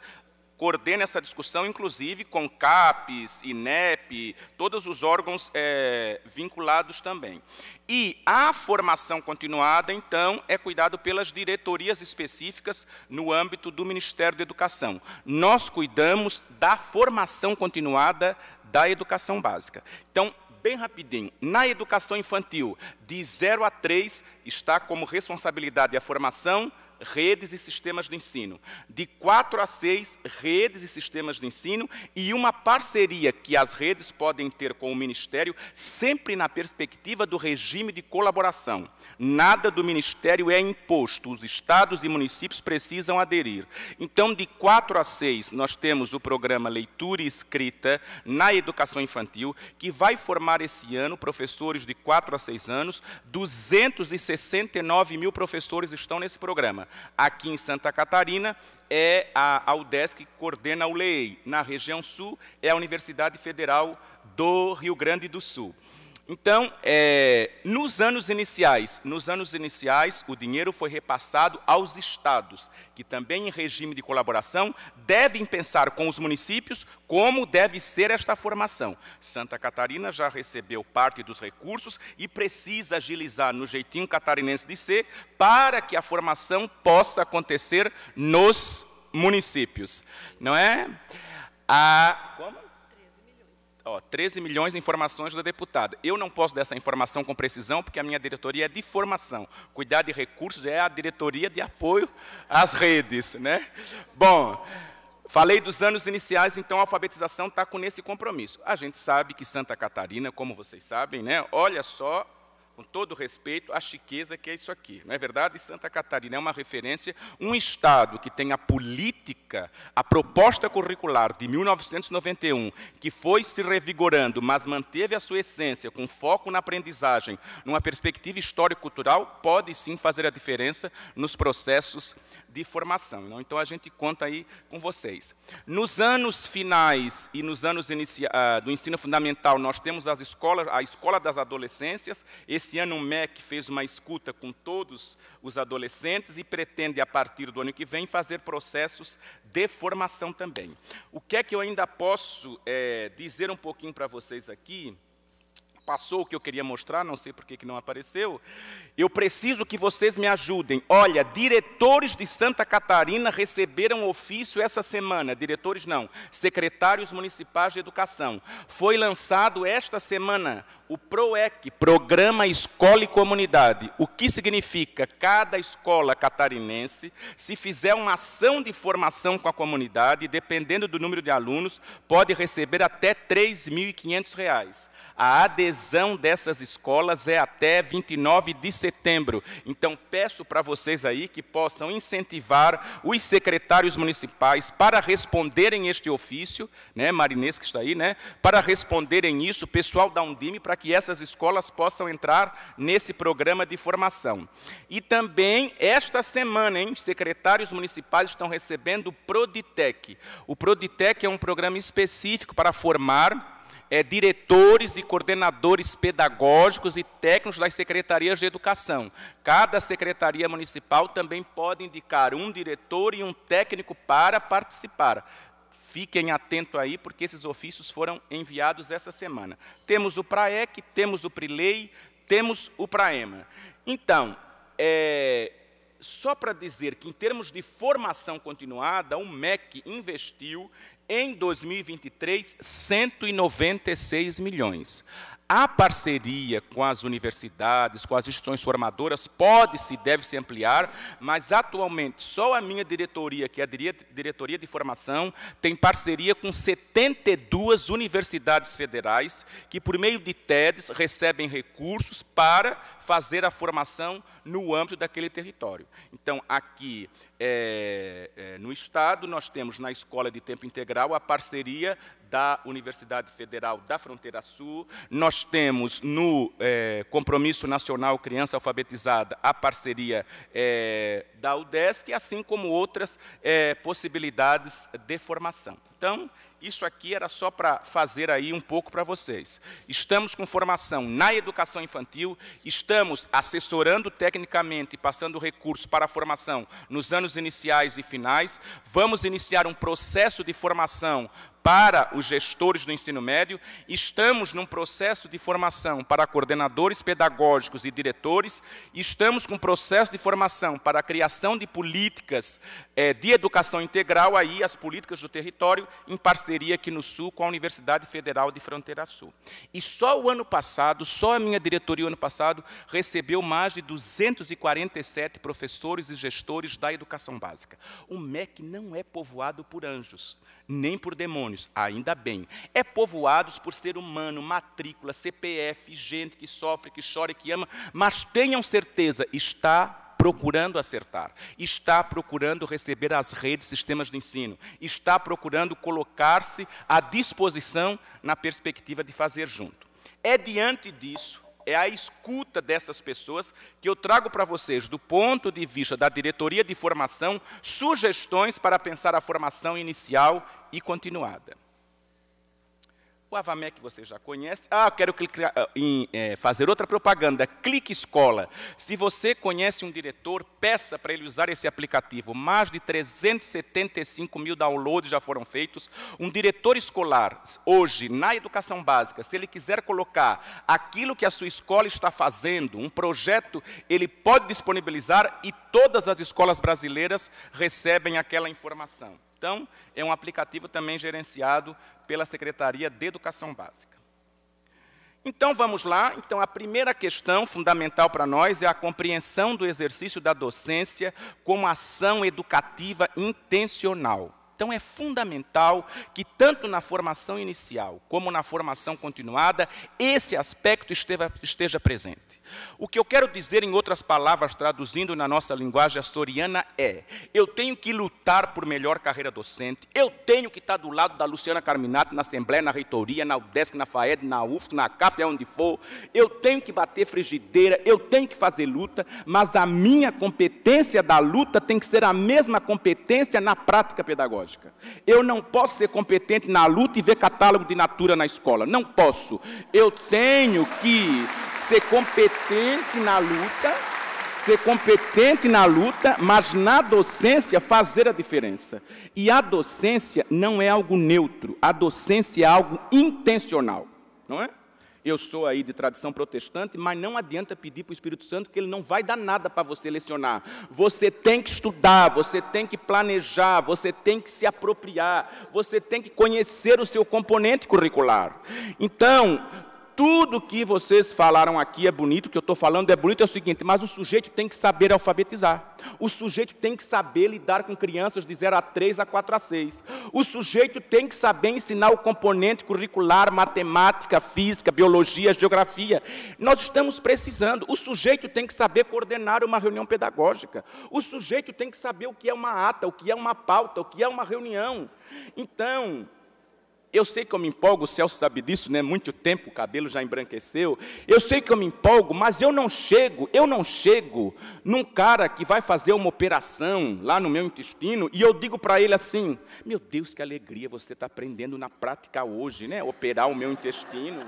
coordena essa discussão, inclusive com CAPES, INEP, todos os órgãos é, vinculados também. E a formação continuada, então, é cuidado pelas diretorias específicas no âmbito do Ministério da Educação. Nós cuidamos da formação continuada da educação básica. Então, bem rapidinho. Na educação infantil, de 0 a 3, está como responsabilidade a formação redes e sistemas de ensino. De quatro a seis redes e sistemas de ensino e uma parceria que as redes podem ter com o Ministério, sempre na perspectiva do regime de colaboração. Nada do Ministério é imposto, os estados e municípios precisam aderir. Então, de quatro a seis, nós temos o programa Leitura e Escrita na Educação Infantil, que vai formar esse ano professores de quatro a seis anos, 269 mil professores estão nesse programa. Aqui em Santa Catarina é a, a que coordena o LEI Na região sul é a Universidade Federal do Rio Grande do Sul. Então, é, nos anos iniciais, nos anos iniciais, o dinheiro foi repassado aos estados, que também em regime de colaboração devem pensar com os municípios como deve ser esta formação. Santa Catarina já recebeu parte dos recursos e precisa agilizar no jeitinho catarinense de ser para que a formação possa acontecer nos municípios, não é? A como? ó, 13 milhões de informações da deputada. Eu não posso dar essa informação com precisão, porque a minha diretoria é de formação. Cuidar de recursos é a diretoria de apoio às redes. Né? Bom, falei dos anos iniciais, então a alfabetização está com esse compromisso. A gente sabe que Santa Catarina, como vocês sabem, né, olha só com todo respeito, a chiqueza que é isso aqui. Não é verdade? E Santa Catarina é uma referência, um Estado que tem a política, a proposta curricular de 1991, que foi se revigorando, mas manteve a sua essência, com foco na aprendizagem, numa perspectiva histórico-cultural, pode sim fazer a diferença nos processos de formação. Então, então a gente conta aí com vocês. Nos anos finais e nos anos inicia, ah, do ensino fundamental, nós temos as escolas, a Escola das Adolescências. Esse ano o MEC fez uma escuta com todos os adolescentes e pretende, a partir do ano que vem, fazer processos de formação também. O que é que eu ainda posso é, dizer um pouquinho para vocês aqui? passou o que eu queria mostrar, não sei por que não apareceu. Eu preciso que vocês me ajudem. Olha, diretores de Santa Catarina receberam ofício essa semana, diretores não, secretários municipais de educação. Foi lançado esta semana o PROEC, Programa Escola e Comunidade. O que significa? Cada escola catarinense, se fizer uma ação de formação com a comunidade, dependendo do número de alunos, pode receber até R$ 3.500. A adesão dessas escolas é até 29 de setembro. Então, peço para vocês aí que possam incentivar os secretários municipais para responderem este ofício, né, Marinês que está aí, né, para responderem isso, pessoal da Undime, para que essas escolas possam entrar nesse programa de formação. E também, esta semana, hein, secretários municipais estão recebendo o Proditec. O Proditec é um programa específico para formar é, diretores e coordenadores pedagógicos e técnicos das secretarias de educação. Cada secretaria municipal também pode indicar um diretor e um técnico para participar. Fiquem atentos aí, porque esses ofícios foram enviados essa semana. Temos o PRAEC, temos o PRILEI, temos o PRAEMA. Então, é, só para dizer que, em termos de formação continuada, o MEC investiu em 2023, 196 milhões a parceria com as universidades, com as instituições formadoras, pode-se e deve se ampliar, mas atualmente só a minha diretoria, que é a diretoria de formação, tem parceria com 72 universidades federais, que por meio de TEDs recebem recursos para fazer a formação no âmbito daquele território. Então, aqui é, é, no Estado, nós temos na escola de tempo integral a parceria da Universidade Federal da Fronteira Sul. Nós temos no eh, Compromisso Nacional Criança Alfabetizada a parceria eh, da UDESC, assim como outras eh, possibilidades de formação. Então, isso aqui era só para fazer aí um pouco para vocês. Estamos com formação na educação infantil, estamos assessorando tecnicamente e passando recursos para a formação nos anos iniciais e finais. Vamos iniciar um processo de formação para os gestores do ensino médio, estamos num processo de formação para coordenadores pedagógicos e diretores, estamos com um processo de formação para a criação de políticas é, de educação integral, aí as políticas do território, em parceria aqui no Sul com a Universidade Federal de Fronteira Sul. E só o ano passado, só a minha diretoria, o ano passado, recebeu mais de 247 professores e gestores da educação básica. O MEC não é povoado por anjos nem por demônios, ainda bem. É povoados por ser humano, matrícula, CPF, gente que sofre, que chora e que ama, mas tenham certeza, está procurando acertar, está procurando receber as redes, sistemas de ensino, está procurando colocar-se à disposição na perspectiva de fazer junto. É diante disso, é a escuta dessas pessoas que eu trago para vocês, do ponto de vista da diretoria de formação, sugestões para pensar a formação inicial e continuada. O Avamec você já conhece. Ah, quero clicar, ah, em, é, fazer outra propaganda. Clique Escola. Se você conhece um diretor, peça para ele usar esse aplicativo. Mais de 375 mil downloads já foram feitos. Um diretor escolar, hoje, na educação básica, se ele quiser colocar aquilo que a sua escola está fazendo, um projeto, ele pode disponibilizar e todas as escolas brasileiras recebem aquela informação. Então, é um aplicativo também gerenciado pela Secretaria de Educação Básica. Então, vamos lá. Então, a primeira questão fundamental para nós é a compreensão do exercício da docência como ação educativa intencional. Então, é fundamental que, tanto na formação inicial como na formação continuada, esse aspecto esteja, esteja presente. O que eu quero dizer, em outras palavras, traduzindo na nossa linguagem açoriana, é: eu tenho que lutar por melhor carreira docente, eu tenho que estar do lado da Luciana Carminato na Assembleia, na Reitoria, na UDESC, na FAED, na UFT, na CAF, onde for, eu tenho que bater frigideira, eu tenho que fazer luta, mas a minha competência da luta tem que ser a mesma competência na prática pedagógica. Eu não posso ser competente na luta e ver catálogo de natura na escola, não posso. Eu tenho que ser competente competente na luta, ser competente na luta, mas na docência fazer a diferença. E a docência não é algo neutro, a docência é algo intencional, não é? Eu sou aí de tradição protestante, mas não adianta pedir para o Espírito Santo que ele não vai dar nada para você lecionar. Você tem que estudar, você tem que planejar, você tem que se apropriar, você tem que conhecer o seu componente curricular. Então, tudo que vocês falaram aqui é bonito, o que eu estou falando é bonito, é o seguinte, mas o sujeito tem que saber alfabetizar. O sujeito tem que saber lidar com crianças de 0 a 3, a 4 a 6. O sujeito tem que saber ensinar o componente curricular, matemática, física, biologia, geografia. Nós estamos precisando. O sujeito tem que saber coordenar uma reunião pedagógica. O sujeito tem que saber o que é uma ata, o que é uma pauta, o que é uma reunião. Então, eu sei que eu me empolgo, o Celso sabe disso, né? Muito tempo, o cabelo já embranqueceu. Eu sei que eu me empolgo, mas eu não chego, eu não chego num cara que vai fazer uma operação lá no meu intestino e eu digo para ele assim: Meu Deus, que alegria você está aprendendo na prática hoje, né? Operar o meu intestino.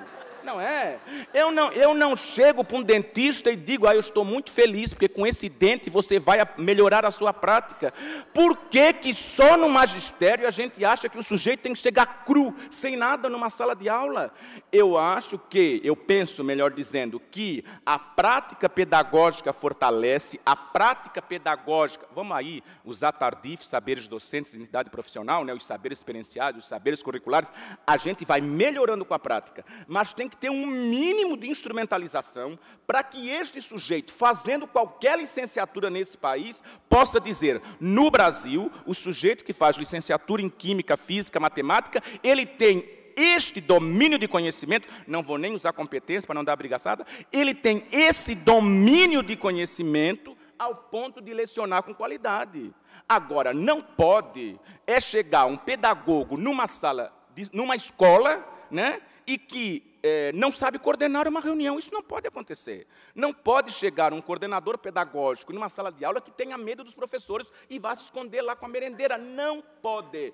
Não é. Eu não, eu não chego para um dentista e digo, ah, eu estou muito feliz, porque com esse dente você vai melhorar a sua prática. Por que, que só no magistério a gente acha que o sujeito tem que chegar cru, sem nada, numa sala de aula? Eu acho que, eu penso, melhor dizendo, que a prática pedagógica fortalece, a prática pedagógica, vamos aí usar tardif, saberes docentes, identidade profissional, né, os saberes experienciais, os saberes curriculares, a gente vai melhorando com a prática, mas tem que ter um mínimo de instrumentalização para que este sujeito, fazendo qualquer licenciatura nesse país, possa dizer: no Brasil, o sujeito que faz licenciatura em Química, Física, Matemática, ele tem este domínio de conhecimento, não vou nem usar competência para não dar brigaçada, ele tem esse domínio de conhecimento ao ponto de lecionar com qualidade. Agora, não pode é chegar um pedagogo numa sala, numa escola, né, e que é, não sabe coordenar uma reunião. Isso não pode acontecer. Não pode chegar um coordenador pedagógico numa sala de aula que tenha medo dos professores e vá se esconder lá com a merendeira. Não pode.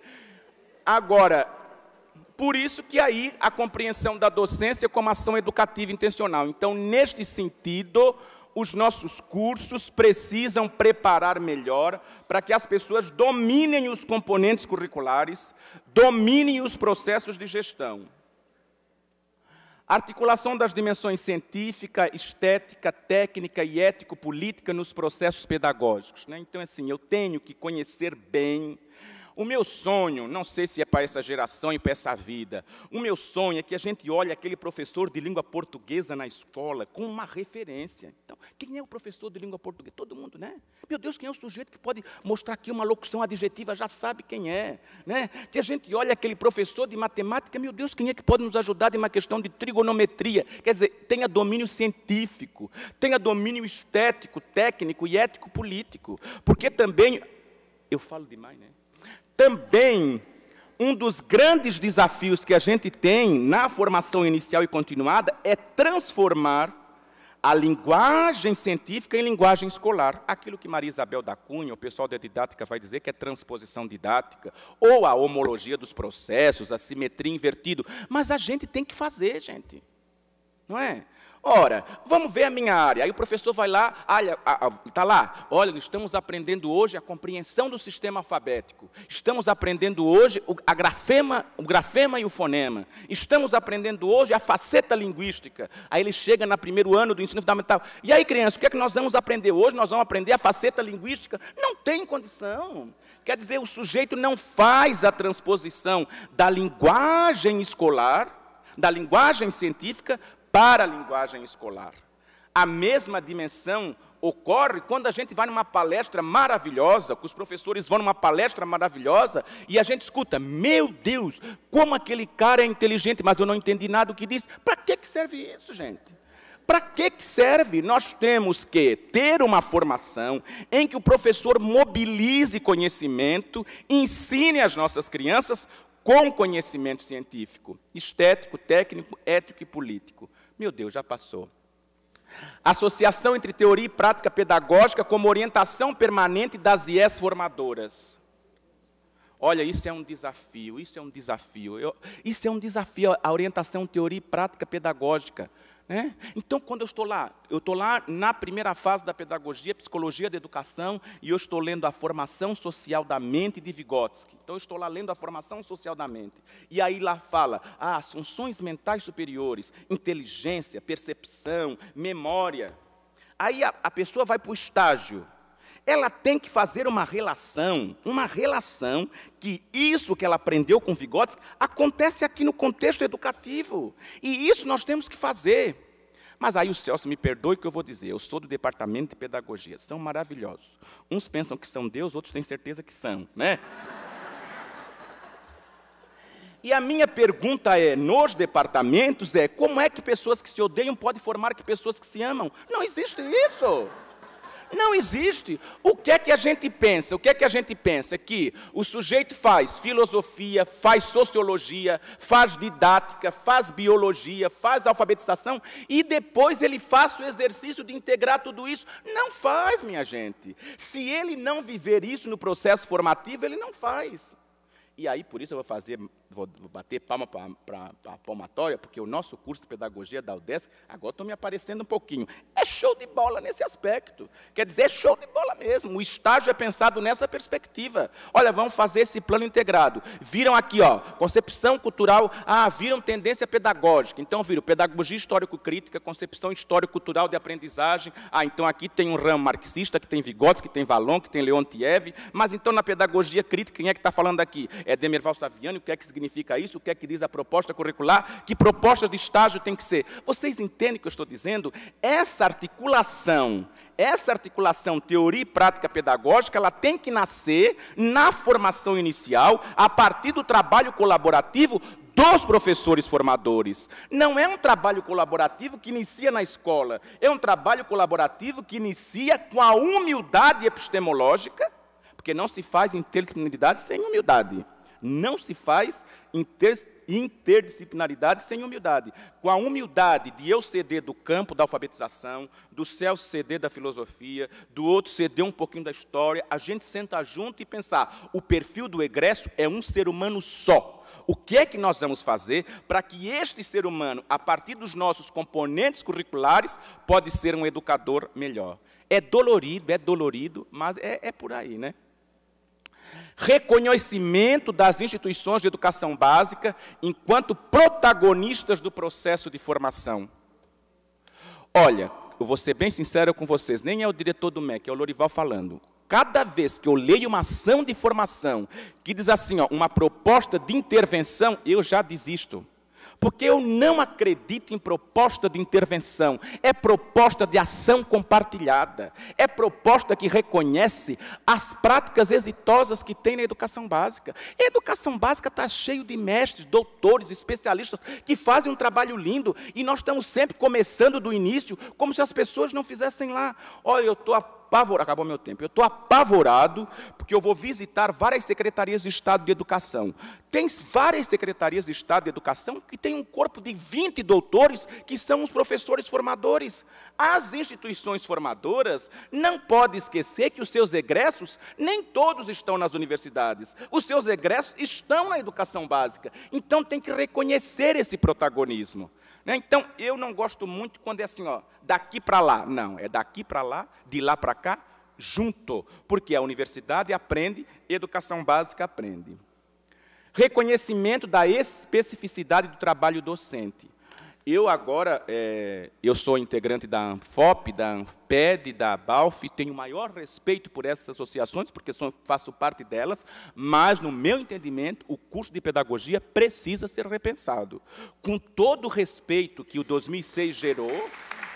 Agora, por isso que aí a compreensão da docência como ação educativa intencional. Então, neste sentido, os nossos cursos precisam preparar melhor para que as pessoas dominem os componentes curriculares, dominem os processos de gestão. Articulação das dimensões científica, estética, técnica e ético-política nos processos pedagógicos. Né? Então, assim, eu tenho que conhecer bem o meu sonho, não sei se é para essa geração e para essa vida, o meu sonho é que a gente olhe aquele professor de língua portuguesa na escola com uma referência. Então, quem é o professor de língua portuguesa? Todo mundo, né? Meu Deus, quem é o sujeito que pode mostrar aqui uma locução adjetiva, já sabe quem é, né? Que a gente olhe aquele professor de matemática, meu Deus, quem é que pode nos ajudar em uma questão de trigonometria? Quer dizer, tenha domínio científico, tenha domínio estético, técnico e ético político, porque também eu falo demais, né? também um dos grandes desafios que a gente tem na formação inicial e continuada é transformar a linguagem científica em linguagem escolar. Aquilo que Maria Isabel da Cunha, o pessoal da didática, vai dizer que é transposição didática, ou a homologia dos processos, a simetria invertida. Mas a gente tem que fazer, gente. Não é? Ora, vamos ver a minha área. Aí o professor vai lá, está lá. Olha, estamos aprendendo hoje a compreensão do sistema alfabético. Estamos aprendendo hoje o, a grafema, o grafema e o fonema. Estamos aprendendo hoje a faceta linguística. Aí ele chega no primeiro ano do ensino fundamental. E aí, crianças, o que é que nós vamos aprender hoje? Nós vamos aprender a faceta linguística? Não tem condição. Quer dizer, o sujeito não faz a transposição da linguagem escolar, da linguagem científica, para a linguagem escolar. A mesma dimensão ocorre quando a gente vai numa palestra maravilhosa, que os professores vão numa palestra maravilhosa e a gente escuta, meu Deus, como aquele cara é inteligente, mas eu não entendi nada do que disse. Para que serve isso, gente? Para que serve? Nós temos que ter uma formação em que o professor mobilize conhecimento, ensine as nossas crianças com conhecimento científico, estético, técnico, ético e político. Meu Deus, já passou. Associação entre teoria e prática pedagógica como orientação permanente das IES formadoras. Olha, isso é um desafio, isso é um desafio. Eu, isso é um desafio, a orientação teoria e prática pedagógica. Né? Então, quando eu estou lá, eu estou lá na primeira fase da pedagogia, psicologia da educação, e eu estou lendo a formação social da mente de Vygotsky. Então, eu estou lá lendo a formação social da mente. E aí lá fala, ah, as funções mentais superiores, inteligência, percepção, memória. Aí a, a pessoa vai para o estágio ela tem que fazer uma relação, uma relação que isso que ela aprendeu com Vygotsky acontece aqui no contexto educativo. E isso nós temos que fazer. Mas aí o Celso me perdoe que eu vou dizer, eu sou do departamento de pedagogia, são maravilhosos. Uns pensam que são Deus, outros têm certeza que são, né? E a minha pergunta é, nos departamentos é, como é que pessoas que se odeiam podem formar que pessoas que se amam? Não existe isso. Não existe. O que é que a gente pensa? O que é que a gente pensa? Que o sujeito faz filosofia, faz sociologia, faz didática, faz biologia, faz alfabetização e depois ele faz o exercício de integrar tudo isso. Não faz, minha gente. Se ele não viver isso no processo formativo, ele não faz. E aí, por isso, eu vou fazer vou bater palma para a palmatória, porque o nosso curso de pedagogia da UDESC, agora estou me aparecendo um pouquinho. É show de bola nesse aspecto. Quer dizer, é show de bola mesmo. O estágio é pensado nessa perspectiva. Olha, vamos fazer esse plano integrado. Viram aqui, ó, concepção cultural, ah, viram tendência pedagógica. Então, viram pedagogia histórico-crítica, concepção histórico-cultural de aprendizagem. Ah, então aqui tem um ramo marxista, que tem Vygotsky, que tem Valon, que tem Leontiev. Mas então, na pedagogia crítica, quem é que está falando aqui? É Demerval Saviano, o que é que significa? significa isso, o que é que diz a proposta curricular, que propostas de estágio tem que ser. Vocês entendem o que eu estou dizendo? Essa articulação, essa articulação teoria e prática pedagógica, ela tem que nascer na formação inicial, a partir do trabalho colaborativo dos professores formadores. Não é um trabalho colaborativo que inicia na escola, é um trabalho colaborativo que inicia com a humildade epistemológica, porque não se faz interdisciplinaridade sem humildade. Não se faz interdisciplinaridade sem humildade. Com a humildade de eu ceder do campo da alfabetização, do céu ceder da filosofia, do outro ceder um pouquinho da história, a gente senta junto e pensar: o perfil do egresso é um ser humano só. O que é que nós vamos fazer para que este ser humano, a partir dos nossos componentes curriculares, pode ser um educador melhor? É dolorido, é dolorido, mas é, é por aí, né? reconhecimento das instituições de educação básica enquanto protagonistas do processo de formação. Olha, eu vou ser bem sincero com vocês, nem é o diretor do MEC, é o Lorival falando. Cada vez que eu leio uma ação de formação que diz assim, ó, uma proposta de intervenção, eu já desisto porque eu não acredito em proposta de intervenção, é proposta de ação compartilhada, é proposta que reconhece as práticas exitosas que tem na educação básica. a educação básica está cheio de mestres, doutores, especialistas que fazem um trabalho lindo e nós estamos sempre começando do início, como se as pessoas não fizessem lá. Olha, eu estou há apavorado, acabou meu tempo, eu estou apavorado porque eu vou visitar várias secretarias de Estado de Educação. Tem várias secretarias de Estado de Educação que tem um corpo de 20 doutores que são os professores formadores. As instituições formadoras não podem esquecer que os seus egressos, nem todos estão nas universidades, os seus egressos estão na educação básica. Então tem que reconhecer esse protagonismo. Né? Então eu não gosto muito quando é assim, ó daqui para lá. Não, é daqui para lá, de lá para cá, junto. Porque a universidade aprende, educação básica aprende. Reconhecimento da especificidade do trabalho docente. Eu agora, é, eu sou integrante da ANFOP, da ANPED, da BALF, tenho maior respeito por essas associações, porque sou, faço parte delas, mas, no meu entendimento, o curso de pedagogia precisa ser repensado. Com todo o respeito que o 2006 gerou,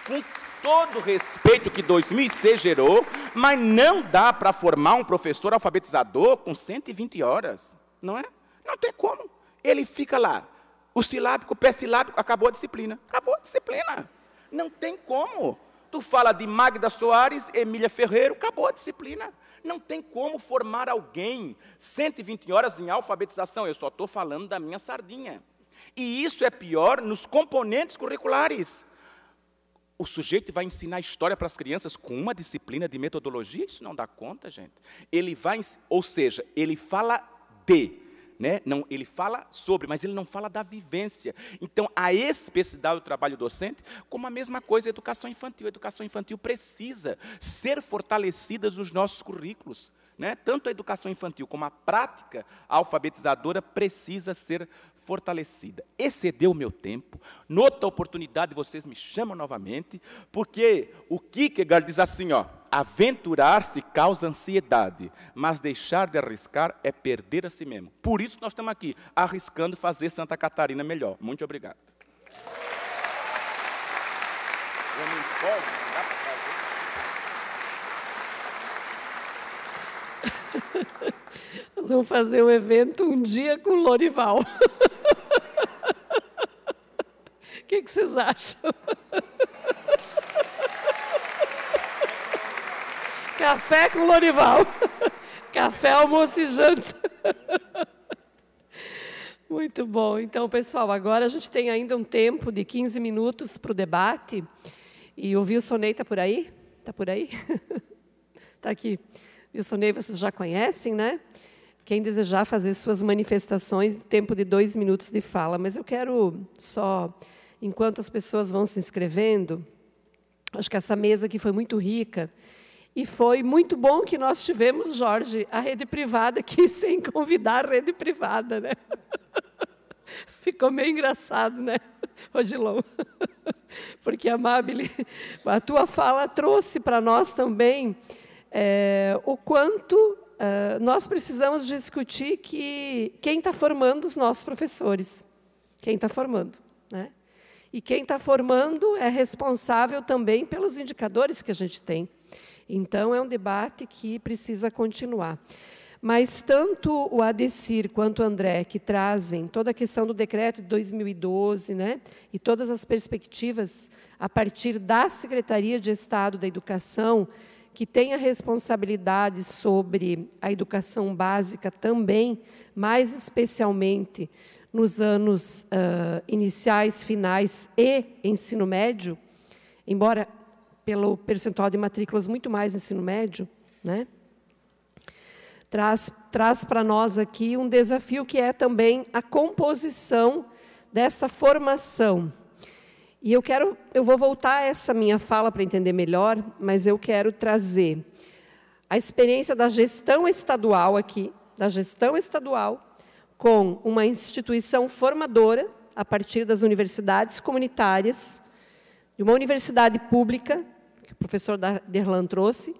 com todo o respeito que 2006 gerou, mas não dá para formar um professor alfabetizador com 120 horas, não é? Não tem como. Ele fica lá, o silábico, o pé silábico, acabou a disciplina. Acabou a disciplina. Não tem como. Tu fala de Magda Soares, Emília Ferreiro, acabou a disciplina. Não tem como formar alguém 120 horas em alfabetização. Eu só estou falando da minha sardinha. E isso é pior nos componentes curriculares o sujeito vai ensinar história para as crianças com uma disciplina de metodologia? Isso não dá conta, gente. Ele vai, ou seja, ele fala de, né? Não, ele fala sobre, mas ele não fala da vivência. Então, a especificidade do trabalho docente, como a mesma coisa a educação infantil. A educação infantil precisa ser fortalecida nos nossos currículos. Né? Tanto a educação infantil como a prática alfabetizadora precisa ser fortalecida. Excedeu o meu tempo. Nota a oportunidade, vocês me chamam novamente, porque o Kierkegaard diz assim, ó, aventurar-se causa ansiedade, mas deixar de arriscar é perder a si mesmo. Por isso nós estamos aqui, arriscando fazer Santa Catarina melhor. Muito obrigado. Eu me Nós vamos fazer um evento um dia com o Lorival. O que, é que vocês acham? Café com Lorival. Café, almoço e janta. Muito bom. Então, pessoal, agora a gente tem ainda um tempo de 15 minutos para o debate. E ouviu o Sonei, está por aí? Está por aí? Está [laughs] aqui. Wilson Ney, vocês já conhecem, né? Quem desejar fazer suas manifestações, tempo de dois minutos de fala. Mas eu quero só, enquanto as pessoas vão se inscrevendo, acho que essa mesa aqui foi muito rica. E foi muito bom que nós tivemos, Jorge, a rede privada aqui, [laughs] sem convidar a rede privada, né? [laughs] Ficou meio engraçado, né, Odilon? [laughs] Porque, Amabile, a tua fala trouxe para nós também é, o quanto uh, nós precisamos discutir que quem está formando os nossos professores, quem está formando, né? E quem está formando é responsável também pelos indicadores que a gente tem. Então, é um debate que precisa continuar. Mas tanto o Adecir quanto o André, que trazem toda a questão do decreto de 2012, né, e todas as perspectivas a partir da Secretaria de Estado da Educação, que tem a responsabilidade sobre a educação básica também, mais especialmente nos anos uh, iniciais, finais e ensino médio, embora pelo percentual de matrículas muito mais ensino médio, né? traz, traz para nós aqui um desafio que é também a composição dessa formação e eu quero, eu vou voltar essa minha fala para entender melhor, mas eu quero trazer a experiência da gestão estadual aqui, da gestão estadual com uma instituição formadora a partir das universidades comunitárias, de uma universidade pública, que o professor Derlan trouxe,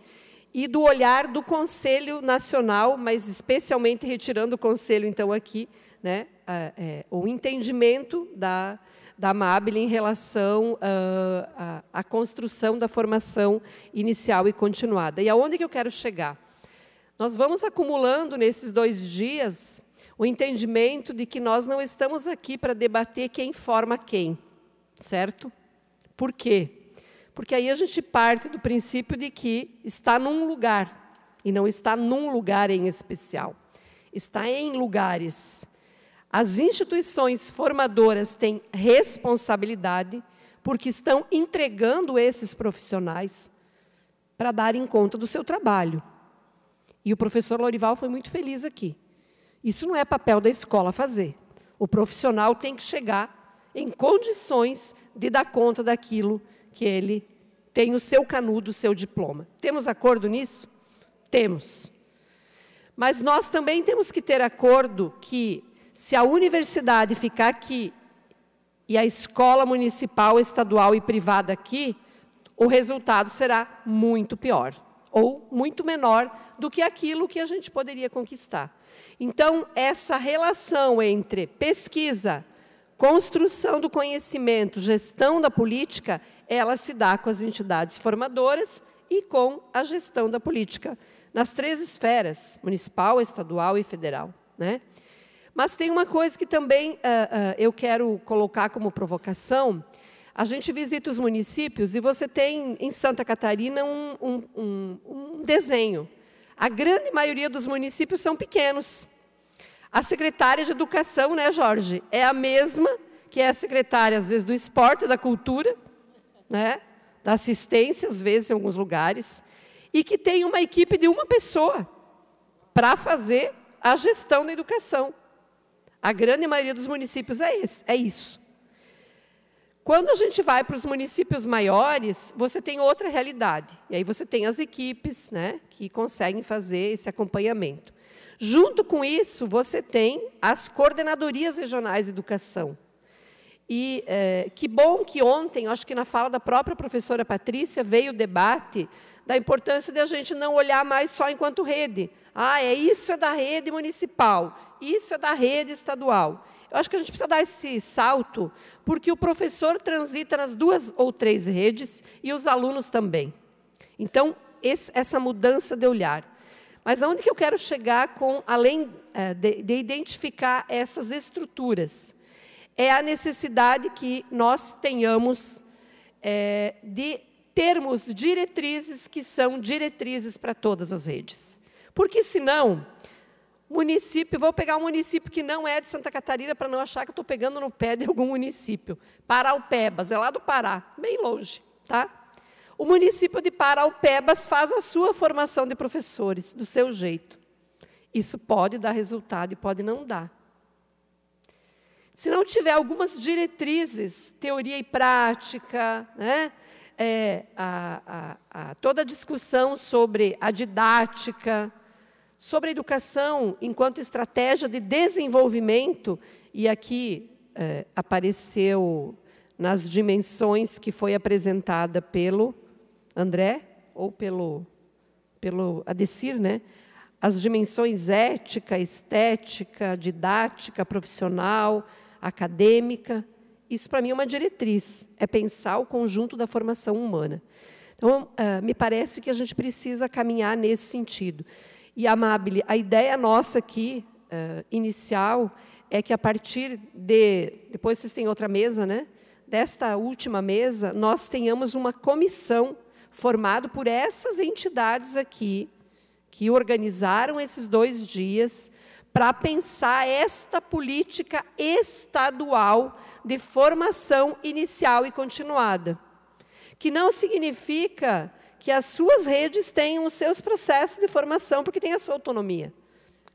e do olhar do Conselho Nacional, mas especialmente retirando o Conselho, então, aqui, né, é, o entendimento da, da MABIL em relação uh, à, à construção da formação inicial e continuada. E aonde que eu quero chegar? Nós vamos acumulando nesses dois dias o entendimento de que nós não estamos aqui para debater quem forma quem, certo? Por quê? Porque aí a gente parte do princípio de que está num lugar, e não está num lugar em especial. Está em lugares. As instituições formadoras têm responsabilidade, porque estão entregando esses profissionais para darem conta do seu trabalho. E o professor Lorival foi muito feliz aqui. Isso não é papel da escola fazer. O profissional tem que chegar em condições de dar conta daquilo que ele tem o seu canudo, o seu diploma. Temos acordo nisso? Temos. Mas nós também temos que ter acordo que se a universidade ficar aqui e a escola municipal, estadual e privada aqui, o resultado será muito pior ou muito menor do que aquilo que a gente poderia conquistar. Então, essa relação entre pesquisa, construção do conhecimento, gestão da política, ela se dá com as entidades formadoras e com a gestão da política, nas três esferas, municipal, estadual e federal. Né? Mas tem uma coisa que também uh, uh, eu quero colocar como provocação. A gente visita os municípios e você tem em Santa Catarina um, um, um, um desenho. A grande maioria dos municípios são pequenos. A secretária de Educação, né, Jorge, é a mesma que é a secretária, às vezes, do esporte, da cultura, né, da assistência, às vezes, em alguns lugares, e que tem uma equipe de uma pessoa para fazer a gestão da educação. A grande maioria dos municípios é, esse, é isso. Quando a gente vai para os municípios maiores, você tem outra realidade. E aí você tem as equipes né, que conseguem fazer esse acompanhamento. Junto com isso, você tem as coordenadorias regionais de educação. E eh, que bom que ontem, acho que na fala da própria professora Patrícia, veio o debate da importância de a gente não olhar mais só enquanto rede. Ah, é isso é da rede municipal isso é da rede estadual. Eu acho que a gente precisa dar esse salto, porque o professor transita nas duas ou três redes e os alunos também. Então, esse, essa mudança de olhar. Mas aonde que eu quero chegar com, além é, de, de identificar essas estruturas? É a necessidade que nós tenhamos é, de termos diretrizes que são diretrizes para todas as redes. Porque, senão, Município, vou pegar um município que não é de Santa Catarina para não achar que estou pegando no pé de algum município. Paraupebas, é lá do Pará, bem longe, tá? O município de Paraupebas faz a sua formação de professores do seu jeito. Isso pode dar resultado e pode não dar. Se não tiver algumas diretrizes, teoria e prática, né? É, a, a, a, toda a discussão sobre a didática, sobre a educação enquanto estratégia de desenvolvimento, e aqui é, apareceu nas dimensões que foi apresentada pelo André ou pelo, pelo Adecir, né? as dimensões ética, estética, didática, profissional, acadêmica. Isso, para mim, é uma diretriz, é pensar o conjunto da formação humana. Então, é, me parece que a gente precisa caminhar nesse sentido. E, Amabile, a ideia nossa aqui, uh, inicial, é que a partir de. Depois vocês têm outra mesa, né? Desta última mesa, nós tenhamos uma comissão formada por essas entidades aqui, que organizaram esses dois dias, para pensar esta política estadual de formação inicial e continuada. Que não significa que as suas redes tenham os seus processos de formação, porque tem essa autonomia.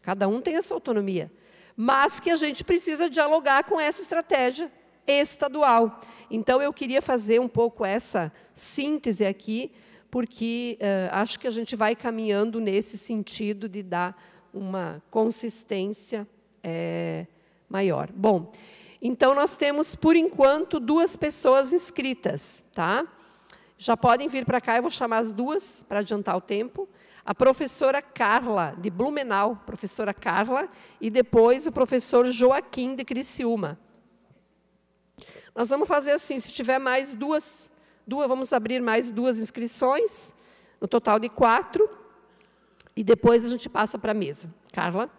Cada um tem essa autonomia. Mas que a gente precisa dialogar com essa estratégia estadual. Então, eu queria fazer um pouco essa síntese aqui, porque uh, acho que a gente vai caminhando nesse sentido de dar uma consistência é, maior. Bom, então nós temos, por enquanto, duas pessoas inscritas, tá? Já podem vir para cá, eu vou chamar as duas para adiantar o tempo. A professora Carla, de Blumenau, professora Carla, e depois o professor Joaquim, de Criciúma. Nós vamos fazer assim, se tiver mais duas, duas vamos abrir mais duas inscrições, no total de quatro, e depois a gente passa para a mesa. Carla?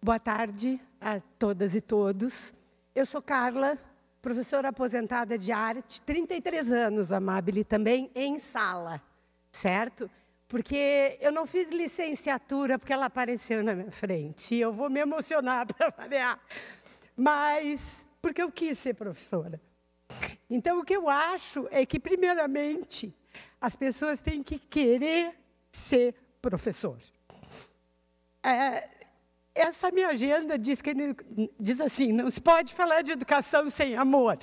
Boa tarde a todas e todos. Eu sou Carla, professora aposentada de arte, 33 anos, Amabile, também em sala, certo? Porque eu não fiz licenciatura porque ela apareceu na minha frente. E eu vou me emocionar [laughs] para variar. Mas porque eu quis ser professora. Então, o que eu acho é que, primeiramente, as pessoas têm que querer ser professor. É, essa minha agenda diz, que, diz assim: não se pode falar de educação sem amor.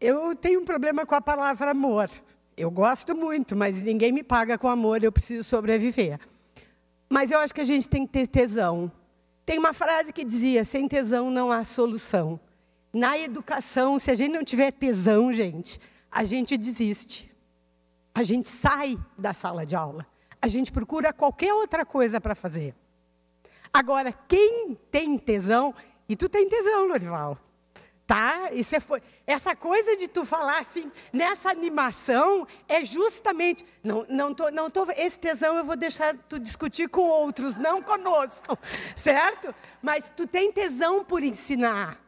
Eu tenho um problema com a palavra amor. Eu gosto muito, mas ninguém me paga com amor, eu preciso sobreviver. Mas eu acho que a gente tem que ter tesão. Tem uma frase que dizia: sem tesão não há solução. Na educação, se a gente não tiver tesão, gente, a gente desiste. A gente sai da sala de aula. A gente procura qualquer outra coisa para fazer. Agora, quem tem tesão, e tu tem tesão, Lorival, tá? Isso é, essa coisa de tu falar assim, nessa animação, é justamente, não, não tô, não tô, esse tesão eu vou deixar tu discutir com outros, não conosco, [laughs] certo? Mas tu tem tesão por ensinar,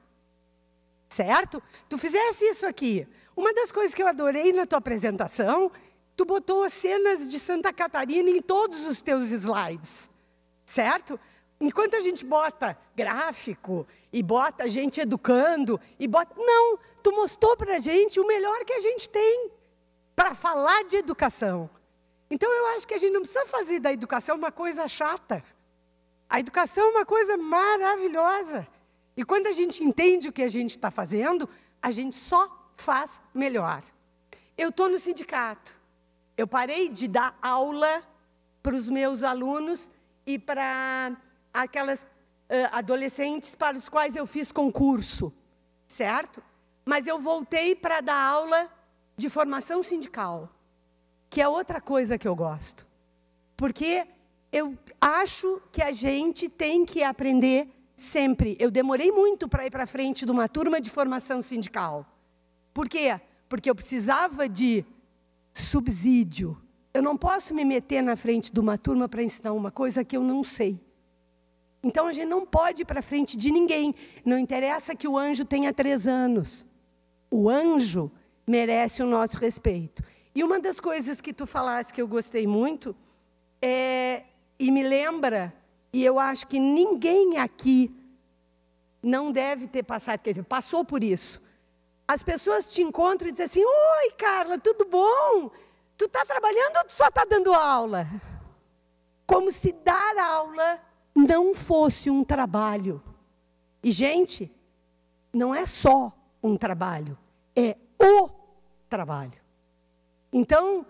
certo? Tu fizesse isso aqui. Uma das coisas que eu adorei na tua apresentação, tu botou cenas de Santa Catarina em todos os teus slides, certo? Enquanto a gente bota gráfico e bota a gente educando e bota. Não, tu mostrou para a gente o melhor que a gente tem para falar de educação. Então eu acho que a gente não precisa fazer da educação uma coisa chata. A educação é uma coisa maravilhosa. E quando a gente entende o que a gente está fazendo, a gente só faz melhor. Eu estou no sindicato. Eu parei de dar aula para os meus alunos e para aquelas uh, adolescentes para os quais eu fiz concurso, certo? Mas eu voltei para dar aula de formação sindical, que é outra coisa que eu gosto. Porque eu acho que a gente tem que aprender sempre. Eu demorei muito para ir para frente de uma turma de formação sindical. Por quê? Porque eu precisava de subsídio. Eu não posso me meter na frente de uma turma para ensinar uma coisa que eu não sei. Então a gente não pode ir para frente de ninguém. Não interessa que o anjo tenha três anos. O anjo merece o nosso respeito. E uma das coisas que tu falaste que eu gostei muito é, e me lembra, e eu acho que ninguém aqui não deve ter passado, quer dizer, passou por isso. As pessoas te encontram e dizem assim: Oi, Carla, tudo bom? Tu está trabalhando ou tu só está dando aula? Como se dar aula não fosse um trabalho. E, gente, não é só um trabalho, é o trabalho. Então,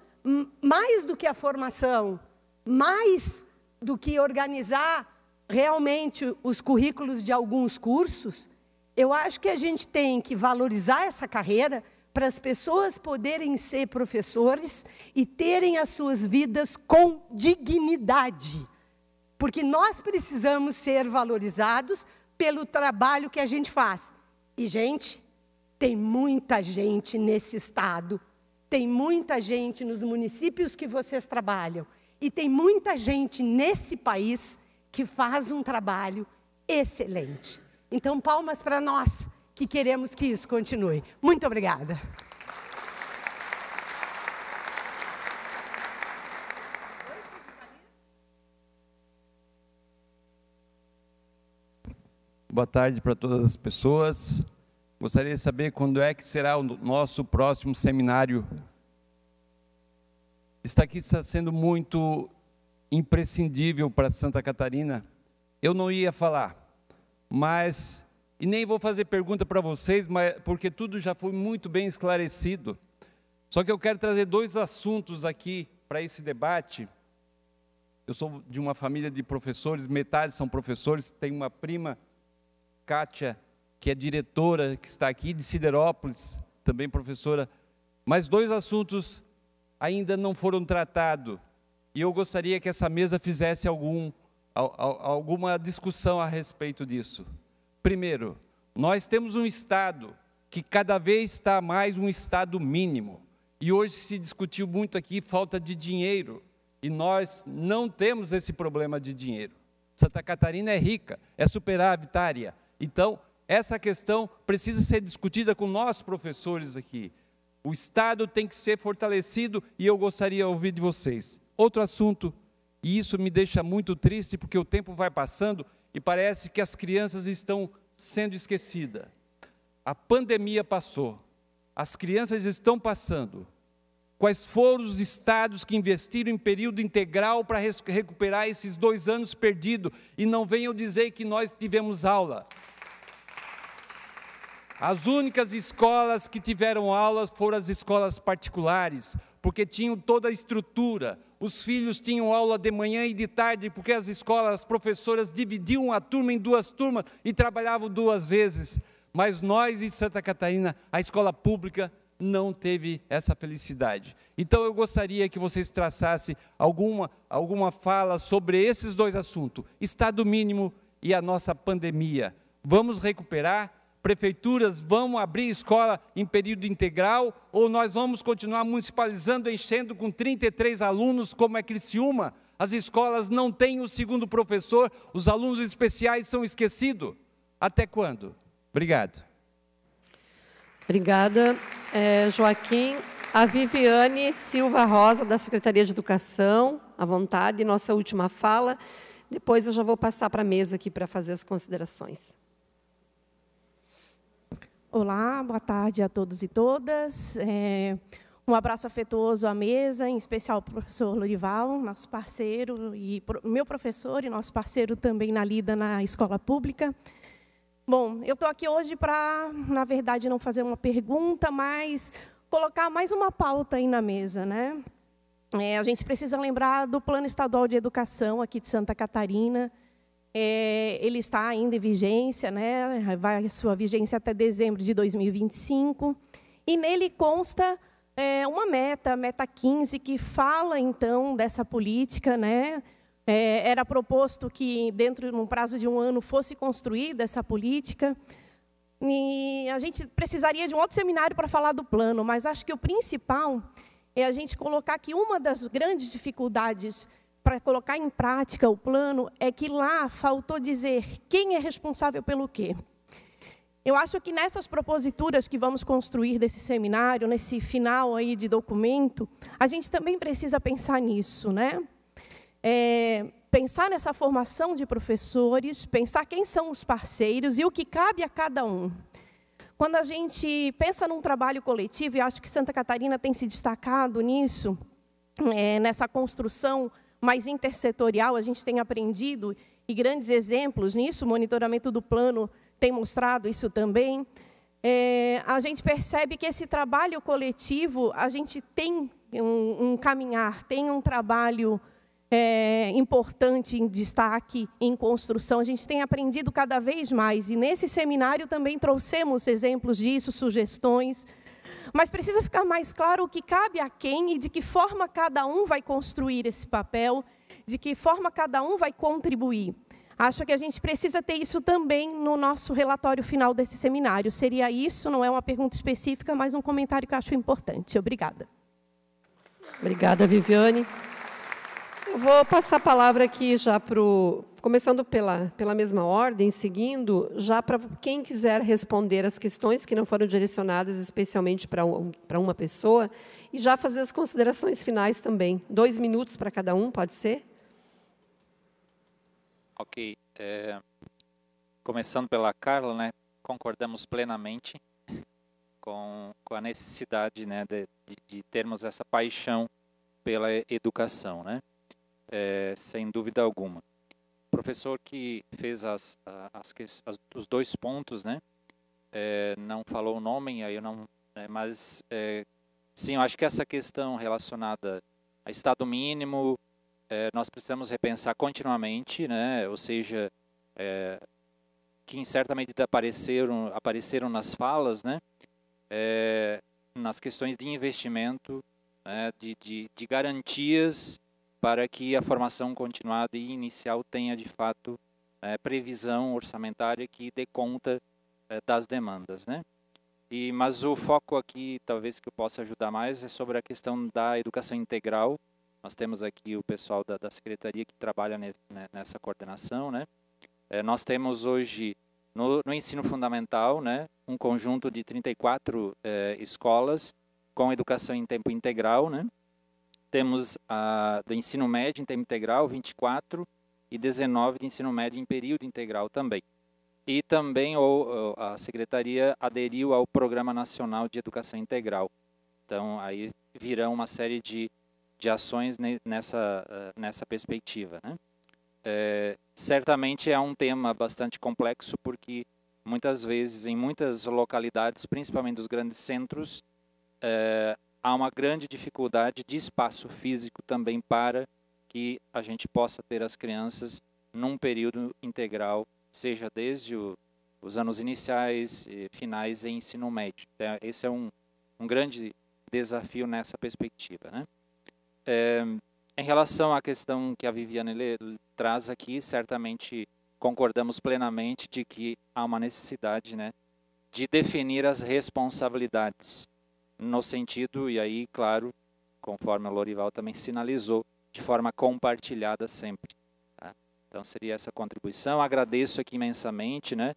mais do que a formação, mais do que organizar realmente os currículos de alguns cursos, eu acho que a gente tem que valorizar essa carreira para as pessoas poderem ser professores e terem as suas vidas com dignidade porque nós precisamos ser valorizados pelo trabalho que a gente faz. E, gente, tem muita gente nesse estado, tem muita gente nos municípios que vocês trabalham, e tem muita gente nesse país que faz um trabalho excelente. Então, palmas para nós que queremos que isso continue. Muito obrigada. Boa tarde para todas as pessoas. Gostaria de saber quando é que será o nosso próximo seminário. Está aqui está sendo muito imprescindível para Santa Catarina. Eu não ia falar, mas e nem vou fazer pergunta para vocês, mas porque tudo já foi muito bem esclarecido. Só que eu quero trazer dois assuntos aqui para esse debate. Eu sou de uma família de professores, metade são professores, tenho uma prima Kátia, que é diretora, que está aqui de Siderópolis, também professora. Mas dois assuntos ainda não foram tratados. E eu gostaria que essa mesa fizesse algum, alguma discussão a respeito disso. Primeiro, nós temos um Estado que cada vez está mais um Estado mínimo. E hoje se discutiu muito aqui falta de dinheiro. E nós não temos esse problema de dinheiro. Santa Catarina é rica, é superavitária. Então, essa questão precisa ser discutida com nós, professores, aqui. O Estado tem que ser fortalecido e eu gostaria de ouvir de vocês. Outro assunto, e isso me deixa muito triste porque o tempo vai passando e parece que as crianças estão sendo esquecidas. A pandemia passou, as crianças estão passando, Quais foram os estados que investiram em período integral para recuperar esses dois anos perdidos? E não venham dizer que nós tivemos aula. As únicas escolas que tiveram aulas foram as escolas particulares, porque tinham toda a estrutura. Os filhos tinham aula de manhã e de tarde, porque as escolas, as professoras dividiam a turma em duas turmas e trabalhavam duas vezes. Mas nós, em Santa Catarina, a escola pública não teve essa felicidade. Então eu gostaria que vocês traçassem alguma, alguma fala sobre esses dois assuntos: Estado mínimo e a nossa pandemia. Vamos recuperar? Prefeituras vão abrir escola em período integral ou nós vamos continuar municipalizando, enchendo com 33 alunos, como é Criciúma? As escolas não têm o segundo professor, os alunos especiais são esquecidos. Até quando? Obrigado. Obrigada, é, Joaquim. A Viviane Silva Rosa, da Secretaria de Educação, à vontade, nossa última fala. Depois eu já vou passar para a mesa aqui para fazer as considerações. Olá, boa tarde a todos e todas. É, um abraço afetuoso à mesa, em especial ao professor Lorival, nosso parceiro e meu professor e nosso parceiro também na lida na escola pública. Bom, eu estou aqui hoje para, na verdade, não fazer uma pergunta, mas colocar mais uma pauta aí na mesa, né? É, a gente precisa lembrar do Plano Estadual de Educação aqui de Santa Catarina. É, ele está ainda em vigência, né? vai sua vigência até dezembro de 2025. E nele consta é, uma meta, a meta 15, que fala, então, dessa política, né? É, era proposto que, dentro de um prazo de um ano, fosse construída essa política. E a gente precisaria de um outro seminário para falar do plano, mas acho que o principal é a gente colocar que uma das grandes dificuldades para colocar em prática o plano é que lá faltou dizer quem é responsável pelo quê. Eu acho que nessas proposituras que vamos construir desse seminário, nesse final aí de documento, a gente também precisa pensar nisso, né? é, pensar nessa formação de professores, pensar quem são os parceiros e o que cabe a cada um. Quando a gente pensa num trabalho coletivo, e acho que Santa Catarina tem se destacado nisso, é, nessa construção mais intersetorial, a gente tem aprendido e grandes exemplos nisso, o monitoramento do plano tem mostrado isso também. É, a gente percebe que esse trabalho coletivo, a gente tem um, um caminhar, tem um trabalho coletivo é, importante em destaque, em construção. A gente tem aprendido cada vez mais. E nesse seminário também trouxemos exemplos disso, sugestões. Mas precisa ficar mais claro o que cabe a quem e de que forma cada um vai construir esse papel, de que forma cada um vai contribuir. Acho que a gente precisa ter isso também no nosso relatório final desse seminário. Seria isso, não é uma pergunta específica, mas um comentário que acho importante. Obrigada. Obrigada, Viviane vou passar a palavra aqui já para o. Começando pela, pela mesma ordem, seguindo, já para quem quiser responder as questões que não foram direcionadas especialmente para um, para uma pessoa, e já fazer as considerações finais também. Dois minutos para cada um, pode ser? Ok. É, começando pela Carla, né, concordamos plenamente com, com a necessidade né, de, de termos essa paixão pela educação. Né? é, sem dúvida alguma. O professor que fez as, as, as os dois pontos, né? É, não falou o nome, aí eu não, né, mas é, sim, eu acho que essa questão relacionada a estado mínimo, é, nós precisamos repensar continuamente, né? Ou seja, é, que em certa medida apareceram apareceram nas falas, né? É, nas questões de investimento, né? de, de, de, garantias para que a formação continuada e inicial tenha de fato é, previsão orçamentária que dê conta é, das demandas, né? E mas o foco aqui, talvez que eu possa ajudar mais, é sobre a questão da educação integral. Nós temos aqui o pessoal da, da secretaria que trabalha nessa coordenação, né? É, nós temos hoje no, no, ensino fundamental, né, um conjunto de 34 escolas com educação em tempo integral, né? Temos a do ensino médio em tempo integral, 24, e 19 de ensino médio em período integral também. E também ou, a secretaria aderiu ao Programa Nacional de Educação Integral. Então, aí virão uma série de, de ações nessa, eh, nessa perspectiva. Né? É, certamente é um tema bastante complexo, porque muitas vezes, em muitas localidades, principalmente dos grandes centros, eh, há uma grande dificuldade de espaço físico também para que a gente possa ter as crianças num período integral, seja desde o, os anos iniciais e finais em ensino médio. Então, esse é um, um grande desafio nessa perspectiva. Né? É, em relação à questão que a Viviane traz aqui, certamente concordamos plenamente de que há uma necessidade né, de definir as responsabilidades no sentido, e aí, claro, conforme o Lorival também sinalizou, de forma compartilhada sempre. Tá? Então seria essa contribuição. Agradeço aqui imensamente né,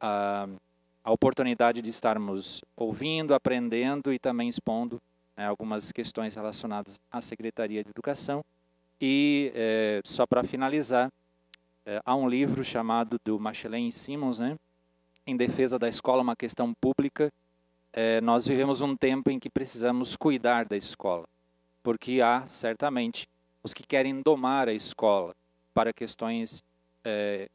a, a oportunidade de estarmos ouvindo, aprendendo e também expondo né, algumas questões relacionadas à Secretaria de Educação. E é, só para finalizar, é, há um livro chamado do Machelen e Simmons, né, em defesa da escola, uma questão pública, é, nós vivemos um tempo em que precisamos cuidar da escola, porque há, certamente, os que querem domar a escola para questões é,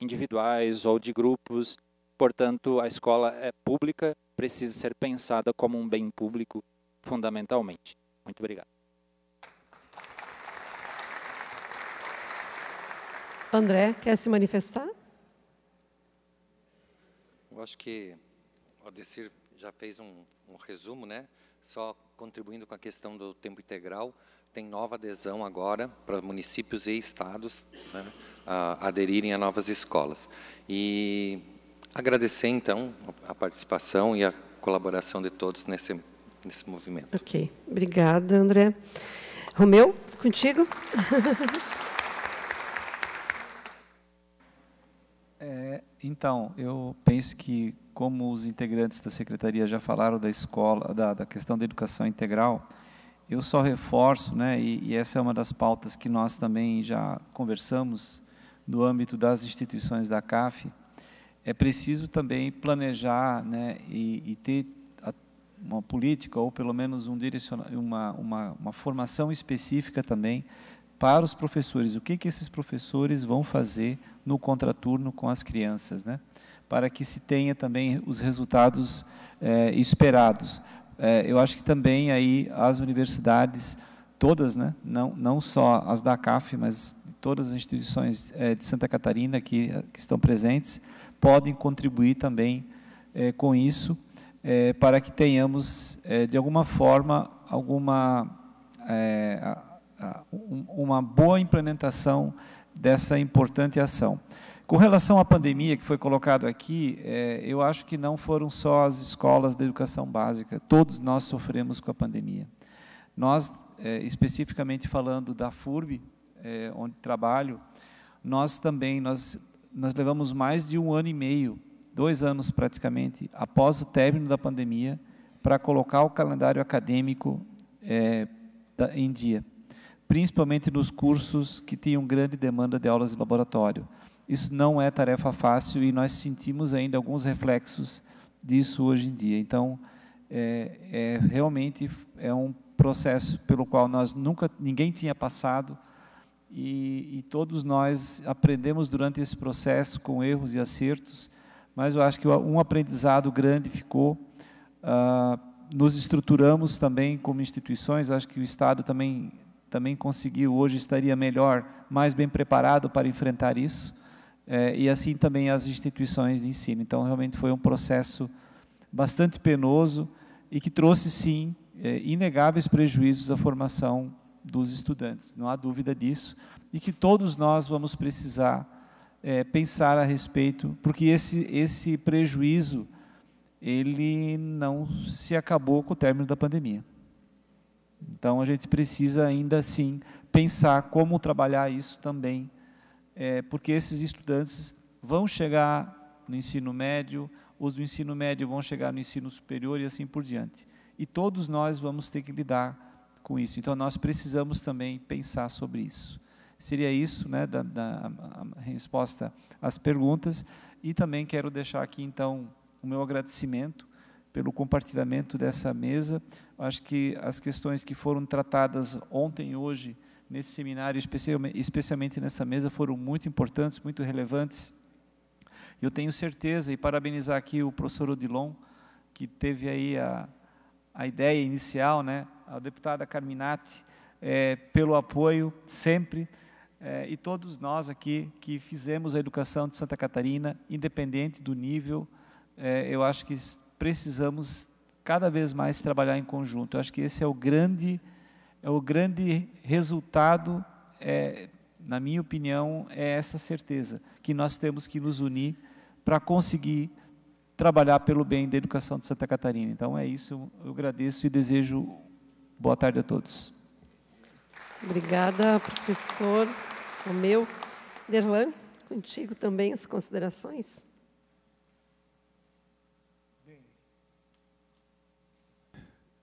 individuais ou de grupos. Portanto, a escola é pública, precisa ser pensada como um bem público, fundamentalmente. Muito obrigado. André, quer se manifestar? Eu acho que o descer já fez um, um resumo, né? Só contribuindo com a questão do tempo integral, tem nova adesão agora para municípios e estados né, a aderirem a novas escolas. E agradecer, então, a participação e a colaboração de todos nesse, nesse movimento. Ok. Obrigada, André. Romeu, contigo. [laughs] É, então, eu penso que como os integrantes da secretaria já falaram da escola, da, da questão da educação integral, eu só reforço, né, e, e, essa é uma das pautas que nós também já conversamos no âmbito das instituições da CAF, é preciso também planejar né, e, e ter uma política ou pelo menos um uma, uma, uma formação específica também para os professores. O que, que esses professores vão fazer no contraturno com as crianças, né? para que se tenha também os resultados é, esperados. É, eu acho que também aí as universidades, todas, né, não, não só as da CAF, mas todas as instituições é, de Santa Catarina que, que, estão presentes, podem contribuir também com isso, para que tenhamos, de alguma forma, alguma, uma boa implementação dessa importante ação. Com relação à pandemia que foi colocado aqui, é, eu acho que não foram só as escolas da educação básica, todos nós sofremos com a pandemia. Nós, é, especificamente falando da FURB, é, onde trabalho, nós também, nós, nós levamos mais de um ano e meio, dois anos praticamente, após o término da pandemia, para colocar o calendário acadêmico é, em dia, principalmente nos cursos que tinham grande demanda de aulas de laboratório. Isso não é tarefa fácil e nós sentimos ainda alguns reflexos disso hoje em dia. Então, é, é realmente é um processo pelo qual nós nunca ninguém tinha passado e, e, todos nós aprendemos durante esse processo com erros e acertos. Mas eu acho que um aprendizado grande ficou. Ah, nos estruturamos também como instituições. Acho que o Estado também também conseguiu hoje estaria melhor, mais bem preparado para enfrentar isso. É, e assim também as instituições de ensino. Então, realmente foi um processo bastante penoso e que trouxe, sim, é, inegáveis prejuízos à formação dos estudantes, não há dúvida disso, e que todos nós vamos precisar é, pensar a respeito, porque esse, esse prejuízo ele não se acabou com o término da pandemia. Então, a gente precisa ainda, sim, pensar como trabalhar isso também é, porque esses estudantes vão chegar no ensino médio, os do ensino médio vão chegar no ensino superior e assim por diante. E todos nós vamos ter que lidar com isso. Então, nós precisamos também pensar sobre isso. Seria isso, né, da, da resposta às perguntas. E também quero deixar aqui, então, o meu agradecimento pelo compartilhamento dessa mesa. Acho que as questões que foram tratadas ontem e hoje nesse seminário, especialmente nessa mesa, foram muito importantes, muito relevantes. Eu tenho certeza, e parabenizar aqui o professor Odilon, que teve aí a, a ideia inicial, né, a deputada Carminati, é, pelo apoio sempre, é, e todos nós aqui que fizemos a educação de Santa Catarina, independente do nível, é, eu acho que precisamos cada vez mais trabalhar em conjunto. Eu acho que esse é o grande é o grande resultado, é, na minha opinião, é essa certeza que nós temos que nos unir para conseguir trabalhar pelo bem da educação de Santa Catarina. Então é isso, eu agradeço e desejo boa tarde a todos. Obrigada, professor. O meu, Derlan, contigo também as considerações.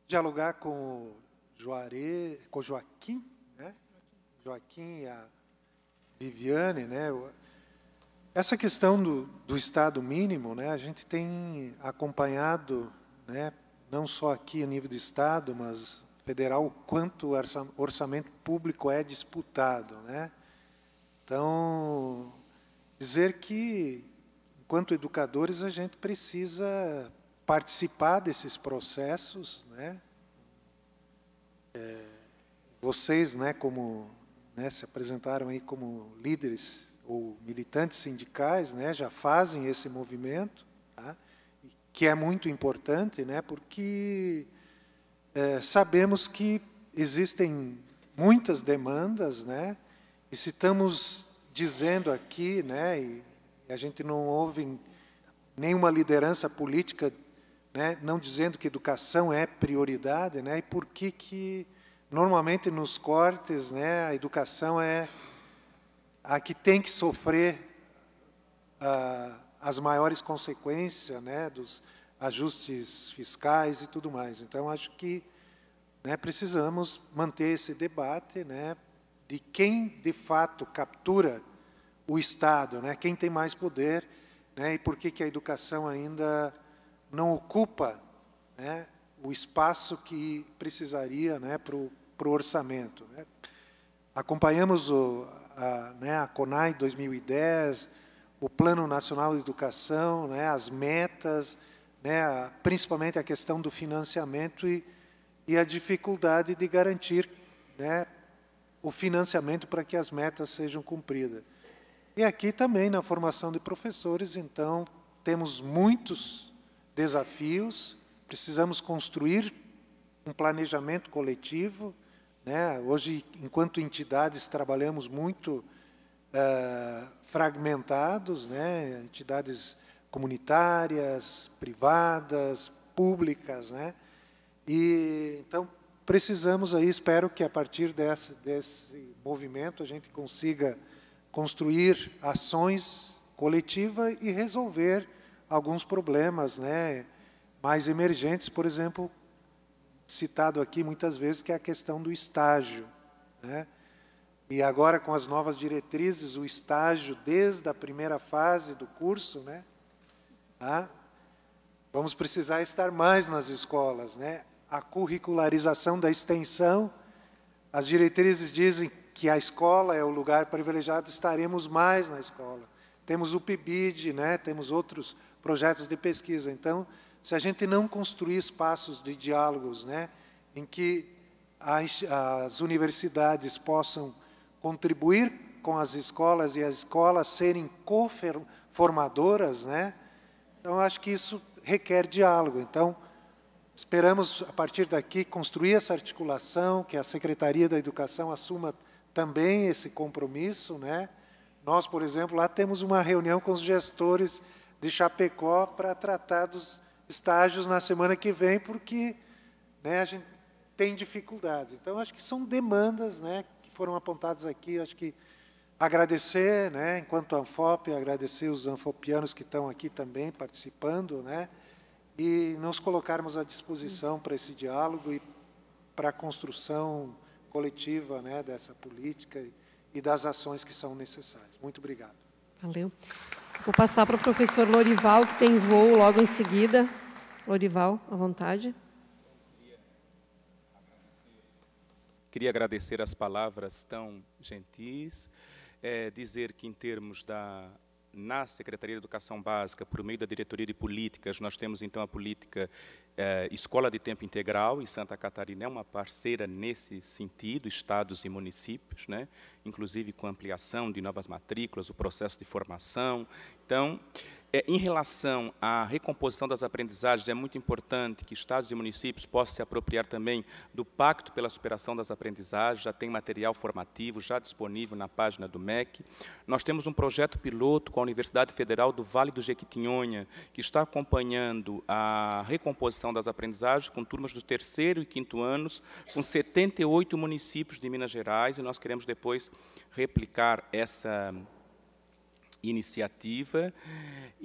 Dialogar com o Juarez, com Joaquim, né? Joaquim e a Viviane, né? Essa questão do, do Estado mínimo, né? A gente tem acompanhado, né? Não só aqui a nível do Estado, mas federal, o quanto o orçamento público é disputado, né? Então, dizer que, enquanto educadores, a gente precisa participar desses processos, né? Vocês, né, como né, se apresentaram aí como líderes ou militantes sindicais, né, já fazem esse movimento, tá? que é muito importante, né, porque é, sabemos que existem muitas demandas, né, e se estamos dizendo aqui, né, e a gente não ouve nenhuma liderança política né, não dizendo que educação é prioridade, né, e por que, que Normalmente nos cortes, né, a educação é a que tem que sofrer ah, as maiores consequências né, dos ajustes fiscais e tudo mais. Então, acho que né, precisamos manter esse debate né, de quem, de fato, captura o Estado, né, quem tem mais poder né, e por que, que a educação ainda não ocupa né, o espaço que precisaria né, para o para o orçamento. Né? Acompanhamos o, a, né, a CONAI 2010, o Plano Nacional de Educação, né, as metas, né, principalmente a questão do financiamento e, e a dificuldade de garantir né, o financiamento para que as metas sejam cumpridas. E aqui também na formação de professores, então, temos muitos desafios, precisamos construir um planejamento coletivo, né? Hoje, enquanto entidades, trabalhamos muito uh, fragmentados, né? entidades comunitárias, privadas, públicas. Né? E, então, precisamos aí, espero que a partir desse, desse movimento a gente consiga construir ações coletivas e resolver alguns problemas né, mais emergentes, por exemplo, citado aqui muitas vezes, que é a questão do estágio. Né? E agora, com as novas diretrizes, o estágio desde a primeira fase do curso, né? Ah, vamos precisar estar mais nas escolas. Né? A curricularização da extensão, as diretrizes dizem que a escola é o lugar privilegiado, estaremos mais na escola. Temos o PIBID, né? temos outros projetos de pesquisa. Então, se a gente não construir espaços de diálogos né, em que as, as universidades possam contribuir com as escolas e as escolas serem formadoras, né, então acho que isso requer diálogo. Então, esperamos, a partir daqui, construir essa articulação, que a Secretaria da Educação assuma também esse compromisso. Né? Nós, por exemplo, lá temos uma reunião com os gestores de Chapecó para tratar dos, estágios na semana que vem, porque né, a gente tem dificuldades. Então, acho que são demandas né, que foram apontadas aqui. Acho que agradecer, né, enquanto Anfop, agradecer os anfopianos que estão aqui também participando, né, e nos colocarmos à disposição para esse diálogo e para a construção coletiva né, dessa política e das ações que são necessárias. Muito obrigado. Valeu. Vou passar para o professor Lorival, que tem voo logo em seguida. Lorival, à vontade. Queria agradecer as palavras tão gentis, é, dizer que, em termos da na Secretaria de Educação Básica, por meio da Diretoria de Políticas, nós temos então a política é, Escola de Tempo Integral em Santa Catarina é uma parceira nesse sentido, estados e municípios, né? inclusive com ampliação de novas matrículas, o processo de formação. Então, é, em relação à recomposição das aprendizagens, é muito importante que estados e municípios possam se apropriar também do Pacto pela Superação das Aprendizagens, já tem material formativo já disponível na página do MEC. Nós temos um projeto piloto com a Universidade Federal do Vale do Jequitinhonha, que está acompanhando a recomposição das aprendizagens com turmas dos terceiro e quinto anos, com 78 municípios de Minas Gerais, e nós queremos depois replicar essa iniciativa.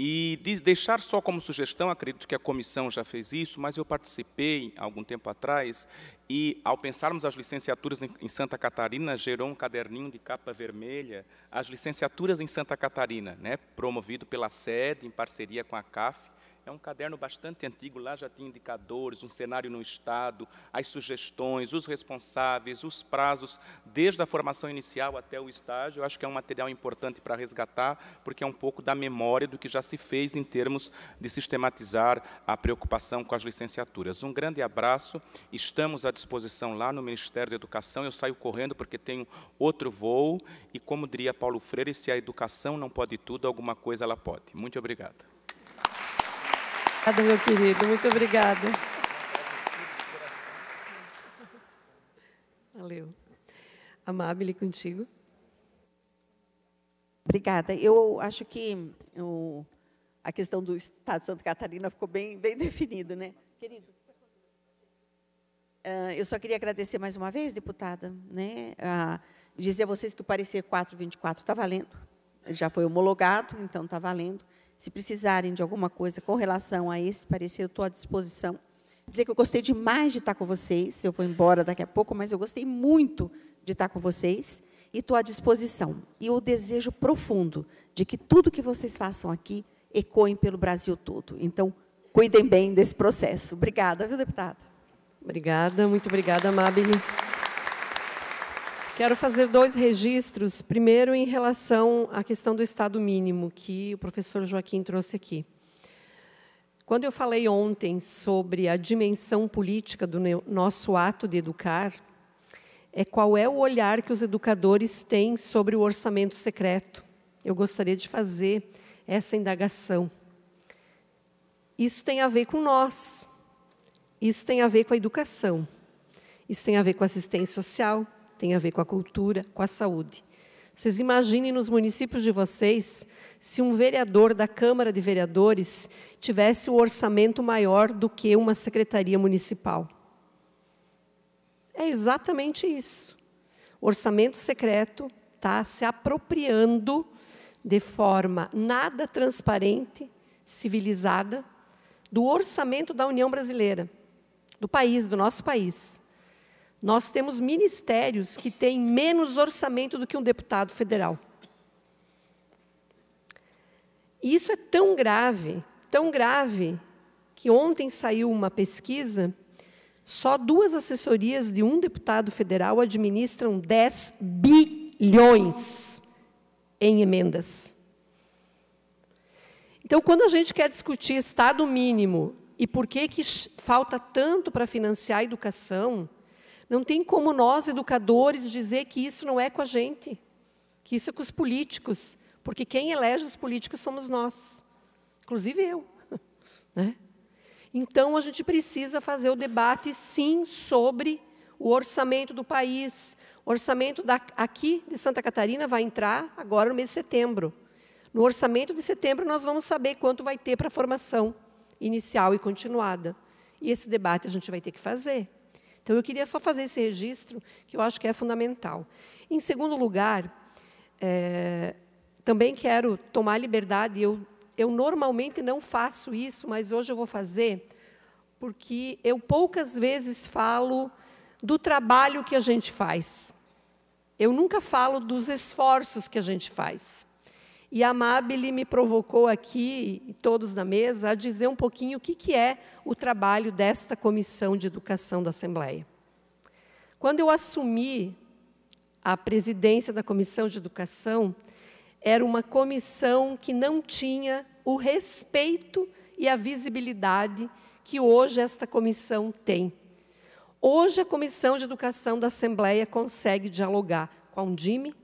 E de deixar só como sugestão, acredito que a comissão já fez isso, mas eu participei algum tempo atrás e, ao pensarmos as licenciaturas em Santa Catarina, gerou um caderninho de capa vermelha, as licenciaturas em Santa Catarina, né, promovido pela sede, em parceria com a CAF, é um caderno bastante antigo, lá já tinha indicadores, um cenário no Estado, as sugestões, os responsáveis, os prazos, desde a formação inicial até o estágio. Eu acho que é um material importante para resgatar, porque é um pouco da memória do que já se fez em termos de sistematizar a preocupação com as licenciaturas. Um grande abraço, estamos à disposição lá no Ministério da Educação. Eu saio correndo porque tenho outro voo, e como diria Paulo Freire, se a educação não pode tudo, alguma coisa ela pode. Muito obrigado. Obrigada, meu querido. Muito obrigada. Valeu. Amável contigo. Obrigada. Eu acho que o, a questão do Estado de Santa Catarina ficou bem, bem [laughs] definido, né? Querido. Ah, eu só queria agradecer mais uma vez, deputada, né? Ah, dizer a vocês que o parecer 424 está valendo. Já foi homologado, então está valendo. Se precisarem de alguma coisa com relação a esse parecer, eu estou à disposição. Dizer que eu gostei demais de estar com vocês. Eu vou embora daqui a pouco, mas eu gostei muito de estar com vocês e estou à disposição. E o desejo profundo de que tudo que vocês façam aqui ecoem pelo Brasil todo. Então, cuidem bem desse processo. Obrigada, viu, deputada? Obrigada, muito obrigada, Mabel. Quero fazer dois registros. Primeiro, em relação à questão do Estado mínimo, que o professor Joaquim trouxe aqui. Quando eu falei ontem sobre a dimensão política do nosso ato de educar, é qual é o olhar que os educadores têm sobre o orçamento secreto. Eu gostaria de fazer essa indagação. Isso tem a ver com nós, isso tem a ver com a educação, isso tem a ver com a assistência social, tem a ver com a cultura, com a saúde. Vocês imaginem nos municípios de vocês se um vereador da Câmara de Vereadores tivesse o um orçamento maior do que uma secretaria municipal. É exatamente isso. O orçamento secreto está se apropriando de forma nada transparente, civilizada, do orçamento da União Brasileira, do país, do nosso país. Nós temos ministérios que têm menos orçamento do que um deputado federal. E isso é tão grave, tão grave, que ontem saiu uma pesquisa, só duas assessorias de um deputado federal administram 10 bilhões em emendas. Então, quando a gente quer discutir Estado mínimo e por que, que falta tanto para financiar a educação, não tem como nós, educadores, dizer que isso não é com a gente, que isso é com os políticos, porque quem elege os políticos somos nós, inclusive eu. [laughs] Né? Então, a gente precisa fazer o debate, sim, sobre o orçamento do país. O orçamento da, aqui de Santa Catarina vai entrar agora no mês de setembro. No orçamento de setembro, nós vamos saber quanto vai ter para a formação inicial e continuada. E esse debate a gente vai ter que fazer. Então, eu queria só fazer esse registro, que eu acho que é fundamental. Em segundo lugar, é, também quero tomar liberdade, eu, eu normalmente não faço isso, mas hoje eu vou fazer, porque eu poucas vezes falo do trabalho que a gente faz. Eu nunca falo dos esforços que a gente faz. E a Amabile me provocou aqui, todos na mesa, a dizer um pouquinho o que, que é o trabalho desta Comissão de Educação da Assembleia. Quando eu assumi a presidência da Comissão de Educação, era uma comissão que não tinha o respeito e a visibilidade que hoje esta comissão tem. Hoje, a Comissão de Educação da Assembleia consegue dialogar com a Undime,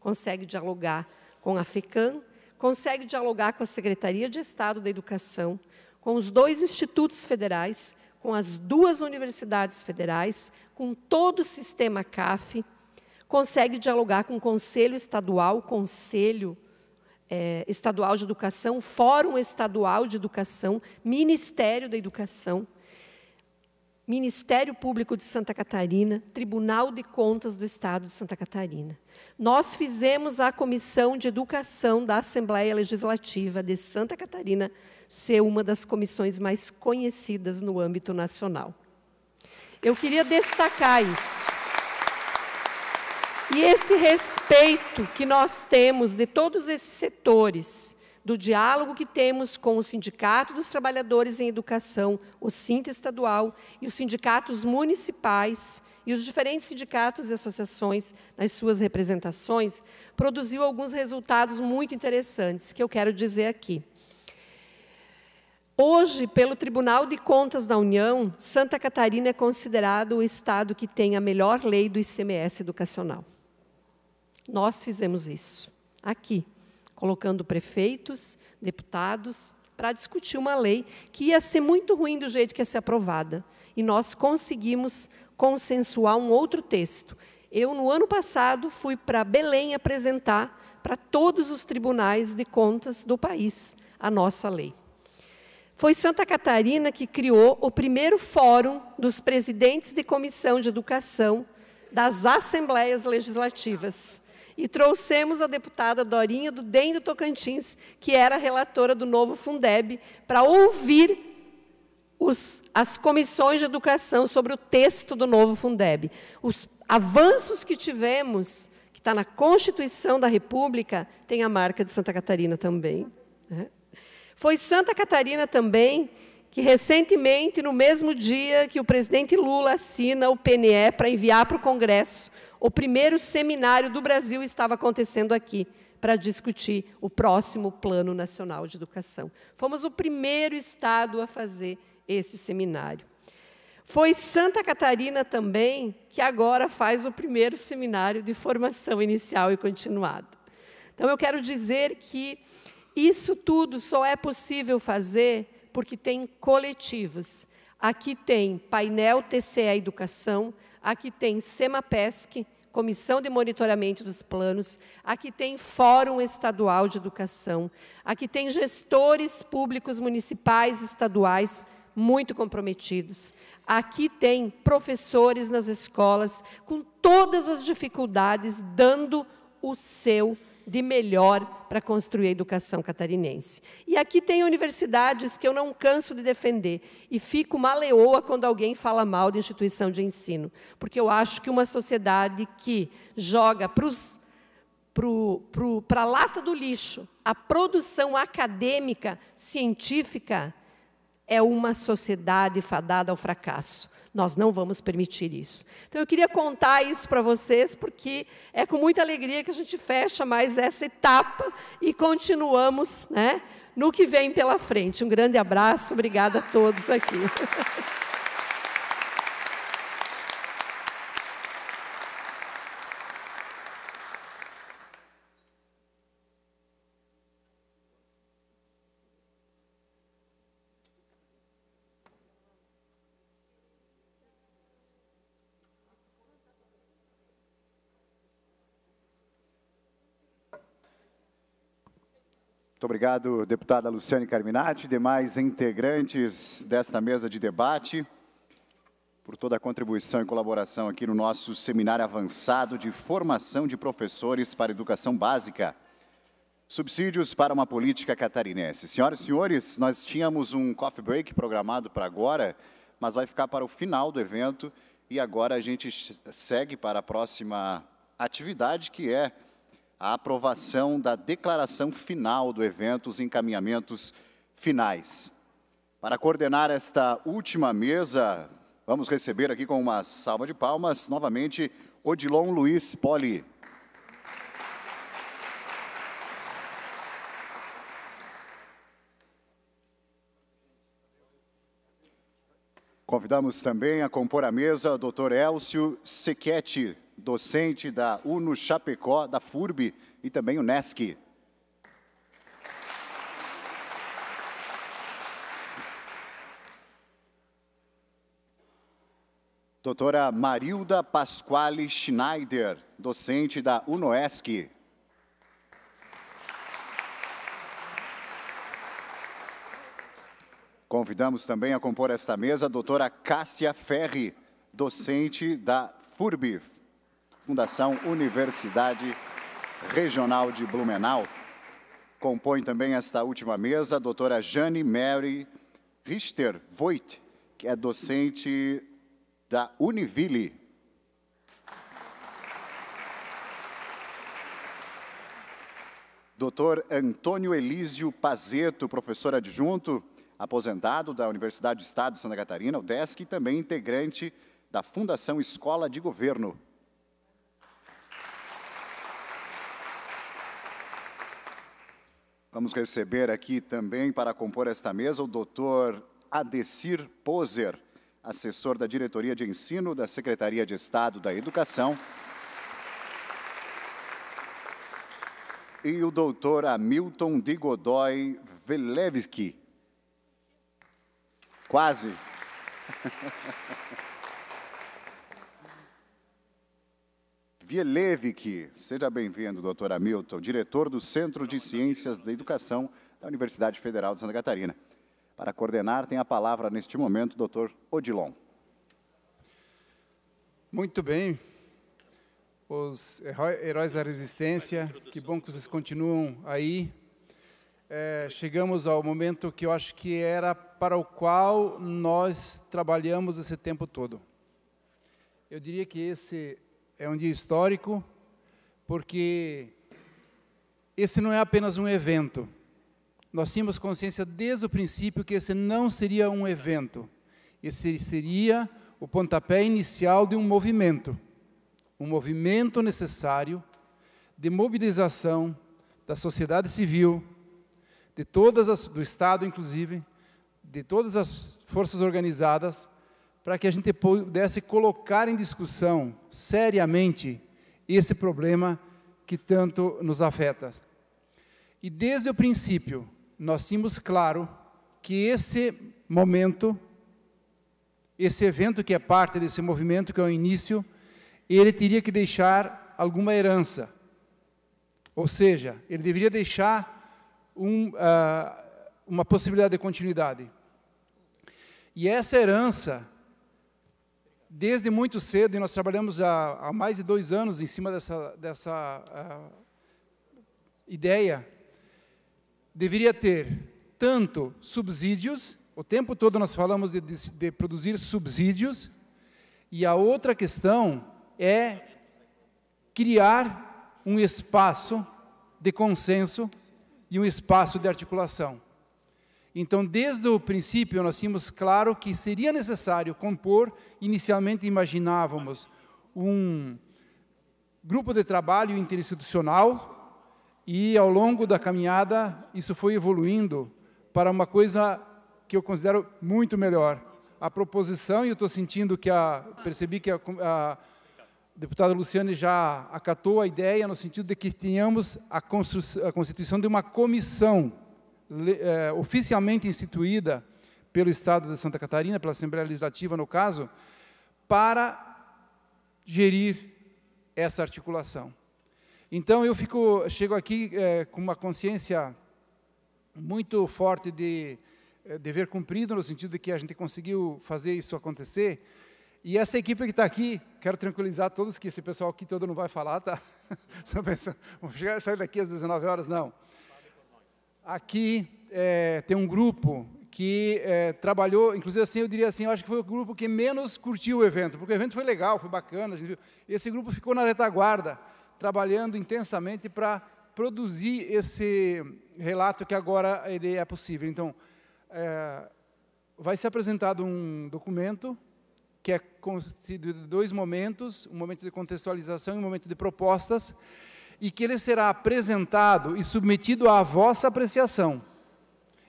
consegue dialogar com a FECAM, consegue dialogar com a Secretaria de Estado da Educação, com os dois institutos federais, com as duas universidades federais, com todo o sistema CAF, consegue dialogar com o Conselho Estadual, Conselho é, Estadual de Educação, Fórum Estadual de Educação, Ministério da Educação. Ministério Público de Santa Catarina, Tribunal de Contas do Estado de Santa Catarina. Nós fizemos a Comissão de Educação da Assembleia Legislativa de Santa Catarina ser uma das comissões mais conhecidas no âmbito nacional. Eu queria destacar isso. E esse respeito que nós temos de todos esses setores do diálogo que temos com o Sindicato dos Trabalhadores em Educação, o Sinta Estadual, e os sindicatos municipais e os diferentes sindicatos e associações nas suas representações, produziu alguns resultados muito interessantes, que eu quero dizer aqui. Hoje, pelo Tribunal de Contas da União, Santa Catarina é considerado o estado que tem a melhor lei do ICMS educacional. Nós fizemos isso aqui colocando prefeitos, deputados, para discutir uma lei que ia ser muito ruim do jeito que ia ser aprovada. E nós conseguimos consensuar um outro texto. Eu, no ano passado, fui para Belém apresentar para todos os tribunais de contas do país a nossa lei. Foi Santa Catarina que criou o primeiro fórum dos presidentes de comissão de educação das assembleias legislativas e trouxemos a deputada Dorinha do DEM do Tocantins, que era relatora do novo Fundeb, para ouvir os, as comissões de educação sobre o texto do novo Fundeb. Os avanços que tivemos, que está na Constituição da República, tem a marca de Santa Catarina também. Né? Foi Santa Catarina também que recentemente, no mesmo dia que o presidente Lula assina o PNE para enviar para o Congresso o primeiro seminário do Brasil estava acontecendo aqui para discutir o próximo Plano Nacional de Educação. Fomos o primeiro estado a fazer esse seminário. Foi Santa Catarina também que agora faz o primeiro seminário de formação inicial e continuada. Então, eu quero dizer que isso tudo só é possível fazer porque tem coletivos. Aqui tem painel TCE Educação, aqui tem SEMAPESC, comissão de monitoramento dos planos, aqui tem Fórum Estadual de Educação, aqui tem gestores públicos municipais e estaduais muito comprometidos. Aqui tem professores nas escolas com todas as dificuldades dando o seu de melhor para construir a educação catarinense. E aqui tem universidades que eu não canso de defender e fico uma leoa quando alguém fala mal de instituição de ensino, porque eu acho que uma sociedade que joga para os para a lata do lixo, a produção acadêmica, científica, é uma sociedade fadada ao fracasso. Nós não vamos permitir isso. Então, eu queria contar isso para vocês, porque é com muita alegria que a gente fecha mais essa etapa e continuamos né, no que vem pela frente. Um grande abraço, obrigada a todos aqui. [laughs] Muito obrigado, deputada Luciane Carminati, demais integrantes desta mesa de debate, por toda a contribuição e colaboração aqui no nosso seminário avançado de formação de professores para educação básica. Subsídios para uma política catarinense. Senhoras e senhores, nós tínhamos um coffee break programado para agora, mas vai ficar para o final do evento e agora a gente segue para a próxima atividade que é a aprovação da declaração final do evento, os encaminhamentos finais. Para coordenar esta última mesa, vamos receber aqui com uma salva de palmas, novamente, Odilon Luiz Poli. Convidamos também a compor a mesa o Dr. Elcio Sequete, docente da UNO Chapecó, da FURB e também UNESCO. Doutora Marilda Pasquale Schneider, docente da UNOESC. Convidamos também a compor esta mesa a doutora Cássia Ferri, docente da FURB, Fundação Universidade Regional de Blumenau. Compõe também esta última mesa a doutora Jane Mary Richter Voigt, que é docente da Univille. Doutor Antônio Elísio Pazeto, professor adjunto, aposentado da Universidade do Estado de Santa Catarina, UDESC, e também integrante da Fundação Escola de Governo. Vamos receber aqui também para compor esta mesa o doutor Adesir Poser, assessor da Diretoria de Ensino da Secretaria de Estado da Educação. E o doutor Hamilton de Godoy Velevski. Quase. [laughs] Vielevic. Seja bem-vindo, doutor Hamilton, diretor do Centro de Ciências da Educação da Universidade Federal de Santa Catarina. Para coordenar, tem a palavra neste momento, doutor Odilon. Muito bem. Os heróis da resistência, que bom que vocês continuam aí. É, chegamos ao momento que eu acho que era para o qual nós trabalhamos esse tempo todo. Eu diria que esse é um dia histórico porque esse não é apenas um evento. Nós tínhamos consciência desde o princípio que esse não seria um evento. Esse seria o pontapé inicial de um movimento. Um movimento necessário de mobilização da sociedade civil, de todas as, do Estado inclusive, de todas as forças organizadas para que a gente pudesse colocar em discussão seriamente esse problema que tanto nos afeta. E desde o princípio, nós tínhamos claro que esse momento, esse evento que é parte desse movimento, que é o início, ele teria que deixar alguma herança. Ou seja, ele deveria deixar um, uh, uma possibilidade de continuidade. E essa herança desde muito cedo, e nós trabalhamos há, há mais de dois anos em cima dessa, dessa uh, ideia, deveria ter tanto subsídios, o tempo todo nós falamos de, de, de produzir subsídios, e a outra questão é criar um espaço de consenso e um espaço de articulação. Então, desde o princípio, nós tínhamos claro que seria necessário compor, inicialmente imaginávamos um grupo de trabalho interinstitucional, e ao longo da caminhada isso foi evoluindo para uma coisa que eu considero muito melhor. A proposição, e eu estou sentindo que a. percebi que a, a deputada Luciane já acatou a ideia, no sentido de que tenhamos a, a constituição de uma comissão é, oficialmente instituída pelo Estado de Santa Catarina, pela Assembleia Legislativa, no caso, para gerir essa articulação. Então, eu fico, chego aqui é, com uma consciência muito forte de é, dever cumprido, no sentido de que a gente conseguiu fazer isso acontecer. E essa equipe que está aqui, quero tranquilizar todos que esse pessoal aqui todo não vai falar, tá? [laughs] Só pensando, vamos chegar, sair daqui às 19 horas, não aqui é, tem um grupo que é, trabalhou, inclusive assim, eu diria assim, eu acho que foi o grupo que menos curtiu o evento, porque o evento foi legal, foi bacana, esse grupo ficou na retaguarda, trabalhando intensamente para produzir esse relato que agora ele é possível. Então, é, vai ser apresentado um documento que é constituído de dois momentos, um momento de contextualização e um momento de propostas, e que ele será apresentado e submetido à vossa apreciação.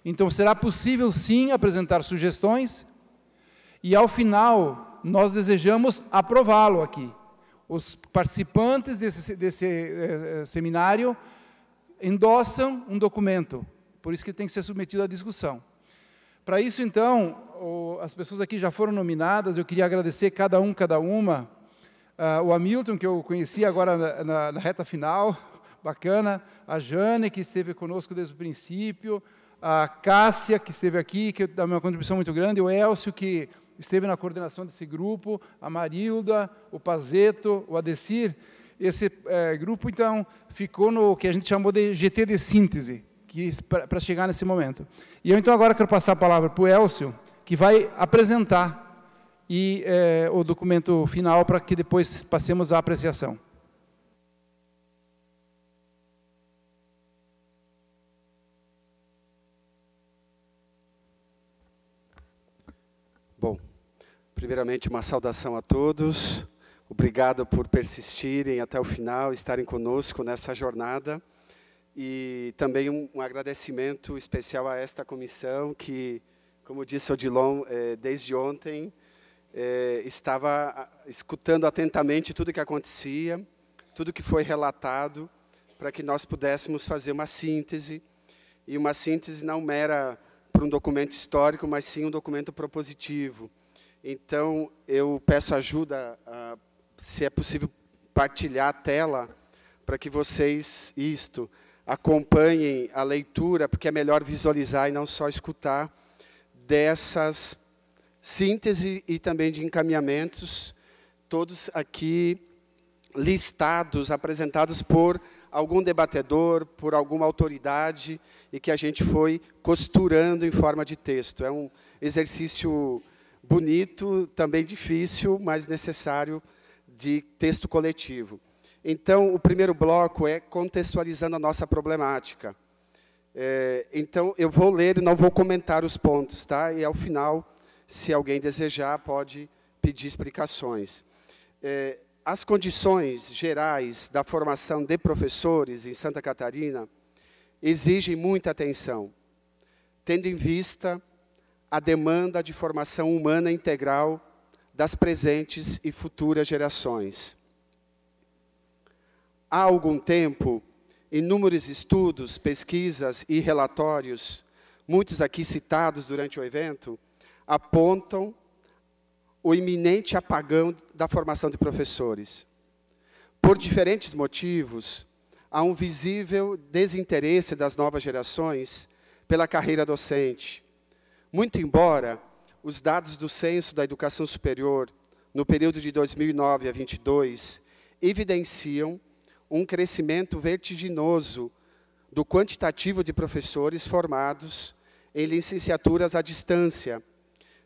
Então será possível sim apresentar sugestões e ao final nós desejamos aprová-lo aqui. Os participantes desse, desse eh, eh, seminário endossam um documento, por isso que tem que ser submetido à discussão. Para isso, então, o, as pessoas aqui já foram nominadas, eu queria agradecer cada um, cada uma, Uh, o Hamilton, que eu conheci agora na, na, na, reta final, bacana. A Jane, que esteve conosco desde o princípio. A Cássia, que esteve aqui, que dá uma contribuição muito grande. O Elcio, que esteve na coordenação desse grupo. A Marilda, o Pazeto, o Adecir. Esse é, grupo, então, ficou no que a gente chamou de GT de síntese, para chegar nesse momento. E eu, então, agora quero passar a palavra para o Elcio, que vai apresentar e é, o documento final para que depois passemos à apreciação. Bom, primeiramente uma saudação a todos. Obrigado por persistirem até o final, estarem conosco nessa jornada. E também um, um agradecimento especial a esta comissão que, como disse Odilon, é, desde ontem eh, estava ah, escutando atentamente tudo o que acontecia, tudo que foi relatado, para que nós pudéssemos fazer uma síntese, e uma síntese não mera para um documento histórico, mas sim um documento propositivo. Então, eu peço ajuda, a, se é possível, partilhar a tela para que vocês, isto, acompanhem a leitura, porque é melhor visualizar e não só escutar, dessas síntese e também de encaminhamentos, todos aqui listados, apresentados por algum debatedor, por alguma autoridade, e que a gente foi costurando em forma de texto. É um exercício bonito, também difícil, mas necessário de texto coletivo. Então, o primeiro bloco é contextualizando a nossa problemática. É, então, eu vou ler e não vou comentar os pontos, tá? E ao final se alguém desejar, pode pedir explicações. É, as condições gerais da formação de professores em Santa Catarina exigem muita atenção, tendo em vista a demanda de formação humana integral das presentes e futuras gerações. Há algum tempo, inúmeros estudos, pesquisas e relatórios, muitos aqui citados durante o evento, apontam o iminente apagão da formação de professores. Por diferentes motivos, há um visível desinteresse das novas gerações pela carreira docente. Muito embora os dados do Censo da Educação Superior, no período de 2009 a 22, evidenciam um crescimento vertiginoso do quantitativo de professores formados em licenciaturas à distância,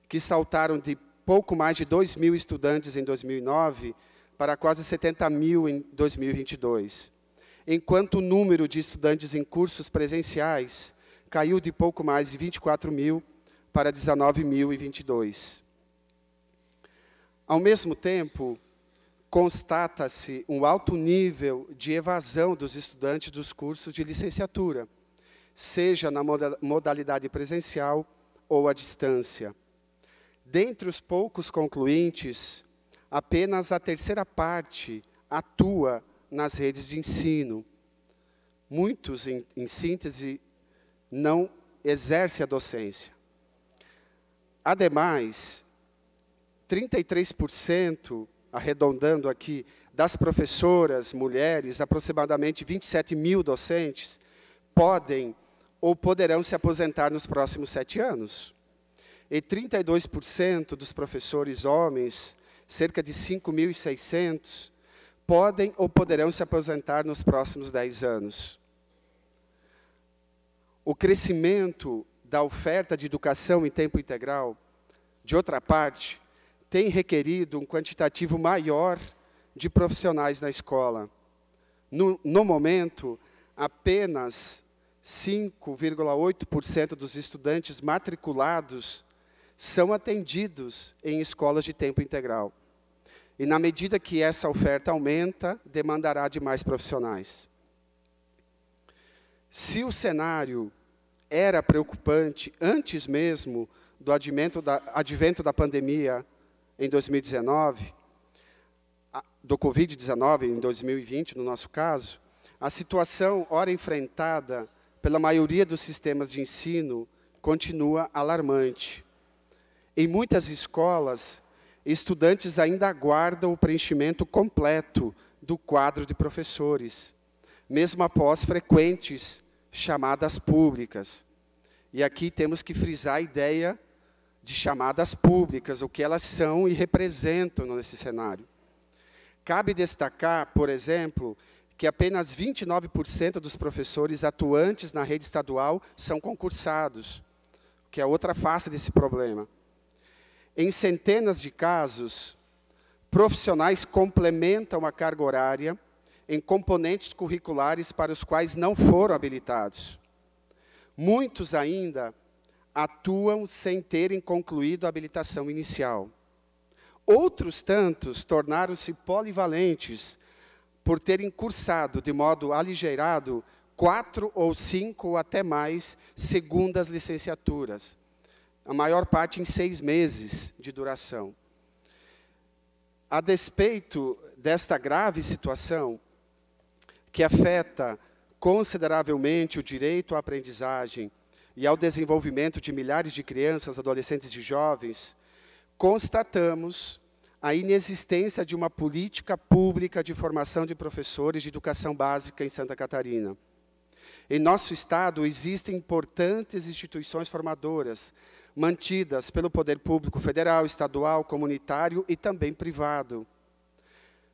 que saltaram de pouco mais de 2 mil estudantes em 2009 para quase 70 mil em 2022, enquanto o número de estudantes em cursos presenciais caiu de pouco mais de 24 mil para 19 mil e 22. Ao mesmo tempo, constata-se um alto nível de evasão dos estudantes dos cursos de licenciatura, seja na modalidade presencial ou à distância Dentre os poucos concluintes, apenas a terceira parte atua nas redes de ensino. Muitos, em, em síntese, não exercem a docência. Ademais, 33%, arredondando aqui, das professoras mulheres, aproximadamente 27 mil docentes, podem ou poderão se aposentar nos próximos sete anos e 32% dos professores homens, cerca de 5.600, podem ou poderão se aposentar nos próximos 10 anos. O crescimento da oferta de educação em tempo integral, de outra parte, tem requerido um quantitativo maior de profissionais na escola. No, no momento, apenas 5,8% dos estudantes matriculados são atendidos em escolas de tempo integral. E na medida que essa oferta aumenta, demandará de mais profissionais. Se o cenário era preocupante antes mesmo do advento da, advento da pandemia em 2019, do Covid-19 em 2020, no nosso caso, a situação, ora enfrentada pela maioria dos sistemas de ensino, continua alarmante. Em muitas escolas, estudantes ainda aguardam o preenchimento completo do quadro de professores, mesmo após frequentes chamadas públicas. E aqui temos que frisar a ideia de chamadas públicas, o que elas são e representam nesse cenário. Cabe destacar, por exemplo, que apenas 29% dos professores atuantes na rede estadual são concursados, que é outra face desse problema. Em centenas de casos, profissionais complementam a carga horária em componentes curriculares para os quais não foram habilitados. Muitos ainda atuam sem terem concluído a habilitação inicial. Outros tantos tornaram-se polivalentes por terem cursado de modo aligeirado quatro ou cinco ou até mais segundas licenciaturas a maior parte em seis meses de duração. A despeito desta grave situação, que afeta consideravelmente o direito à aprendizagem e ao desenvolvimento de milhares de crianças, adolescentes e jovens, constatamos a inexistência de uma política pública de formação de professores de educação básica em Santa Catarina. Em nosso estado existem importantes instituições formadoras, mantidas pelo poder público federal, estadual, comunitário e também privado.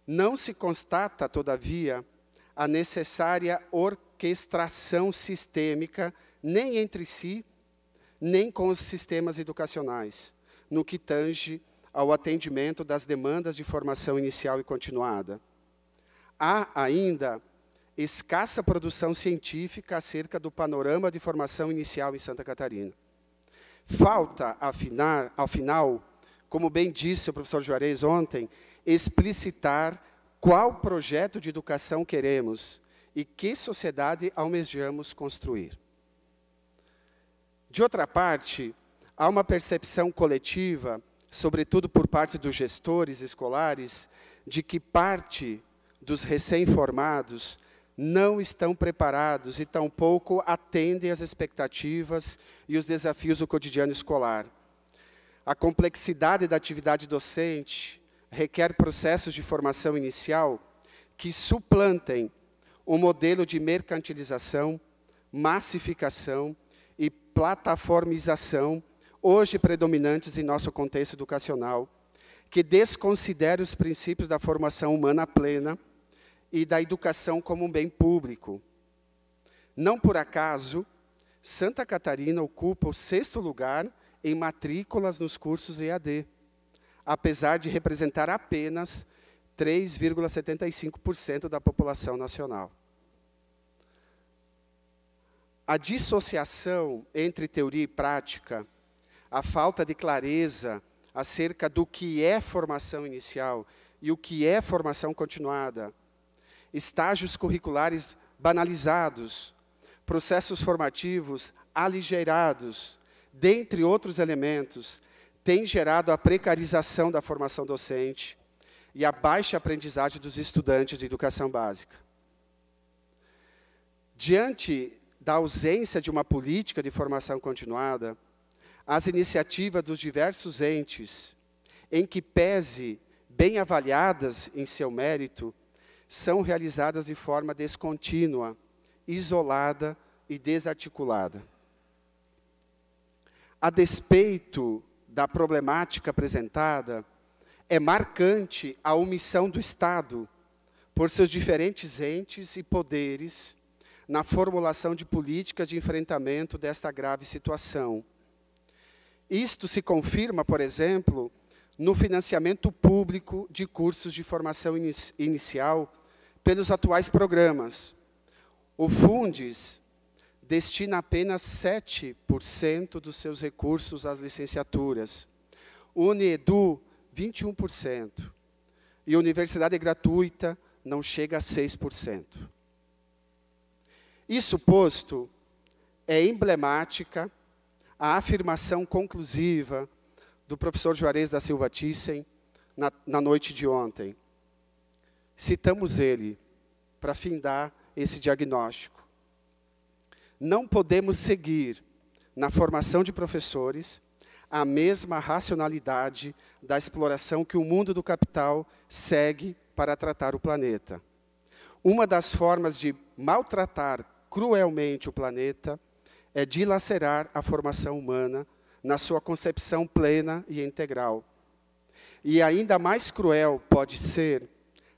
Não se constata, todavia, a necessária orquestração sistêmica, nem entre si, nem com os sistemas educacionais, no que tange ao atendimento das demandas de formação inicial e continuada. Há ainda escassa produção científica acerca do panorama de formação inicial em Santa Catarina. Falta, afinar, afinal, como bem disse o professor Juarez ontem, explicitar qual projeto de educação queremos e que sociedade almejamos construir. De outra parte, há uma percepção coletiva, sobretudo por parte dos gestores escolares, de que parte dos recém-formados não estão preparados e tampouco atendem às expectativas e os desafios do cotidiano escolar. A complexidade da atividade docente requer processos de formação inicial que suplantem o modelo de mercantilização, massificação e plataformização hoje predominantes em nosso contexto educacional, que desconsidere os princípios da formação humana plena e da educação como um bem público. Não por acaso, Santa Catarina ocupa o sexto lugar em matrículas nos cursos EAD, apesar de representar apenas 3,75% da população nacional. A dissociação entre teoria e prática, a falta de clareza acerca do que é formação inicial e o que é formação continuada, estágios curriculares banalizados, processos formativos aligeirados, dentre outros elementos, têm gerado a precarização da formação docente e a baixa aprendizagem dos estudantes de educação básica. Diante da ausência de uma política de formação continuada, as iniciativas dos diversos entes, em que pese bem avaliadas em seu mérito, são realizadas de forma descontínua, isolada e desarticulada. A despeito da problemática apresentada, é marcante a omissão do Estado, por seus diferentes entes e poderes, na formulação de políticas de enfrentamento desta grave situação. Isto se confirma, por exemplo, no financiamento público de cursos de formação inicial pelos atuais programas. O Fundes destina apenas 7% dos seus recursos às licenciaturas. O Unedu, 21%. E a universidade gratuita não chega a 6%. Isso posto, é emblemática a afirmação conclusiva do professor Juarez da Silva Thyssen na, na noite de ontem. Citamos ele para findar esse diagnóstico. Não podemos seguir na formação de professores a mesma racionalidade da exploração que o mundo do capital segue para tratar o planeta. Uma das formas de maltratar cruelmente o planeta é dilacerar a formação humana na sua concepção plena e integral. E ainda mais cruel pode ser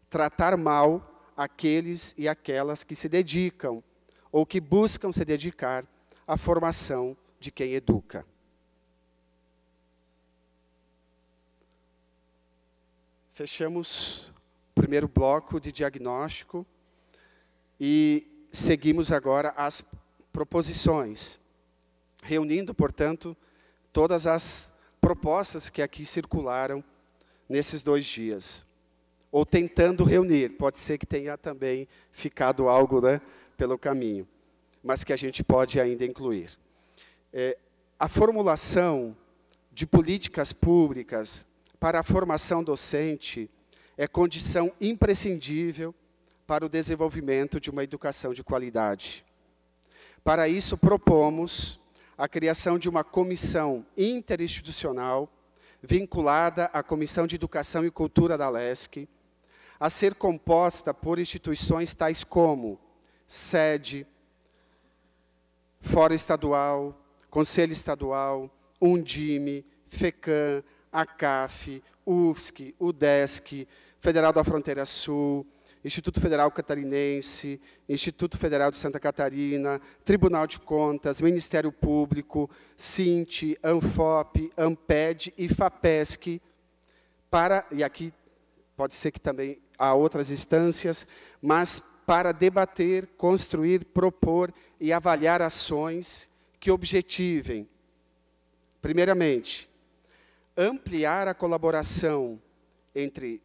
tratar mal aqueles e aquelas que se dedicam ou que buscam se dedicar à formação de quem educa. Fechamos o primeiro bloco de diagnóstico e seguimos agora as proposições, reunindo, portanto, todas as propostas que aqui circularam nesses dois dias. Ou tentando reunir, pode ser que tenha também ficado algo né, pelo caminho, mas que a gente pode ainda incluir. É, a formulação de políticas públicas para a formação docente é condição imprescindível para o desenvolvimento de uma educação de qualidade. Para isso, propomos a criação de uma comissão interinstitucional vinculada à Comissão de Educação e Cultura da LESC, a ser composta por instituições tais como SEDE, Fora Estadual, Conselho Estadual, Undime, FECAM, ACAF, UFSC, UDESC, Federal da Fronteira Sul, Instituto Federal Catarinense, Instituto Federal de Santa Catarina, Tribunal de Contas, Ministério Público, Cinti, Anfop, Amped e Fapesc, para, e aqui pode ser que também há outras instâncias, mas para debater, construir, propor e avaliar ações que objetivem, primeiramente, ampliar a colaboração entre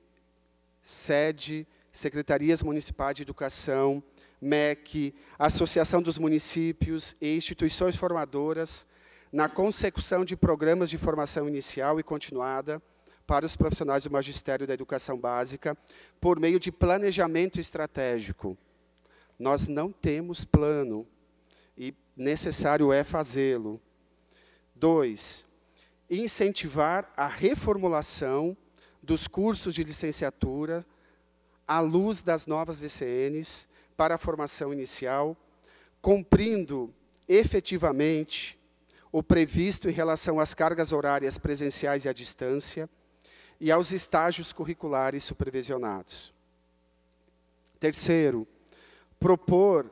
sede, secretarias municipais de educação, MEC, Associação dos Municípios e instituições formadoras na consecução de programas de formação inicial e continuada para os profissionais do Magistério da Educação Básica por meio de planejamento estratégico. Nós não temos plano e necessário é fazê-lo. Dois, incentivar a reformulação dos cursos de licenciatura à luz das novas DCNs para a formação inicial, cumprindo efetivamente o previsto em relação às cargas horárias presenciais e à distância e aos estágios curriculares supervisionados. Terceiro, propor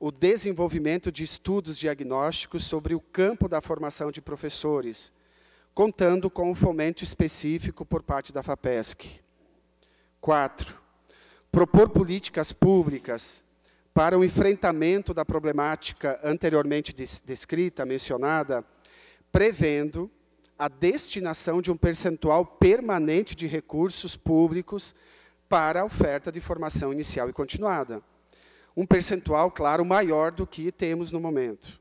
o desenvolvimento de estudos diagnósticos sobre o campo da formação de professores, contando com um fomento específico por parte da FAPESC. Quatro, propor políticas públicas para o enfrentamento da problemática anteriormente descrita, mencionada, prevendo a destinação de um percentual permanente de recursos públicos para a oferta de formação inicial e continuada. Um percentual, claro, maior do que temos no momento.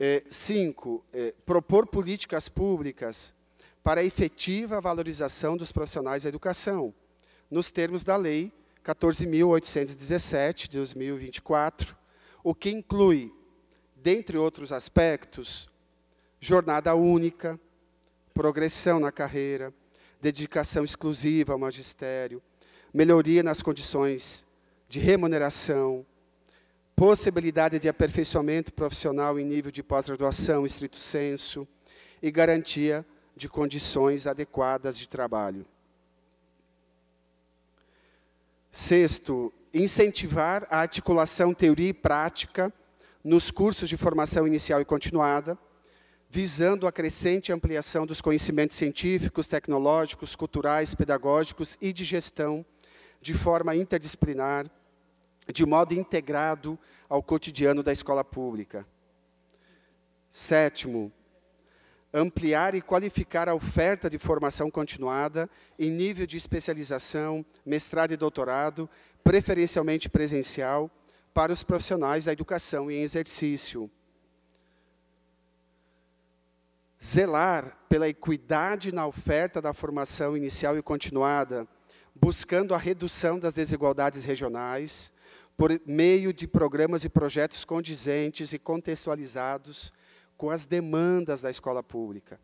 É, cinco, é, propor políticas públicas para a efetiva valorização dos profissionais da educação nos termos da Lei 14.817, de 2024, o que inclui, dentre outros aspectos, jornada única, progressão na carreira, dedicação exclusiva ao magistério, melhoria nas condições de remuneração, possibilidade de aperfeiçoamento profissional em nível de pós-graduação, estrito senso, e garantia de condições adequadas de trabalho. Sexto, incentivar a articulação teoria e prática nos cursos de formação inicial e continuada, visando a crescente ampliação dos conhecimentos científicos, tecnológicos, culturais, pedagógicos e de gestão, de forma interdisciplinar, de modo integrado ao cotidiano da escola pública. Sétimo, ampliar e qualificar a oferta de formação continuada em nível de especialização, mestrado e doutorado, preferencialmente presencial, para os profissionais da educação em exercício. Zelar pela equidade na oferta da formação inicial e continuada, buscando a redução das desigualdades regionais, por meio de programas e projetos condizentes e contextualizados com as demandas da escola pública.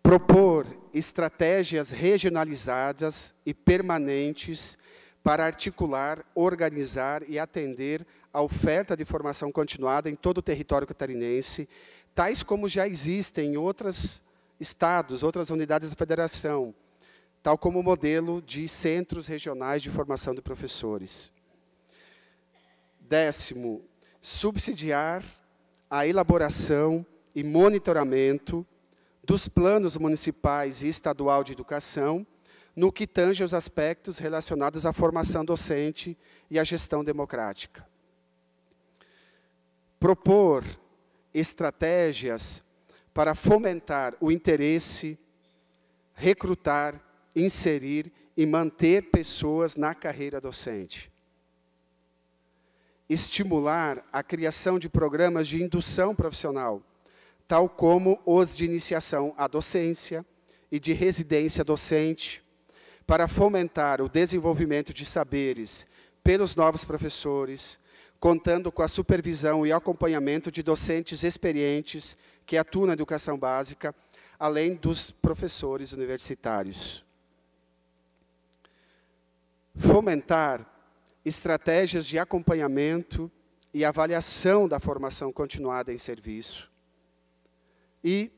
Propor estratégias regionalizadas e permanentes para articular, organizar e atender a oferta de formação continuada em todo o território catarinense, tais como já existem em outros estados, outras unidades da federação, tal como o modelo de centros regionais de formação de professores. Décimo, subsidiar a elaboração e monitoramento dos planos municipais e estadual de educação, no que tange os aspectos relacionados à formação docente e à gestão democrática. Propor estratégias para fomentar o interesse, recrutar, inserir e manter pessoas na carreira docente estimular a criação de programas de indução profissional, tal como os de iniciação à docência e de residência docente, para fomentar o desenvolvimento de saberes pelos novos professores, contando com a supervisão e acompanhamento de docentes experientes que atuam na educação básica, além dos professores universitários. Fomentar estratégias de acompanhamento e avaliação da formação continuada em serviço e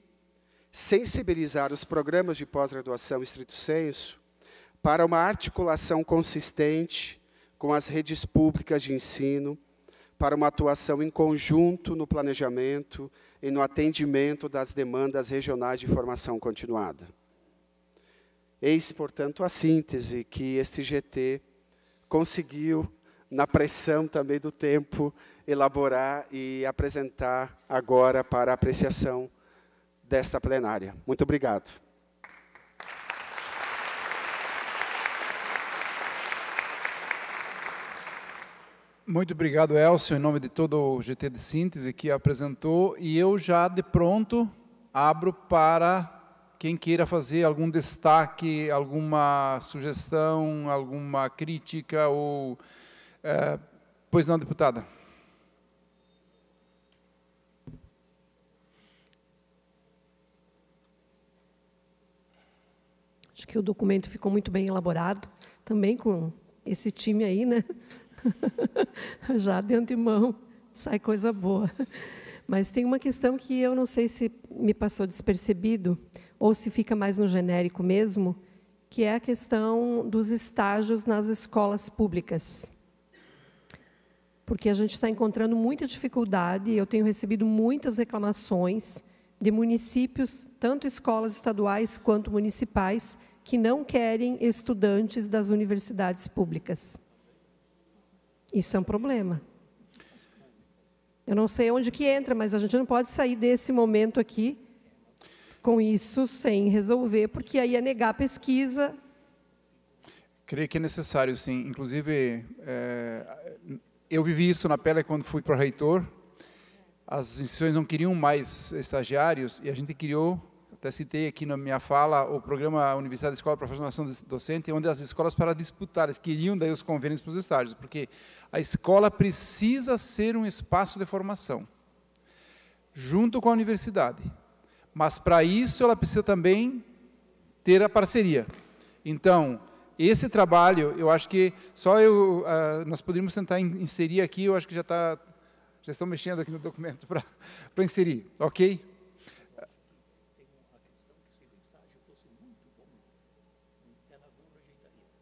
sensibilizar os programas de pós-graduação estrito senso para uma articulação consistente com as redes públicas de ensino, para uma atuação em conjunto no planejamento e no atendimento das demandas regionais de formação continuada. Eis, portanto, a síntese que este GT conseguiu, na pressão também do tempo, elaborar e apresentar agora para apreciação desta plenária. Muito obrigado. Muito obrigado, Elcio, em nome de todo o GT de síntese que apresentou. E eu já, de pronto, abro para quem queira fazer algum destaque, alguma sugestão, alguma crítica ou. É, pois não, deputada. Acho que o documento ficou muito bem elaborado, também com esse time aí, né? [laughs] Já de antemão sai coisa boa. Mas tem uma questão que eu não sei se me passou despercebido, ou se fica mais no genérico mesmo, que é a questão dos estágios nas escolas públicas. Porque a gente está encontrando muita dificuldade, eu tenho recebido muitas reclamações de municípios, tanto escolas estaduais quanto municipais, que não querem estudantes das universidades públicas. Isso é um problema. Eu não sei onde que entra, mas a gente não pode sair desse momento aqui com isso sem resolver, porque aí é negar a pesquisa. Creio que é necessário, sim. Inclusive, é, eu vivi isso na pele quando fui para reitor. As instituições não queriam mais estagiários e a gente criou, até citei aqui na minha fala, o programa Universidade Escola para a Formação Docente, onde as escolas para disputar, eles queriam daí os convênios para os estágios, porque a escola precisa ser um espaço de formação, junto com a universidade. Mas para isso ela precisa também ter a parceria. Então, esse trabalho, eu acho que só eu, uh, nós poderíamos tentar inserir aqui, eu acho que já está, já estão mexendo aqui no documento para inserir, ok?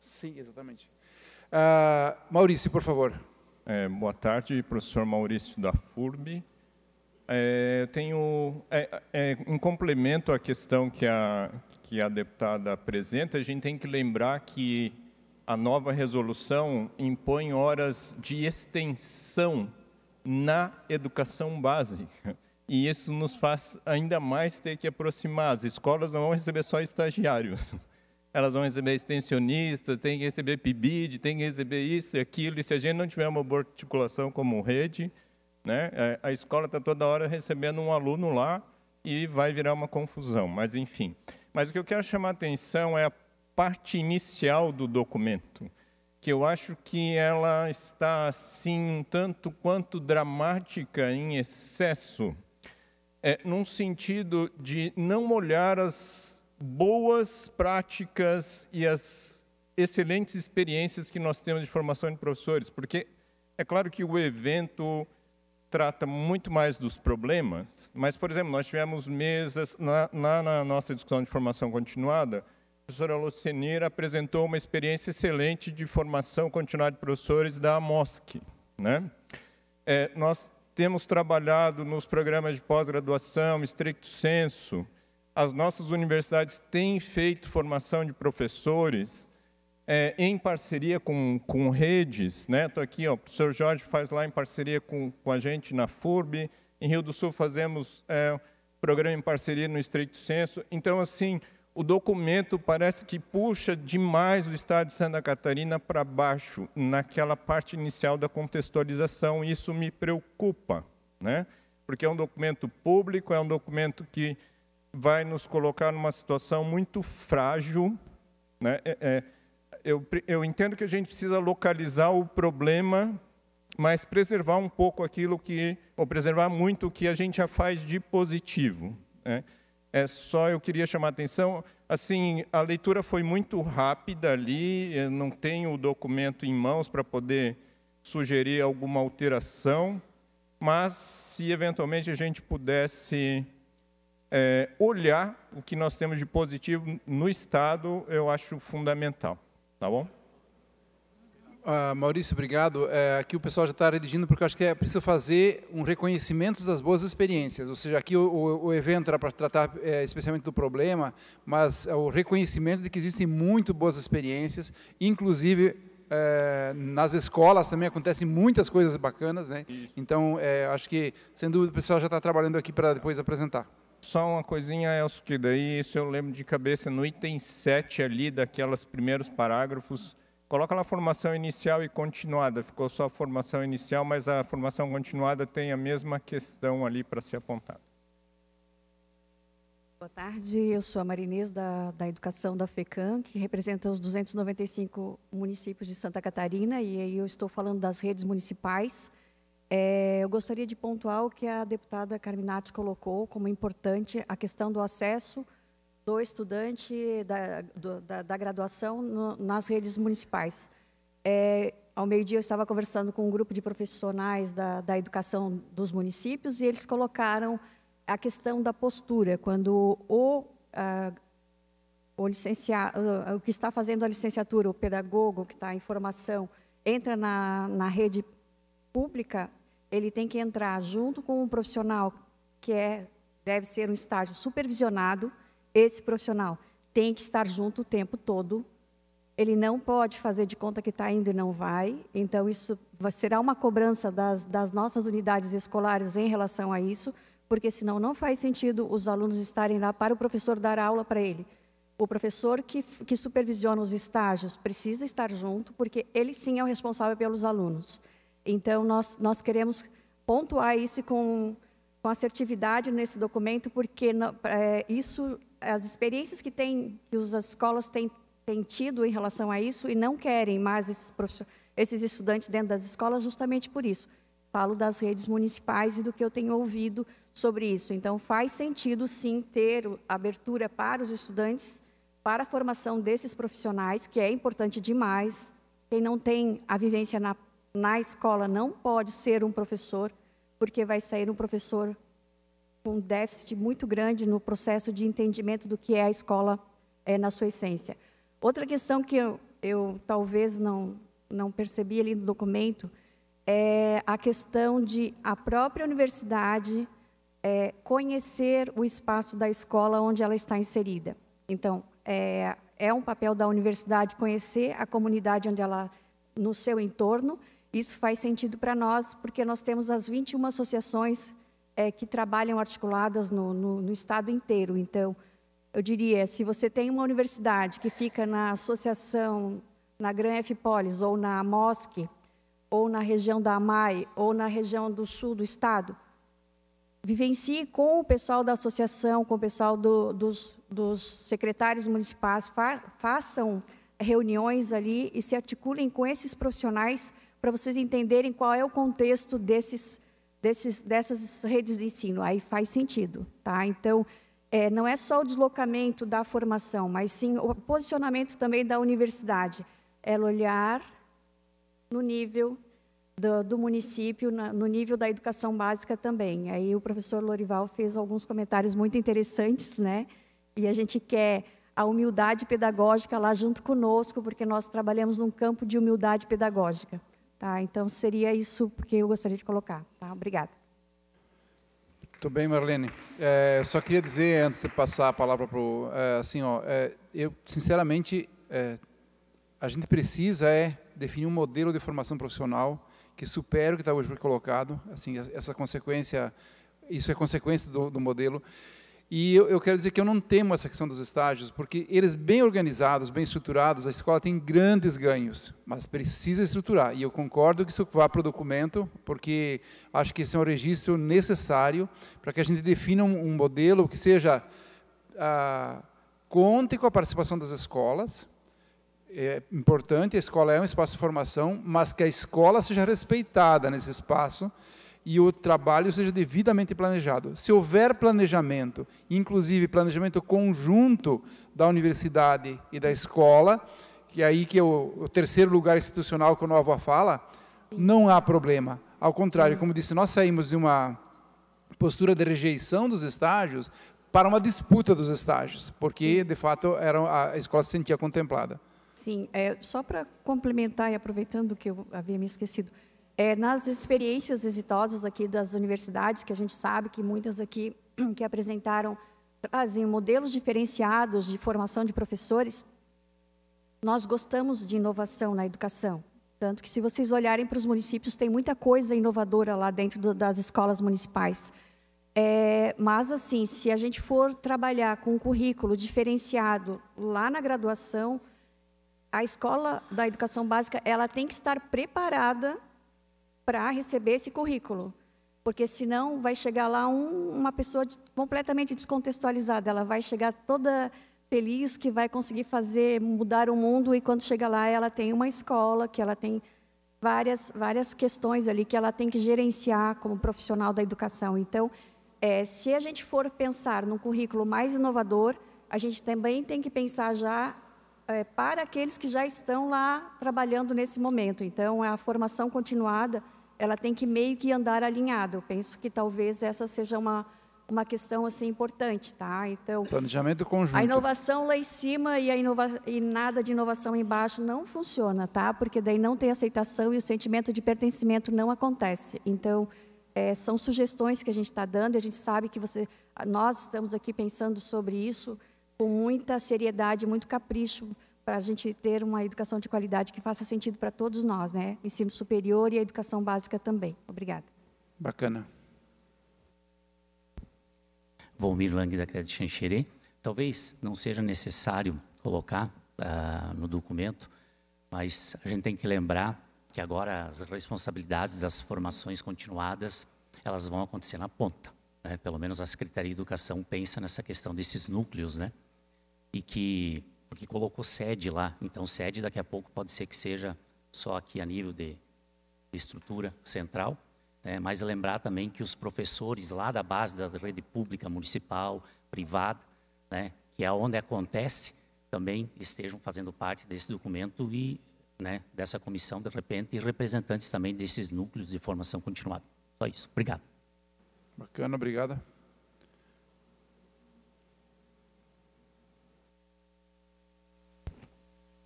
Sim, exatamente. Uh, Maurício, por favor. É, boa tarde, professor Maurício da FURB. É, tenho, é, é, em complemento à questão que a, que a deputada apresenta, a gente tem que lembrar que a nova resolução impõe horas de extensão na educação básica. E isso nos faz ainda mais ter que aproximar. As escolas não vão receber só estagiários. [laughs] Elas vão receber extensionistas, tem que receber PIBID, tem que receber isso e aquilo. E se a gente não tiver uma boa articulação como rede, né? É, a escola está toda hora recebendo um aluno lá e vai virar uma confusão, mas enfim. Mas o que eu quero chamar a atenção é a parte inicial do documento, que eu acho que ela está assim um tanto quanto dramática em excesso, é, num sentido de não olhar as boas práticas e as excelentes experiências que nós temos de formação de professores, porque é claro que o evento trata muito mais dos problemas, mas, por exemplo, nós tivemos mesas, na, na, na nossa discussão de formação continuada, a professora Lucenir apresentou uma experiência excelente de formação continuada de professores da AMOSC. Né? É, nós temos trabalhado nos programas de pós-graduação, estricto senso, as nossas universidades têm feito formação de professores é, em parceria com, com redes. Estou né? aqui, ó, o professor Jorge faz lá em parceria com, com a gente na FURB. Em Rio do Sul fazemos é, programa em parceria no Estreito Senso. Então, assim, o documento parece que puxa demais o Estado de Santa Catarina para baixo, naquela parte inicial da contextualização. E isso me preocupa, né? porque é um documento público, é um documento que vai nos colocar numa situação muito frágil, né? É, é, eu, eu entendo que a gente precisa localizar o problema, mas preservar um pouco aquilo que, ou preservar muito o que a gente já faz de positivo. Né? É só eu queria chamar a atenção. Assim, a leitura foi muito rápida ali. Eu não tenho o documento em mãos para poder sugerir alguma alteração, mas se eventualmente a gente pudesse é, olhar o que nós temos de positivo no Estado, eu acho fundamental. Tá bom? Uh, Maurício, obrigado. É, aqui o pessoal já está redigindo, porque eu acho que é preciso fazer um reconhecimento das boas experiências. Ou seja, aqui o, o, evento era para tratar é, especialmente do problema, mas é, o reconhecimento de que existem muito boas experiências, inclusive é, nas escolas também acontecem muitas coisas bacanas. Né? Então, é, acho que, sem dúvida, o pessoal já está trabalhando aqui para depois apresentar. Só uma coisinha, Elcio, que daí isso eu lembro de cabeça, no item 7 ali, daquelas primeiros parágrafos, coloca lá formação inicial e continuada, ficou só a formação inicial, mas a formação continuada tem a mesma questão ali para ser apontada. Boa tarde, eu sou a Marinês da, da Educação da FECAM, que representa os 295 municípios de Santa Catarina, e aí eu estou falando das redes municipais, é, eu gostaria de pontuar o que a deputada Carminati colocou como importante a questão do acesso do estudante da, do, da, da, graduação no, nas redes municipais. É, ao meio-dia, eu estava conversando com um grupo de profissionais da, da educação dos municípios e eles colocaram a questão da postura, quando o, a, o, o que está fazendo a licenciatura, o pedagogo que está em formação, entra na, na rede pública, ele tem que entrar junto com um profissional que é, deve ser um estágio supervisionado. Esse profissional tem que estar junto o tempo todo. Ele não pode fazer de conta que está indo e não vai. Então, isso será uma cobrança das, das nossas unidades escolares em relação a isso, porque senão não faz sentido os alunos estarem lá para o professor dar aula para ele. O professor que, que supervisiona os estágios precisa estar junto, porque ele sim é o responsável pelos alunos. Então, nós, nós queremos pontuar isso com, com assertividade nesse documento, porque é, isso, as experiências que, tem, que as escolas têm, têm tido em relação a isso e não querem mais esses, esses estudantes dentro das escolas justamente por isso. Falo das redes municipais e do que eu tenho ouvido sobre isso. Então, faz sentido, sim, ter abertura para os estudantes, para a formação desses profissionais, que é importante demais. Quem não tem a vivência na na escola não pode ser um professor, porque vai sair um professor com um déficit muito grande no processo de entendimento do que é a escola é, na sua essência. Outra questão que eu, eu talvez não, não percebi ali no documento é a questão de a própria universidade é, conhecer o espaço da escola onde ela está inserida. Então, é, é um papel da universidade conhecer a comunidade onde ela, no seu entorno, isso faz sentido para nós, porque nós temos as 21 associações é, que trabalham articuladas no, no, no estado inteiro. Então, eu diria, se você tem uma universidade que fica na associação, na Gran F. Polis, ou na MOSC, ou na região da AMAI, ou na região do sul do estado, vivencie com o pessoal da associação, com o pessoal do, dos, dos, secretários municipais, fa façam reuniões ali e se articulem com esses profissionais para vocês entenderem qual é o contexto desses, desses, dessas redes de ensino. Aí faz sentido, tá? Então, é, não é só o deslocamento da formação, mas sim o posicionamento também da universidade. Ela olhar no nível do, do município, na, no nível da educação básica também. Aí o professor Lorival fez alguns comentários muito interessantes, né? E a gente quer a humildade pedagógica lá junto conosco, porque nós trabalhamos num campo de humildade pedagógica. Tá? Então, seria isso que eu gostaria de colocar. Tá? Obrigada. Muito bem, Marlene. É, só queria dizer, antes de passar a palavra para o... É, assim, ó, é, eu, sinceramente, é, a gente precisa é definir um modelo de formação profissional que supere o que está hoje colocado. Assim, essa consequência... Isso é consequência do, do modelo e eu, eu, quero dizer que eu não temo essa questão dos estágios, porque eles bem organizados, bem estruturados, a escola tem grandes ganhos, mas precisa estruturar. E eu concordo que isso vá para o documento, porque acho que esse é um registro necessário para que a gente defina um, um modelo que seja ah, conte com a participação das escolas. É importante, a escola é um espaço de formação, mas que a escola seja respeitada nesse espaço e o trabalho seja devidamente planejado. Se houver planejamento, inclusive planejamento conjunto da universidade e da escola, que é aí que é o, o terceiro lugar institucional que o Nova fala, não há problema. Ao contrário, como disse, nós saímos de uma postura de rejeição dos estágios para uma disputa dos estágios, porque, Sim. de fato, era, a escola se sentia contemplada. Sim, é, só para complementar e aproveitando que eu havia me esquecido, é, nas experiências exitosas aqui das universidades, que a gente sabe que muitas aqui [clears throat] que apresentaram trazem modelos diferenciados de formação de professores, nós gostamos de inovação na educação. Tanto que, se vocês olharem para os municípios, tem muita coisa inovadora lá dentro do, das escolas municipais. É, mas, assim, se a gente for trabalhar com um currículo diferenciado lá na graduação, a escola da educação básica ela tem que estar preparada para receber esse currículo, porque senão vai chegar lá um, uma pessoa de, completamente descontextualizada, ela vai chegar toda feliz que vai conseguir fazer mudar o mundo e quando chega lá ela tem uma escola que ela tem várias várias questões ali que ela tem que gerenciar como profissional da educação. Então, é, se a gente for pensar num currículo mais inovador, a gente também tem que pensar já é, para aqueles que já estão lá trabalhando nesse momento. Então, é a formação continuada ela tem que meio que andar alinhado. Eu penso que talvez essa seja uma uma questão assim importante, tá? Então, planejamento conjunto. A inovação lá em cima e a inova e nada de inovação embaixo não funciona, tá? Porque daí não tem aceitação e o sentimento de pertencimento não acontece. Então, é, são sugestões que a gente está dando. E a gente sabe que você, nós estamos aqui pensando sobre isso com muita seriedade, muito capricho para a gente ter uma educação de qualidade que faça sentido para todos nós, né? Ensino superior e a educação básica também. Obrigada. Bacana. Volmir Lang, da Crédito Xanxerê. Talvez não seja necessário colocar uh, no documento, mas a gente tem que lembrar que agora as responsabilidades das formações continuadas, elas vão acontecer na ponta. Né? Pelo menos a Secretaria de Educação pensa nessa questão desses núcleos, né? E que porque colocou sede lá. Então, sede daqui a pouco pode ser que seja só aqui a nível de, estrutura central, né? mas lembrar também que os professores lá da base da rede pública, municipal, privada, né? que é onde acontece, também estejam fazendo parte desse documento e né, dessa comissão, de repente, e representantes também desses núcleos de formação continuada. Só isso. Obrigado. Bacana, obrigada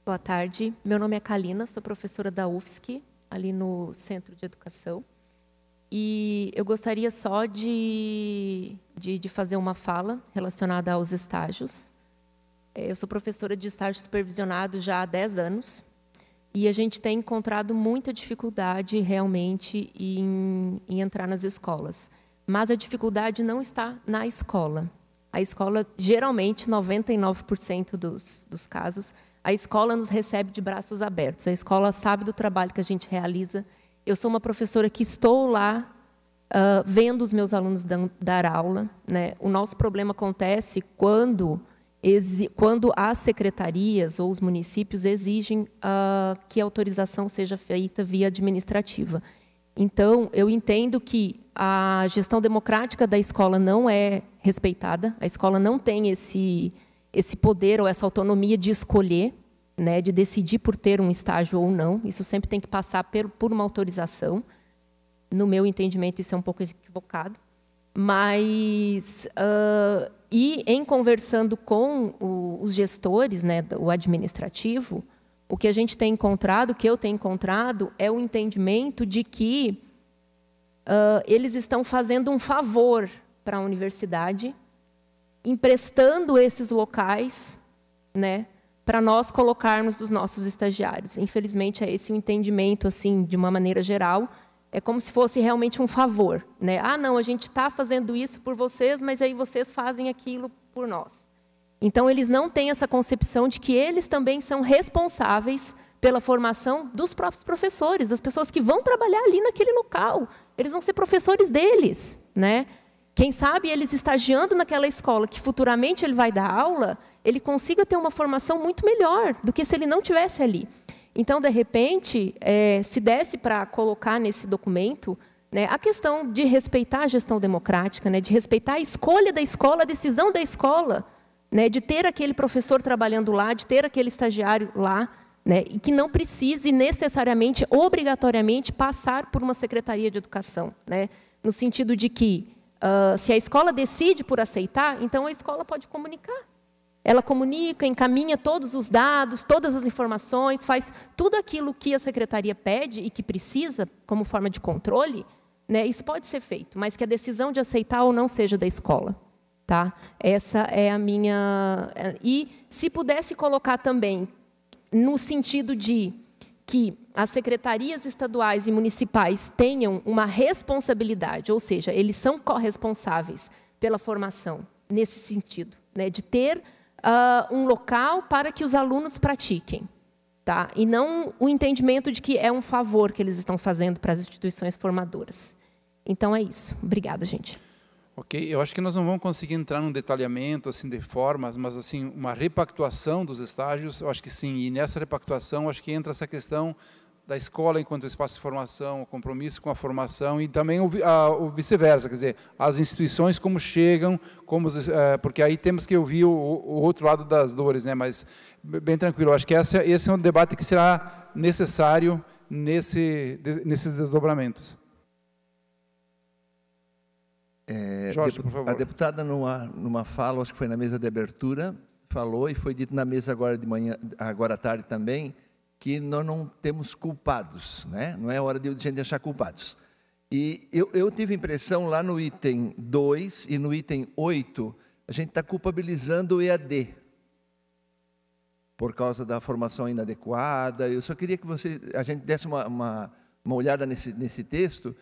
Boa tarde. Meu nome é Kalina, sou professora da UFSC, ali no Centro de Educação. E eu gostaria só de, de, de fazer uma fala relacionada aos estágios. É, eu sou professora de estágio supervisionado já há 10 anos. E a gente tem encontrado muita dificuldade realmente em, em entrar nas escolas. Mas a dificuldade não está na escola. A escola, geralmente, 99% dos, dos casos, a escola nos recebe de braços abertos, a escola sabe do trabalho que a gente realiza. Eu sou uma professora que estou lá uh, vendo os meus alunos dan, dar aula. Né? O nosso problema acontece quando, quando as secretarias ou os municípios exigem uh, que a autorização seja feita via administrativa. Então, eu entendo que a gestão democrática da escola não é respeitada, a escola não tem esse, esse poder ou essa autonomia de escolher, né, de decidir por ter um estágio ou não. Isso sempre tem que passar por uma autorização. No meu entendimento, isso é um pouco equivocado. Mas, uh, e em conversando com o, os gestores, né, o administrativo, o que a gente tem encontrado, o que eu tenho encontrado, é o entendimento de que uh, eles estão fazendo um favor para a universidade emprestando esses locais né, para nós colocarmos os nossos estagiários. Infelizmente, é esse o entendimento, assim, de uma maneira geral. É como se fosse realmente um favor. Né? Ah, não, a gente está fazendo isso por vocês, mas aí vocês fazem aquilo por nós. Então, eles não têm essa concepção de que eles também são responsáveis pela formação dos próprios professores, das pessoas que vão trabalhar ali naquele local. Eles vão ser professores deles. Né? Quem sabe eles estagiando naquela escola que futuramente ele vai dar aula, ele consiga ter uma formação muito melhor do que se ele não tivesse ali. Então, de repente, é, se desse para colocar nesse documento né, a questão de respeitar a gestão democrática, né, de respeitar a escolha da escola, a decisão da escola, né, de ter aquele professor trabalhando lá, de ter aquele estagiário lá, né, e que não precise necessariamente, obrigatoriamente, passar por uma secretaria de educação, né, no sentido de que uh, se a escola decide por aceitar, então a escola pode comunicar. Ela comunica, encaminha todos os dados, todas as informações, faz tudo aquilo que a secretaria pede e que precisa como forma de controle. Né? Isso pode ser feito, mas que a decisão de aceitar ou não seja da escola. Tá? Essa é a minha. É, e se pudesse colocar também no sentido de que as secretarias estaduais e municipais tenham uma responsabilidade, ou seja, eles são corresponsáveis pela formação, nesse sentido, né, de ter uh, um local para que os alunos pratiquem. Tá? E não o entendimento de que é um favor que eles estão fazendo para as instituições formadoras. Então é isso. Obrigada, gente. Ok, eu acho que nós não vamos conseguir entrar num detalhamento assim de formas, mas assim uma repactuação dos estágios, eu acho que sim. E nessa repactuação, acho que entra essa questão da escola enquanto espaço de formação, o compromisso com a formação e também o, o vice-versa, quer dizer, as instituições como chegam, como é, porque aí temos que ouvir o, o, outro lado das dores, né? Mas bem tranquilo, acho que essa, esse é um debate que será necessário nesse, nesses desdobramentos. É, Jorge, deput, por favor. A deputada, numa, numa fala, acho que foi na mesa de abertura, falou e foi dito na mesa agora de manhã, agora à tarde também, que nós não temos culpados, né? não é hora de a gente achar culpados. E eu, eu tive a impressão lá no item 2 e no item 8, a gente está culpabilizando o EAD por causa da formação inadequada. Eu só queria que você, a gente desse uma, uma, uma olhada nesse, nesse texto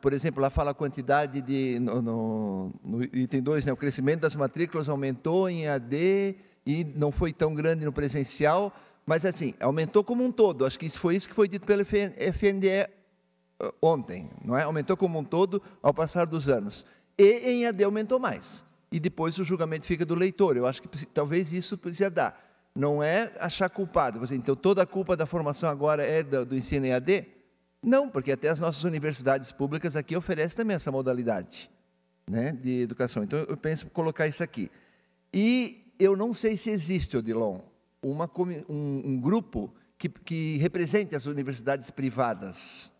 por exemplo, lá fala a quantidade de. No, no, no item 2, né, o crescimento das matrículas aumentou em AD e não foi tão grande no presencial, mas assim, aumentou como um todo. Acho que isso foi isso que foi dito pelo FNDE eh, ontem, não é? Aumentou como um todo ao passar dos anos. E em AD aumentou mais. E depois o julgamento fica do leitor. Eu acho que talvez isso precisa dar. Não é achar culpado. Então, toda a culpa da formação agora é do, do ensino em AD? Não, porque até as nossas universidades públicas aqui oferecem também essa modalidade né, de educação. Então, eu penso em colocar isso aqui. E eu não sei se existe, Odilon, uma, um, um grupo que, que represente as universidades privadas.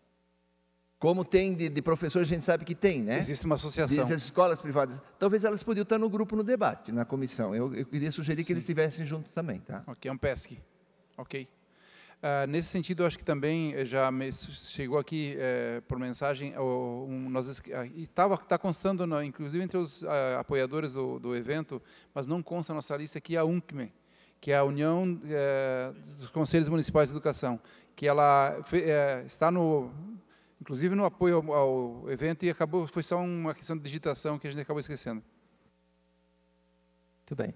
Como tem de, de professores, a gente sabe que tem, né? Existe uma associação. Existem as escolas privadas. Talvez elas podiam estar no grupo no debate, na comissão. Eu, eu queria sugerir Sim. que eles estivessem juntos também, tá? Ok, é um PESC. Ok. Ah, nesse sentido, acho que também eh, já chegou aqui eh, por mensagem, oh, um, nós estava ah, está constando, no, inclusive entre os ah, apoiadores do, do, evento, mas não consta na nossa lista que é a UNCME, que é a União eh, dos Conselhos Municipais de Educação, que ela está no inclusive no apoio ao, ao evento e acabou foi só uma questão de digitação que a gente acabou esquecendo. Muito bem.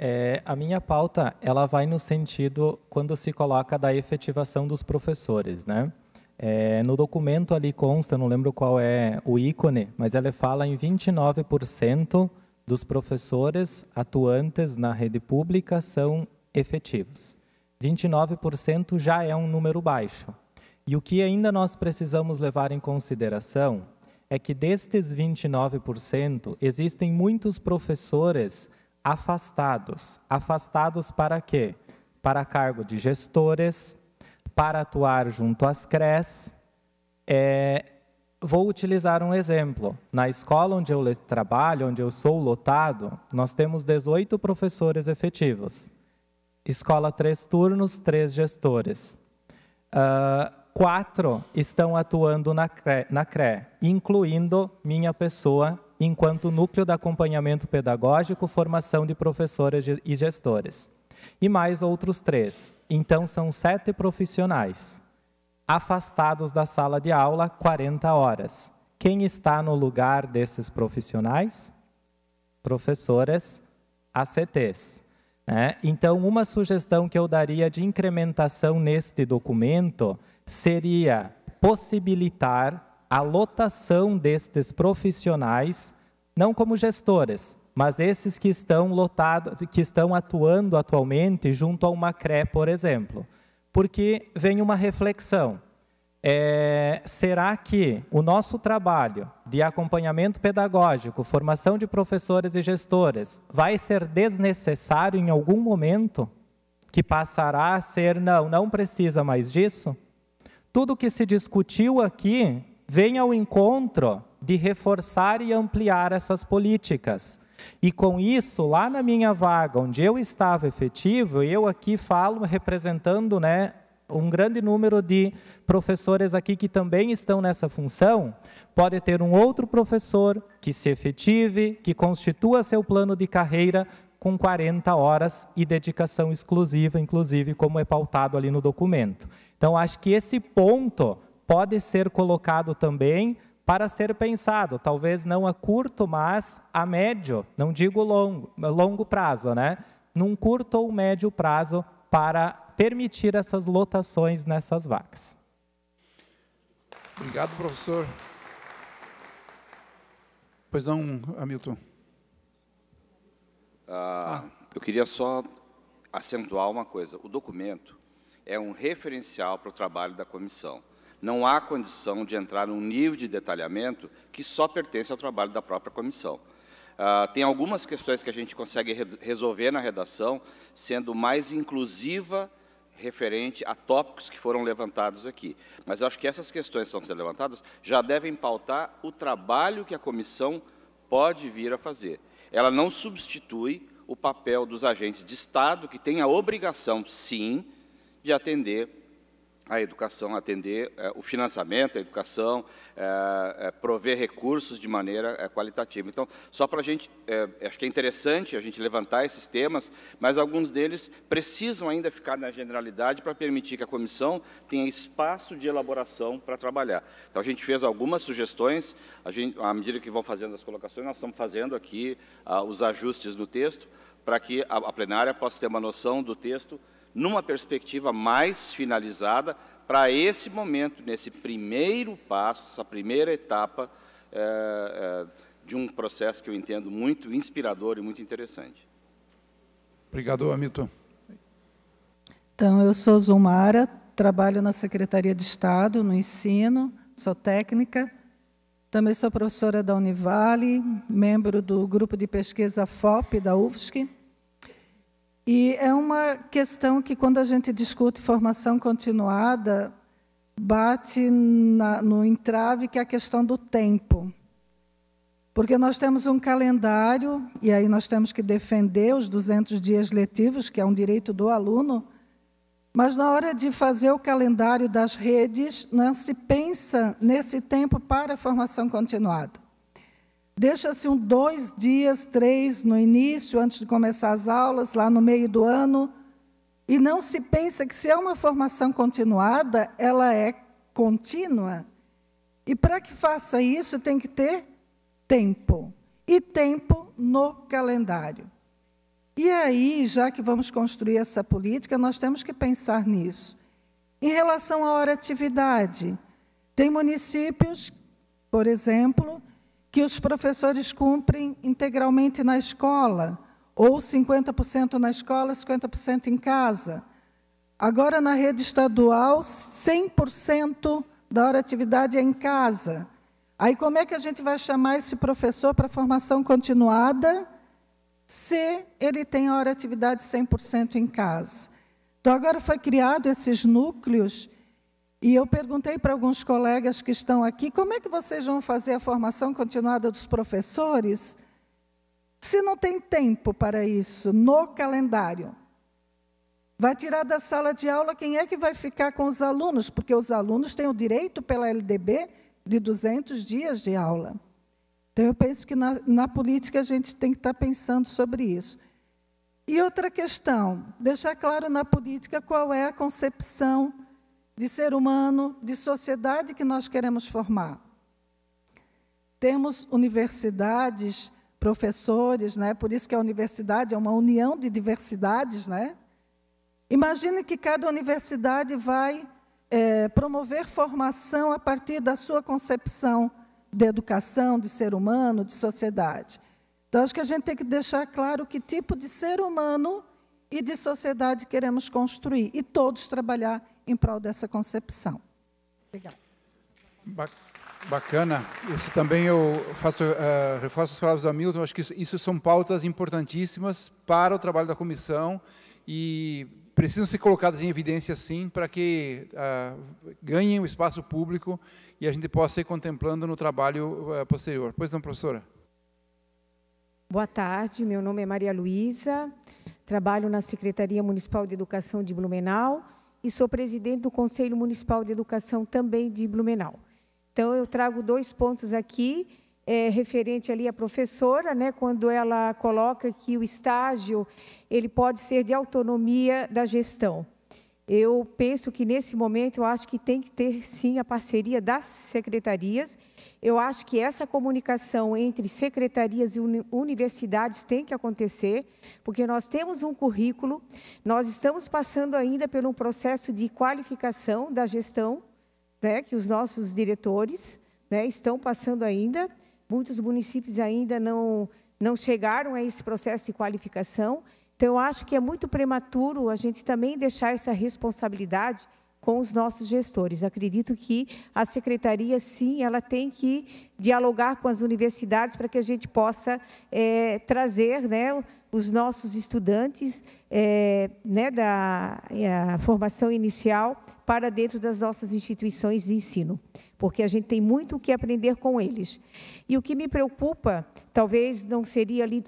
É, a minha pauta ela vai no sentido quando se coloca da efetivação dos professores, né? É, no documento ali consta, não lembro qual é o ícone, mas ela fala em 29% dos professores atuantes na rede pública são efetivos. 29% já é um número baixo. E o que ainda nós precisamos levar em consideração é que destes 29%, existem muitos professores afastados. Afastados para quê? Para cargo de gestores, para atuar junto às CREs. É, vou utilizar um exemplo. Na escola onde eu trabalho, onde eu sou lotado, nós temos 18 professores efetivos. Escola três turnos, três gestores. Uh, quatro estão atuando na CRE, na CRE, incluindo minha pessoa enquanto núcleo de acompanhamento pedagógico, formação de professoras e gestores. E mais outros três. Então, são sete profissionais afastados da sala de aula 40 horas. Quem está no lugar desses profissionais? Professoras ACTs. Né? Então, uma sugestão que eu daria de incrementação neste documento seria possibilitar a lotação destes profissionais, não como gestores, mas esses que estão lotados, que estão atuando atualmente junto a uma CRE, por exemplo. Porque vem uma reflexão. É, será que o nosso trabalho de acompanhamento pedagógico, formação de professores e gestores, vai ser desnecessário em algum momento? Que passará a ser, não, não precisa mais disso? Tudo que se discutiu aqui vem ao encontro de reforçar e ampliar essas políticas. E com isso, lá na minha vaga, onde eu estava efetivo, eu aqui falo representando né, um grande número de professores aqui que também estão nessa função, pode ter um outro professor que se efetive, que constitua seu plano de carreira com 40 horas e dedicação exclusiva, inclusive como é pautado ali no documento. Então, acho que esse ponto pode ser colocado também para ser pensado, talvez não a curto, mas a médio, não digo longo, longo prazo, né? Num curto ou médio prazo para permitir essas lotações nessas vacas. Obrigado, professor. Pois não, Hamilton. Ah, eu queria só acentuar uma coisa. O documento é um referencial para o trabalho da comissão não há condição de entrar num nível de detalhamento que só pertence ao trabalho da própria comissão. Uh, tem algumas questões que a gente consegue re resolver na redação, sendo mais inclusiva referente a tópicos que foram levantados aqui. Mas acho que essas questões que são sendo levantadas já devem pautar o trabalho que a comissão pode vir a fazer. Ela não substitui o papel dos agentes de Estado, que têm a obrigação, sim, de atender a educação, atender é, o financiamento, da educação, é, é, prover recursos de maneira qualitativa. Então, só para a gente, acho que é interessante a gente levantar esses temas, mas alguns deles precisam ainda ficar na generalidade para permitir que a comissão tenha espaço de elaboração para trabalhar. Então, a gente fez algumas sugestões, a gente, à medida que vão fazendo as colocações, nós estamos fazendo aqui ah, os ajustes no texto, para que a, a plenária possa ter uma noção do texto numa perspectiva mais finalizada para esse momento, nesse primeiro passo, essa primeira etapa é, é, de um processo que eu entendo muito inspirador e muito interessante. Obrigado, Hamilton. Então, eu sou Zumara, trabalho na Secretaria de Estado, no ensino, sou técnica, também sou professora da Univale, membro do grupo de pesquisa FOP da UFSC, e é uma questão que, quando a gente discute formação continuada, bate na, no entrave, que é a questão do tempo. Porque nós temos um calendário, e aí nós temos que defender os 200 dias letivos, que é um direito do aluno, mas na hora de fazer o calendário das redes, não se pensa nesse tempo para a formação continuada. Deixa-se um dois dias, três no início, antes de começar as aulas, lá no meio do ano, e não se pensa que se é uma formação continuada, ela é contínua. E para que faça isso, tem que ter tempo. E tempo no calendário. E aí, já que vamos construir essa política, nós temos que pensar nisso. Em relação à hora atividade, tem municípios, por exemplo, que os professores cumprem integralmente na escola, ou 50% na escola, 50% em casa. Agora, na rede estadual, 100% da hora atividade é em casa. Aí, como é que a gente vai chamar esse professor para formação continuada se ele tem a hora atividade 100% em casa? Então, agora foi criado esses núcleos e eu perguntei para alguns colegas que estão aqui, como é que vocês vão fazer a formação continuada dos professores se não tem tempo para isso no calendário? Vai tirar da sala de aula quem é que vai ficar com os alunos, porque os alunos têm o direito pela LDB de 200 dias de aula. Então, eu penso que na, na política a gente tem que estar pensando sobre isso. E outra questão, deixar claro na política qual é a concepção de ser humano, de sociedade que nós queremos formar. Temos universidades, professores, né? por isso que a universidade é uma união de diversidades. Né? Imagine que cada universidade vai é, promover formação a partir da sua concepção de educação, de ser humano, de sociedade. Então, acho que a gente tem que deixar claro que tipo de ser humano e de sociedade queremos construir e todos trabalhar em prol dessa concepção. Obrigada. Bacana. Isso também eu faço, uh, reforço as palavras do Hamilton. Acho que isso, isso são pautas importantíssimas para o trabalho da comissão e precisam ser colocadas em evidência, sim, para que uh, ganhem o espaço público e a gente possa ir contemplando no trabalho uh, posterior. Pois não, professora? Boa tarde, meu nome é Maria Luísa, Trabalho na Secretaria Municipal de Educação de Blumenau e sou presidente do Conselho Municipal de Educação também de Blumenau. Então, eu trago dois pontos aqui, é, referente ali à professora, né, quando ela coloca que o estágio ele pode ser de autonomia da gestão. Eu penso que nesse momento eu acho que tem que ter sim a parceria das secretarias. Eu acho que essa comunicação entre secretarias e universidades tem que acontecer, porque nós temos um currículo, nós estamos passando ainda por um processo de qualificação da gestão, né, que os nossos diretores né, estão passando ainda. Muitos municípios ainda não não chegaram a esse processo de qualificação. Então, eu acho que é muito prematuro a gente também deixar essa responsabilidade com os nossos gestores. Acredito que a secretaria, sim, ela tem que dialogar com as universidades para que a gente possa é, trazer né, os nossos estudantes é, né, da eh, formação inicial para dentro das nossas instituições de ensino, porque a gente tem muito o que aprender com eles. E o que me preocupa, talvez não seria ali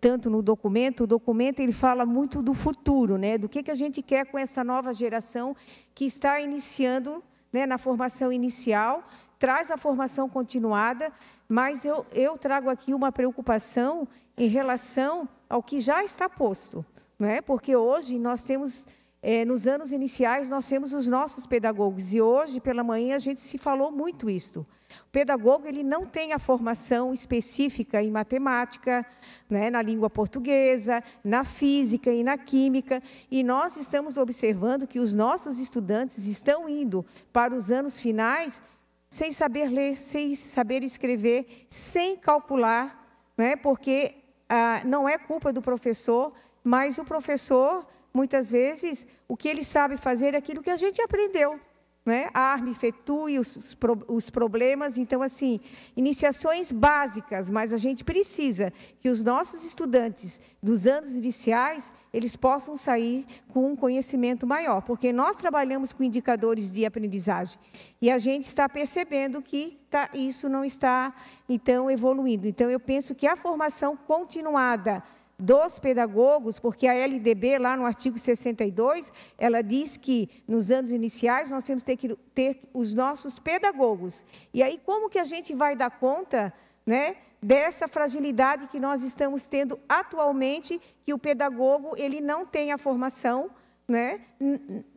tanto no documento, o documento ele fala muito do futuro, né? do que, que a gente quer com essa nova geração que está iniciando né, na formação inicial, traz a formação continuada, mas eu, eu trago aqui uma preocupação em relação ao que já está posto, né? porque hoje nós temos é, nos anos iniciais, nós temos os nossos pedagogos, e hoje, pela manhã, a gente se falou muito isso. O pedagogo ele não tem a formação específica em matemática, né, na língua portuguesa, na física e na química, e nós estamos observando que os nossos estudantes estão indo para os anos finais sem saber ler, sem saber escrever, sem calcular, né, porque ah, não é culpa do professor, mas o professor muitas vezes, o que ele sabe fazer é aquilo que a gente aprendeu. Né? Arme, efetue os, os problemas. Então, assim, iniciações básicas, mas a gente precisa que os nossos estudantes dos anos iniciais, eles possam sair com um conhecimento maior, porque nós trabalhamos com indicadores de aprendizagem e a gente está percebendo que tá, isso não está, então, evoluindo. Então, eu penso que a formação continuada, dos pedagogos, porque a LDB, lá no artigo 62, ela diz que nos anos iniciais nós temos que ter, ter os nossos pedagogos. E aí, como que a gente vai dar conta né, dessa fragilidade que nós estamos tendo atualmente, que o pedagogo ele não tem a formação né,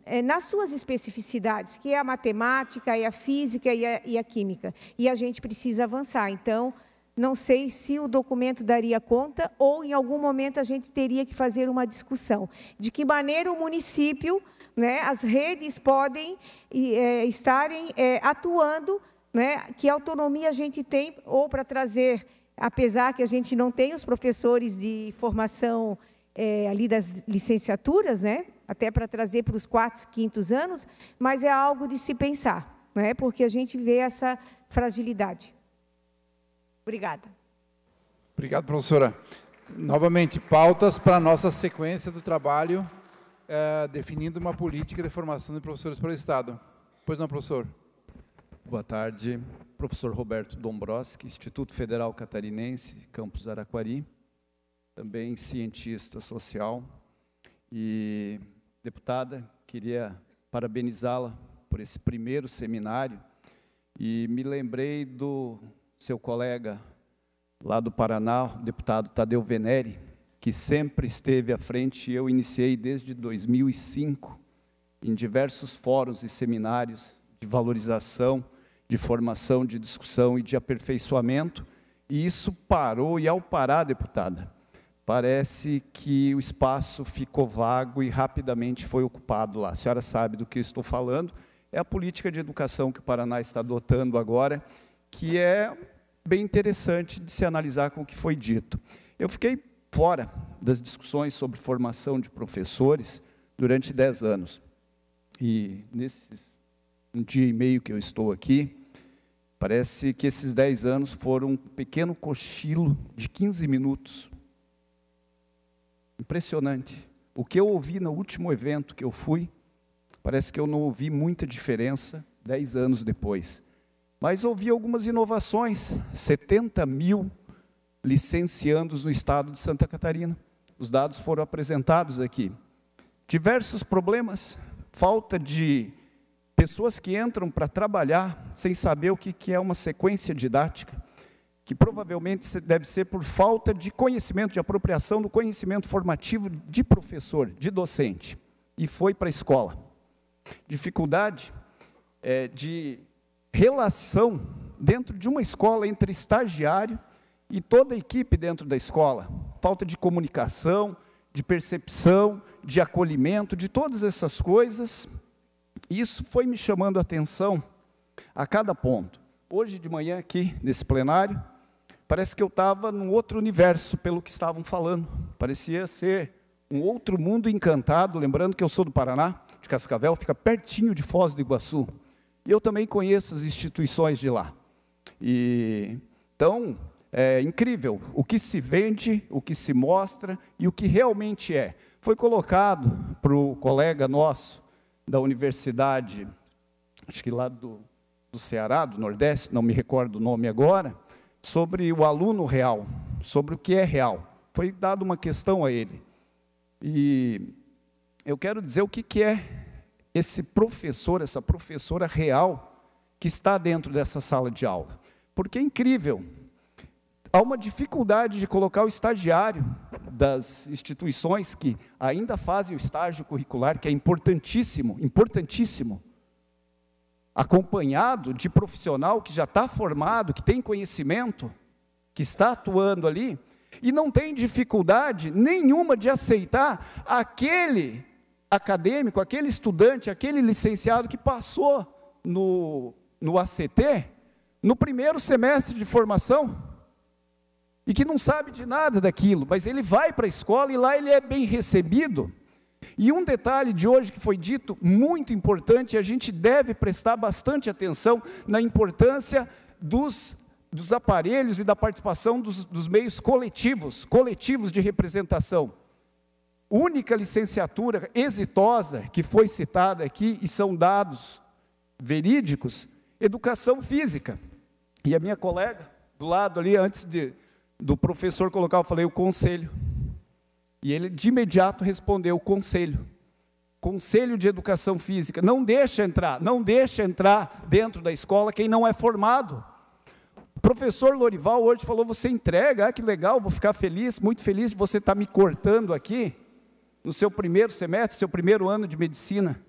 é, nas suas especificidades, que é a matemática, é a física e a, e a química. E a gente precisa avançar. Então, não sei se o documento daria conta ou em algum momento a gente teria que fazer uma discussão de que maneira o município, né, as redes podem é, estarem é, atuando, né, que autonomia a gente tem ou para trazer, apesar que a gente não tem os professores de formação é, ali das licenciaturas, né, até para trazer para os quatro, quintos anos, mas é algo de se pensar, né, porque a gente vê essa fragilidade. Obrigada. Obrigado, professora. Novamente, pautas para a nossa sequência do trabalho, é, definindo uma política de formação de professores para o Estado. Pois não, professor? Boa tarde. Professor Roberto Dombrowski, Instituto Federal Catarinense, Campus Araquari, também cientista social. E, deputada, queria parabenizá-la por esse primeiro seminário e me lembrei do seu colega lá do Paraná, o deputado Tadeu Venere, que sempre esteve à frente, eu iniciei desde 2005 em diversos fóruns e seminários de valorização, de formação, de discussão e de aperfeiçoamento, e isso parou, e ao parar, deputada, parece que o espaço ficou vago e rapidamente foi ocupado lá. A senhora sabe do que eu estou falando, é a política de educação que o Paraná está adotando agora, que é bem interessante de se analisar com o que foi dito. Eu fiquei fora das discussões sobre formação de professores durante dez anos. E nesse um dia e meio que eu estou aqui, parece que esses dez anos foram um pequeno cochilo de 15 minutos. Impressionante. O que eu ouvi no último evento que eu fui, parece que eu não ouvi muita diferença dez anos depois. Mas houve algumas inovações, 70 mil licenciandos no estado de Santa Catarina. Os dados foram apresentados aqui. Diversos problemas, falta de pessoas que entram para trabalhar sem saber o que é uma sequência didática, que provavelmente deve ser por falta de conhecimento, de apropriação do conhecimento formativo de professor, de docente, e foi para a escola. Dificuldade é, de relação dentro de uma escola entre estagiário e toda a equipe dentro da escola. Falta de comunicação, de percepção, de acolhimento, de todas essas coisas. Isso foi me chamando a atenção a cada ponto. Hoje de manhã, aqui nesse plenário, parece que eu estava num outro universo, pelo que estavam falando. Parecia ser um outro mundo encantado. Lembrando que eu sou do Paraná, de Cascavel, fica pertinho de Foz do Iguaçu. E eu também conheço as instituições de lá. E então é incrível o que se vende, o que se mostra e o que realmente é. Foi colocado para o colega nosso da universidade, acho que lá do, do Ceará, do Nordeste, não me recordo o nome agora, sobre o aluno real, sobre o que é real. Foi dada uma questão a ele. E eu quero dizer o que, que é esse professor, essa professora real que está dentro dessa sala de aula. Porque é incrível, há uma dificuldade de colocar o estagiário das instituições que ainda fazem o estágio curricular, que é importantíssimo, importantíssimo, acompanhado de profissional que já está formado, que tem conhecimento, que está atuando ali, e não tem dificuldade nenhuma de aceitar aquele acadêmico, aquele estudante, aquele licenciado que passou no, no ACT, no primeiro semestre de formação, e que não sabe de nada daquilo, mas ele vai para a escola e lá ele é bem recebido. E um detalhe de hoje que foi dito, muito importante, a gente deve prestar bastante atenção na importância dos, dos aparelhos e da participação dos, dos meios coletivos, coletivos de representação única licenciatura exitosa que foi citada aqui, e são dados verídicos, educação física. E a minha colega, do lado ali, antes de, do professor colocar, eu falei o conselho. E ele de imediato respondeu o conselho. Conselho de Educação Física, não deixa entrar, não deixa entrar dentro da escola quem não é formado. O professor Lorival hoje falou: você entrega, ah, que legal, vou ficar feliz, muito feliz de você estar tá me cortando aqui no seu primeiro semestre, seu primeiro ano de medicina.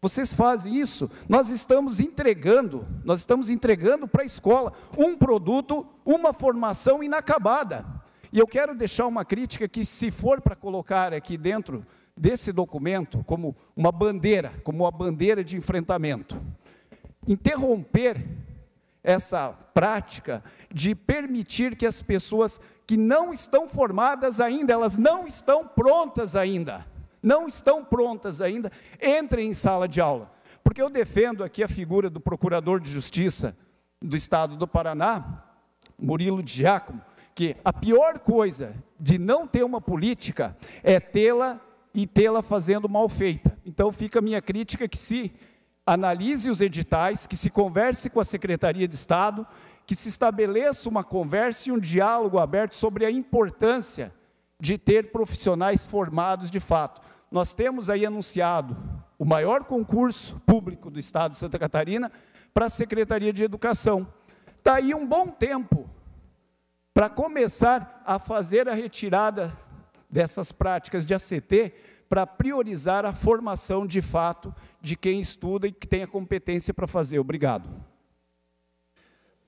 Vocês fazem isso, nós estamos entregando, nós estamos entregando para a escola um produto, uma formação inacabada. E eu quero deixar uma crítica que, se for para colocar aqui dentro desse documento, como uma bandeira, como uma bandeira de enfrentamento, interromper essa prática de permitir que as pessoas que não estão formadas ainda, elas não estão prontas ainda, não estão prontas ainda, entrem em sala de aula. Porque eu defendo aqui a figura do procurador de justiça do estado do Paraná, Murilo Diácono, Giacomo, que a pior coisa de não ter uma política é tê-la e tê-la fazendo mal feita. Então fica a minha crítica que se analise os editais, que se converse com a Secretaria de Estado, que se estabeleça uma conversa e um diálogo aberto sobre a importância de ter profissionais formados de fato. Nós temos aí anunciado o maior concurso público do Estado de Santa Catarina para a Secretaria de Educação. Está aí um bom tempo para começar a fazer a retirada dessas práticas de ACT, para priorizar a formação de fato de quem estuda e que tem a competência para fazer. Obrigado.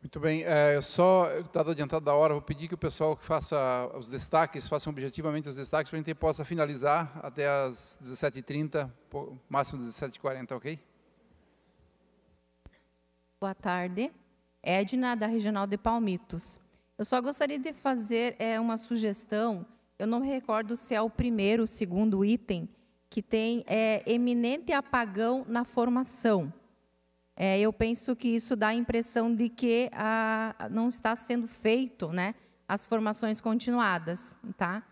Muito bem, é, só, dado tá adiantado da hora, vou pedir que o pessoal faça os destaques, façam objetivamente os destaques, para a gente possa finalizar até as 17h30, máximo 17h40, ok? Boa tarde, Edna, da Regional de Palmitos. Eu só gostaria de fazer é, uma sugestão eu não me recordo se é o primeiro, o segundo item, que tem é, eminente apagão na formação. É, eu penso que isso dá a impressão de que a, não está sendo feito né, as formações continuadas. Tá?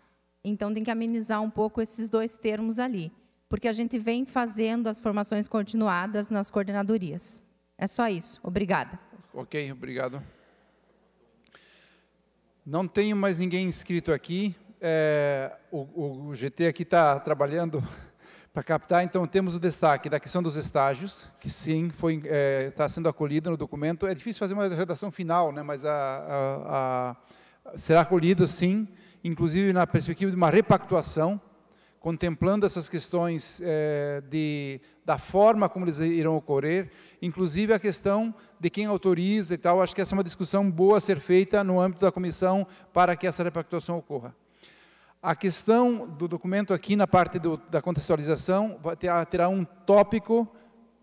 Então, tem que amenizar um pouco esses dois termos ali, porque a gente vem fazendo as formações continuadas nas coordenadorias. É só isso. Obrigada. Ok, obrigado. Não tenho mais ninguém inscrito aqui é, o, o GT aqui está trabalhando [laughs] para captar, então temos o destaque da questão dos estágios, que sim, está é, tá sendo acolhida no documento. É difícil fazer uma redação final, né, mas a, a, a, será acolhida, sim, inclusive na perspectiva de uma repactuação, contemplando essas questões é, de, da forma como eles irão ocorrer, inclusive a questão de quem autoriza e tal. Acho que essa é uma discussão boa a ser feita no âmbito da comissão para que essa repactuação ocorra. A questão do documento aqui na parte do, da contextualização terá um tópico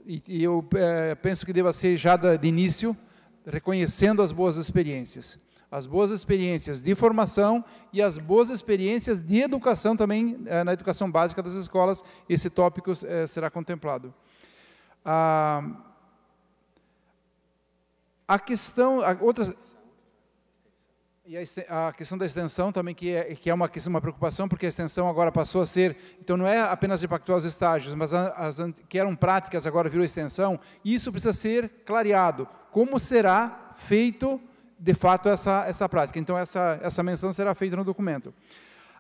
e, e eu é, penso que deva ser já de início reconhecendo as boas experiências, as boas experiências de formação e as boas experiências de educação também é, na educação básica das escolas. Esse tópico é, será contemplado. Ah, a questão, a outra, e a, a questão da extensão também, que é, que é uma, questão, uma preocupação, porque a extensão agora passou a ser, então não é apenas repactuar os estágios, mas as, as que eram práticas agora virou extensão, e isso precisa ser clareado. Como será feito, de fato, essa, essa prática? Então, essa, essa menção será feita no documento.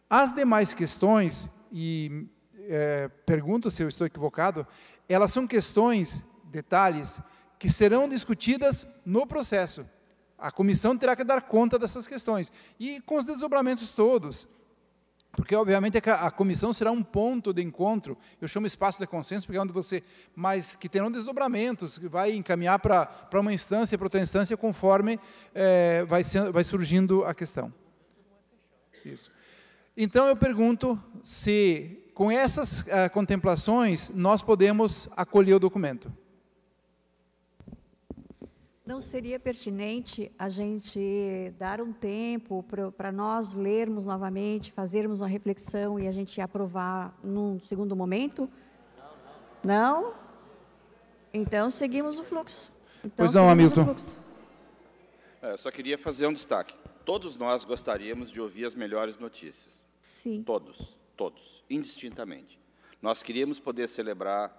As demais questões, e é, pergunto se eu estou equivocado, elas são questões, detalhes, que serão discutidas no processo. A comissão terá que dar conta dessas questões. E com os desdobramentos todos. Porque, obviamente, é a comissão será um ponto de encontro. Eu chamo espaço de consenso, porque é onde você. Mas que terão desdobramentos, que vai encaminhar para, para uma instância, para outra instância, conforme é, vai, sendo, vai surgindo a questão. Isso. Então, eu pergunto se, com essas uh, contemplações, nós podemos acolher o documento. Não seria pertinente a gente dar um tempo para nós lermos novamente, fazermos uma reflexão e a gente aprovar num segundo momento? Não? não. não? Então seguimos o fluxo. Então, pois não, Hamilton. É, só queria fazer um destaque. Todos nós gostaríamos de ouvir as melhores notícias. Sim. Todos, todos, indistintamente. Nós queríamos poder celebrar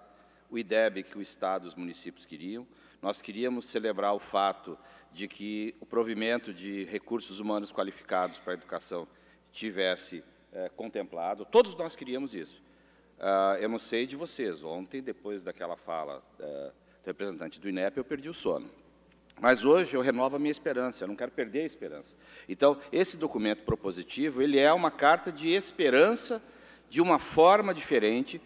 o IDEB que o Estado e os municípios queriam, nós queríamos celebrar o fato de que o provimento de recursos humanos qualificados para a educação tivesse é, contemplado. Todos nós queríamos isso. Uh, eu não sei de vocês, ontem, depois daquela fala uh, do representante do INEP, eu perdi o sono. Mas hoje eu renovo a minha esperança, eu não quero perder a esperança. Então, esse documento propositivo, ele é uma carta de esperança de uma forma diferente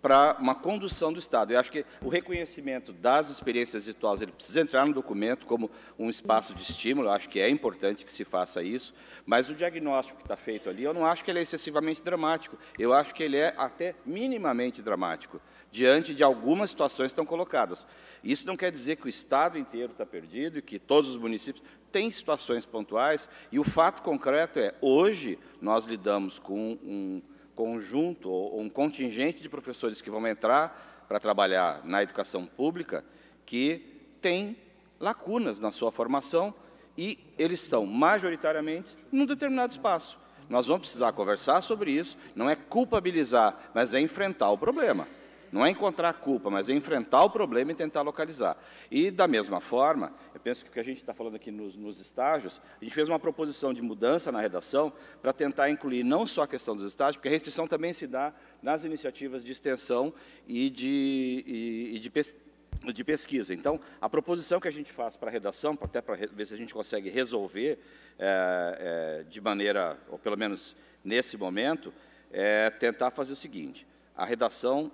para uma condução do Estado. Eu acho que o reconhecimento das experiências virtuais ele precisa entrar no documento como um espaço de estímulo, eu acho que é importante que se faça isso, mas o diagnóstico que está feito ali, eu não acho que ele é excessivamente dramático, eu acho que ele é até minimamente dramático, diante de algumas situações que estão colocadas. Isso não quer dizer que o Estado inteiro está perdido e que todos os municípios têm situações pontuais, e o fato concreto é, hoje, nós lidamos com um conjunto ou um contingente de professores que vão entrar para trabalhar na educação pública que tem lacunas na sua formação e eles estão majoritariamente num determinado espaço. Nós vamos precisar conversar sobre isso, não é culpabilizar, mas é enfrentar o problema. Não é encontrar a culpa, mas é enfrentar o problema e tentar localizar. E, da mesma forma, eu penso que o que a gente está falando aqui nos, nos estágios, a gente fez uma proposição de mudança na redação para tentar incluir não só a questão dos estágios, porque a restrição também se dá nas iniciativas de extensão e de, e, e de pesquisa de pesquisa. Então, a proposição que a gente faz para a redação, até para ver se a gente consegue resolver é, é, de maneira, ou pelo menos nesse momento, é tentar fazer o seguinte: a redação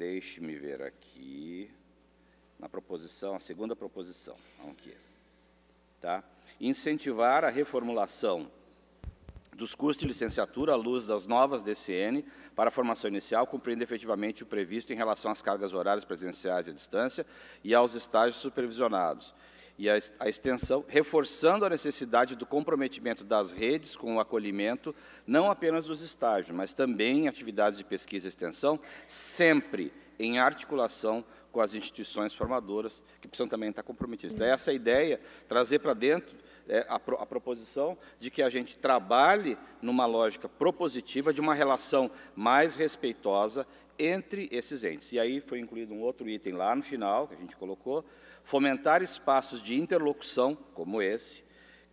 Deixe-me ver aqui. Na proposição, a segunda proposição. Aqui. Tá? Incentivar a reformulação dos cursos de licenciatura à luz das novas DCN para a formação inicial, cumprindo efetivamente o previsto em relação às cargas horárias presenciais e à distância e aos estágios supervisionados, e a, a extensão, reforçando a necessidade do comprometimento das redes com o acolhimento, não apenas dos estágios, mas também em atividades de pesquisa e extensão, sempre em articulação com as instituições formadoras, que precisam também estar comprometidas. Então, essa é essa ideia, trazer para dentro é, a, pro, a, proposição de que a gente trabalhe numa lógica propositiva de uma relação mais respeitosa entre esses entes. E aí foi incluído um outro item lá no final, que a gente colocou, fomentar espaços de interlocução, como esse,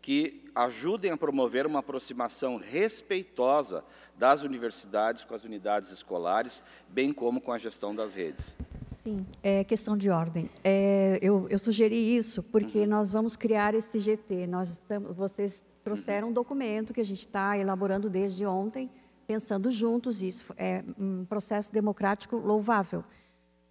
que ajudem a promover uma aproximação respeitosa das universidades com as unidades escolares, bem como com a gestão das redes. Sim, é questão de ordem. É, eu, eu, sugeri isso porque uhum. nós vamos criar esse GT. Nós estamos, vocês trouxeram uhum. um documento que a gente está elaborando desde ontem, pensando juntos. Isso é um processo democrático louvável.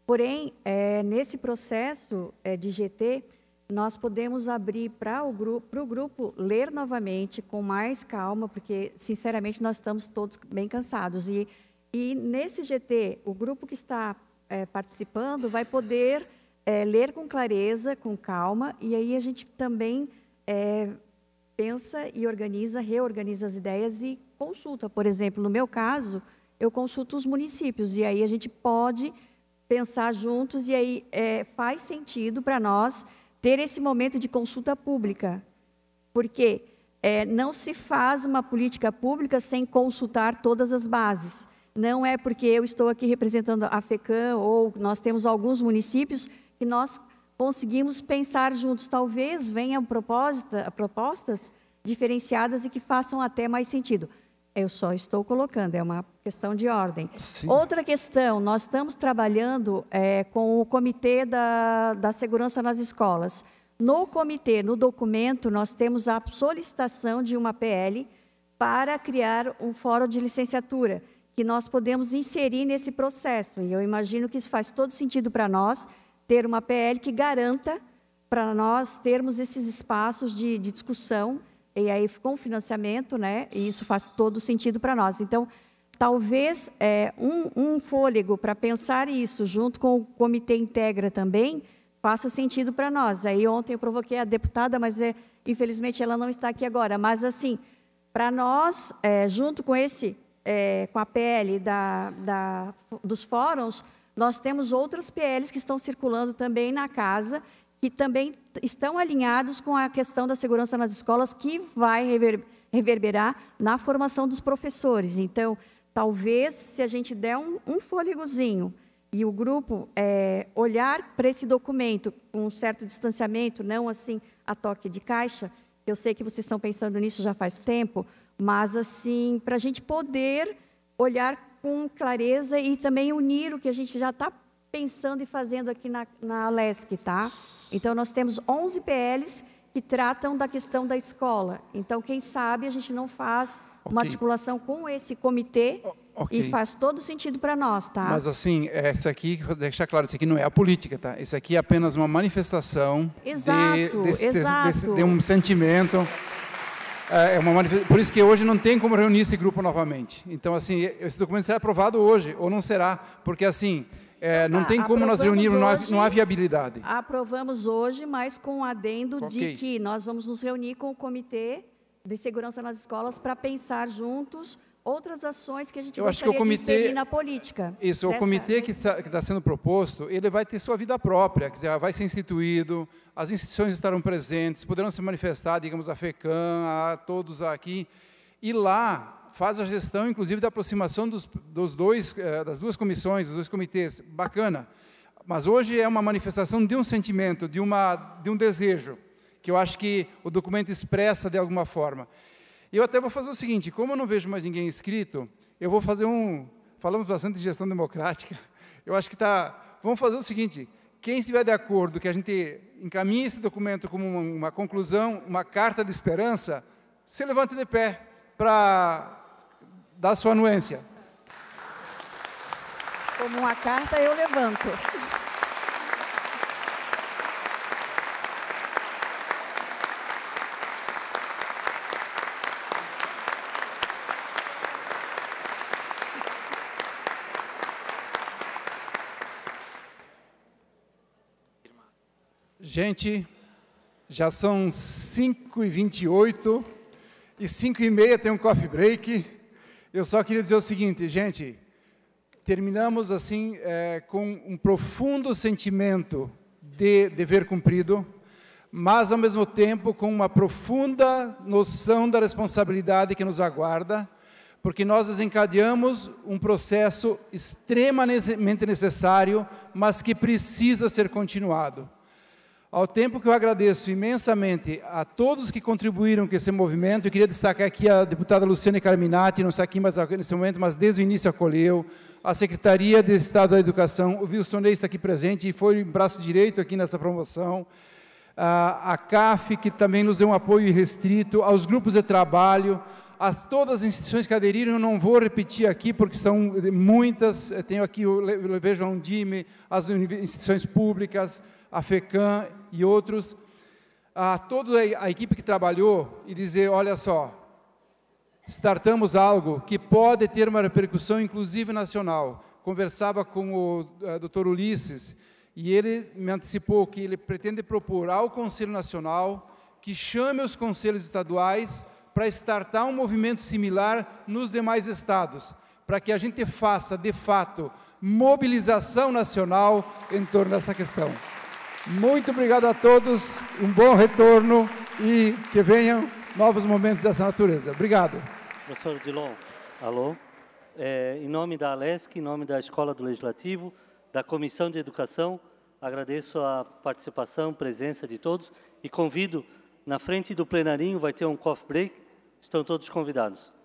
Porém, é, nesse processo é, de GT, nós podemos abrir para o grupo, grupo ler novamente com mais calma, porque, sinceramente, nós estamos todos bem cansados. E, e nesse GT, o grupo que está é, participando vai poder ler com clareza, com calma, e aí a gente também pensa e organiza, reorganiza as ideias e consulta. Por exemplo, no meu caso, eu consulto os municípios, e aí a gente pode pensar juntos, e aí é, faz sentido para nós ter esse momento de consulta pública. Porque é, não se faz uma política pública sem consultar todas as bases. Não é porque eu estou aqui representando a FECAM ou nós temos alguns municípios que nós conseguimos pensar juntos. Talvez venham propostas diferenciadas e que façam até mais sentido. Eu só estou colocando, é uma questão de ordem. Sim. Outra questão, nós estamos trabalhando é, com o Comitê da, da Segurança nas Escolas. No comitê, no documento, nós temos a solicitação de uma PL para criar um fórum de licenciatura, que nós podemos inserir nesse processo. E eu imagino que isso faz todo sentido para nós, ter uma PL que garanta para nós termos esses espaços de, de discussão e aí ficou um financiamento, né? E isso faz todo sentido para nós. Então, talvez é, um, um fôlego para pensar isso, junto com o Comitê Integra também, faça sentido para nós. Aí ontem eu provoquei a deputada, mas é, infelizmente ela não está aqui agora. Mas assim, para nós, é, junto com esse, é, com a PL da, da, dos fóruns, nós temos outras PLs que estão circulando também na casa que também estão alinhados com a questão da segurança nas escolas, que vai reverberar na formação dos professores. Então, talvez, se a gente der um, um fôlegozinho e o grupo é, olhar para esse documento com um certo distanciamento, não assim a toque de caixa, eu sei que vocês estão pensando nisso já faz tempo, mas assim, para a gente poder olhar com clareza e também unir o que a gente já está pensando e fazendo aqui na, na Alesc, tá? Então, nós temos 11 PLs que tratam da questão da escola. Então, quem sabe a gente não faz okay. uma articulação com esse comitê okay. e faz todo sentido para nós, tá? Mas assim, isso aqui, deixar claro, isso aqui não é a política, tá? Isso aqui é apenas uma manifestação exato, de, desse, exato. Desse, de um sentimento. É, é uma Por isso que hoje não tem como reunir esse grupo novamente. Então, assim, esse documento será aprovado hoje ou não será, porque assim é, não tá, tem como nós reunirmos, não há, não há viabilidade. Aprovamos hoje, mas com um adendo okay. de que nós vamos nos reunir com o Comitê de Segurança nas Escolas para pensar juntos outras ações que a gente eu acho que o comitê, na política. Isso, dessa... o tá comitê que está, que está sendo proposto, ele vai ter sua vida própria, quer dizer, vai ser instituído, as instituições estarão presentes, poderão se manifestar, digamos, a FECAM, a todos aqui, e lá faz a gestão, inclusive, da aproximação dos, dos dois, eh, das duas comissões, dos dois comitês. Bacana. Mas hoje é uma manifestação de um sentimento, de, uma, de um desejo, que eu acho que o documento expressa de alguma forma. Eu até vou fazer o seguinte: como eu não vejo mais ninguém inscrito, eu vou fazer um. Falamos bastante de gestão democrática. Eu acho que está. Vamos fazer o seguinte: quem estiver de acordo que a gente encaminhe esse documento como uma conclusão, uma carta de esperança, se levante de pé para dá sua anuência. Como uma carta, eu levanto. Gente, já são 5h28 e 5h30 tem um coffee break. Eu só queria dizer o seguinte, gente, terminamos assim é, com um profundo sentimento de dever cumprido, mas ao mesmo tempo com uma profunda noção da responsabilidade que nos aguarda, porque nós desencadeamos um processo extremamente necessário, mas que precisa ser continuado. Ao tempo que eu agradeço imensamente a todos que contribuíram com esse movimento, eu queria destacar aqui a deputada Luciane Carminati, não está aqui mas, nesse momento, mas desde o início acolheu, a Secretaria de Estado da Educação, o Wilson Ney está aqui presente e foi braço direito aqui nessa promoção, a, CAF, que também nos deu um apoio restrito, aos grupos de trabalho, a todas as instituições que aderiram, eu não vou repetir aqui, porque são muitas, eu eh, tenho aqui o Vejo Andime, as instituições públicas, a FECAM e outros, a toda a equipe que trabalhou e dizer, olha só, startamos algo que pode ter uma repercussão inclusive nacional. Conversava com o eh, doutor Dr. Ulisses e ele me antecipou que ele pretende propor ao Conselho Nacional que chame os conselhos estaduais para startar um movimento similar nos demais estados, para que a gente faça, de fato, mobilização nacional em torno dessa questão. Muito obrigado a todos, um bom retorno e que venham novos momentos dessa natureza. Obrigado. Professor Dilon, alô. É, em nome da ALESC, em nome da Escola do Legislativo, da Comissão de Educação, agradeço a participação, presença de todos e convido, na frente do plenarinho vai ter um coffee break, estão todos convidados.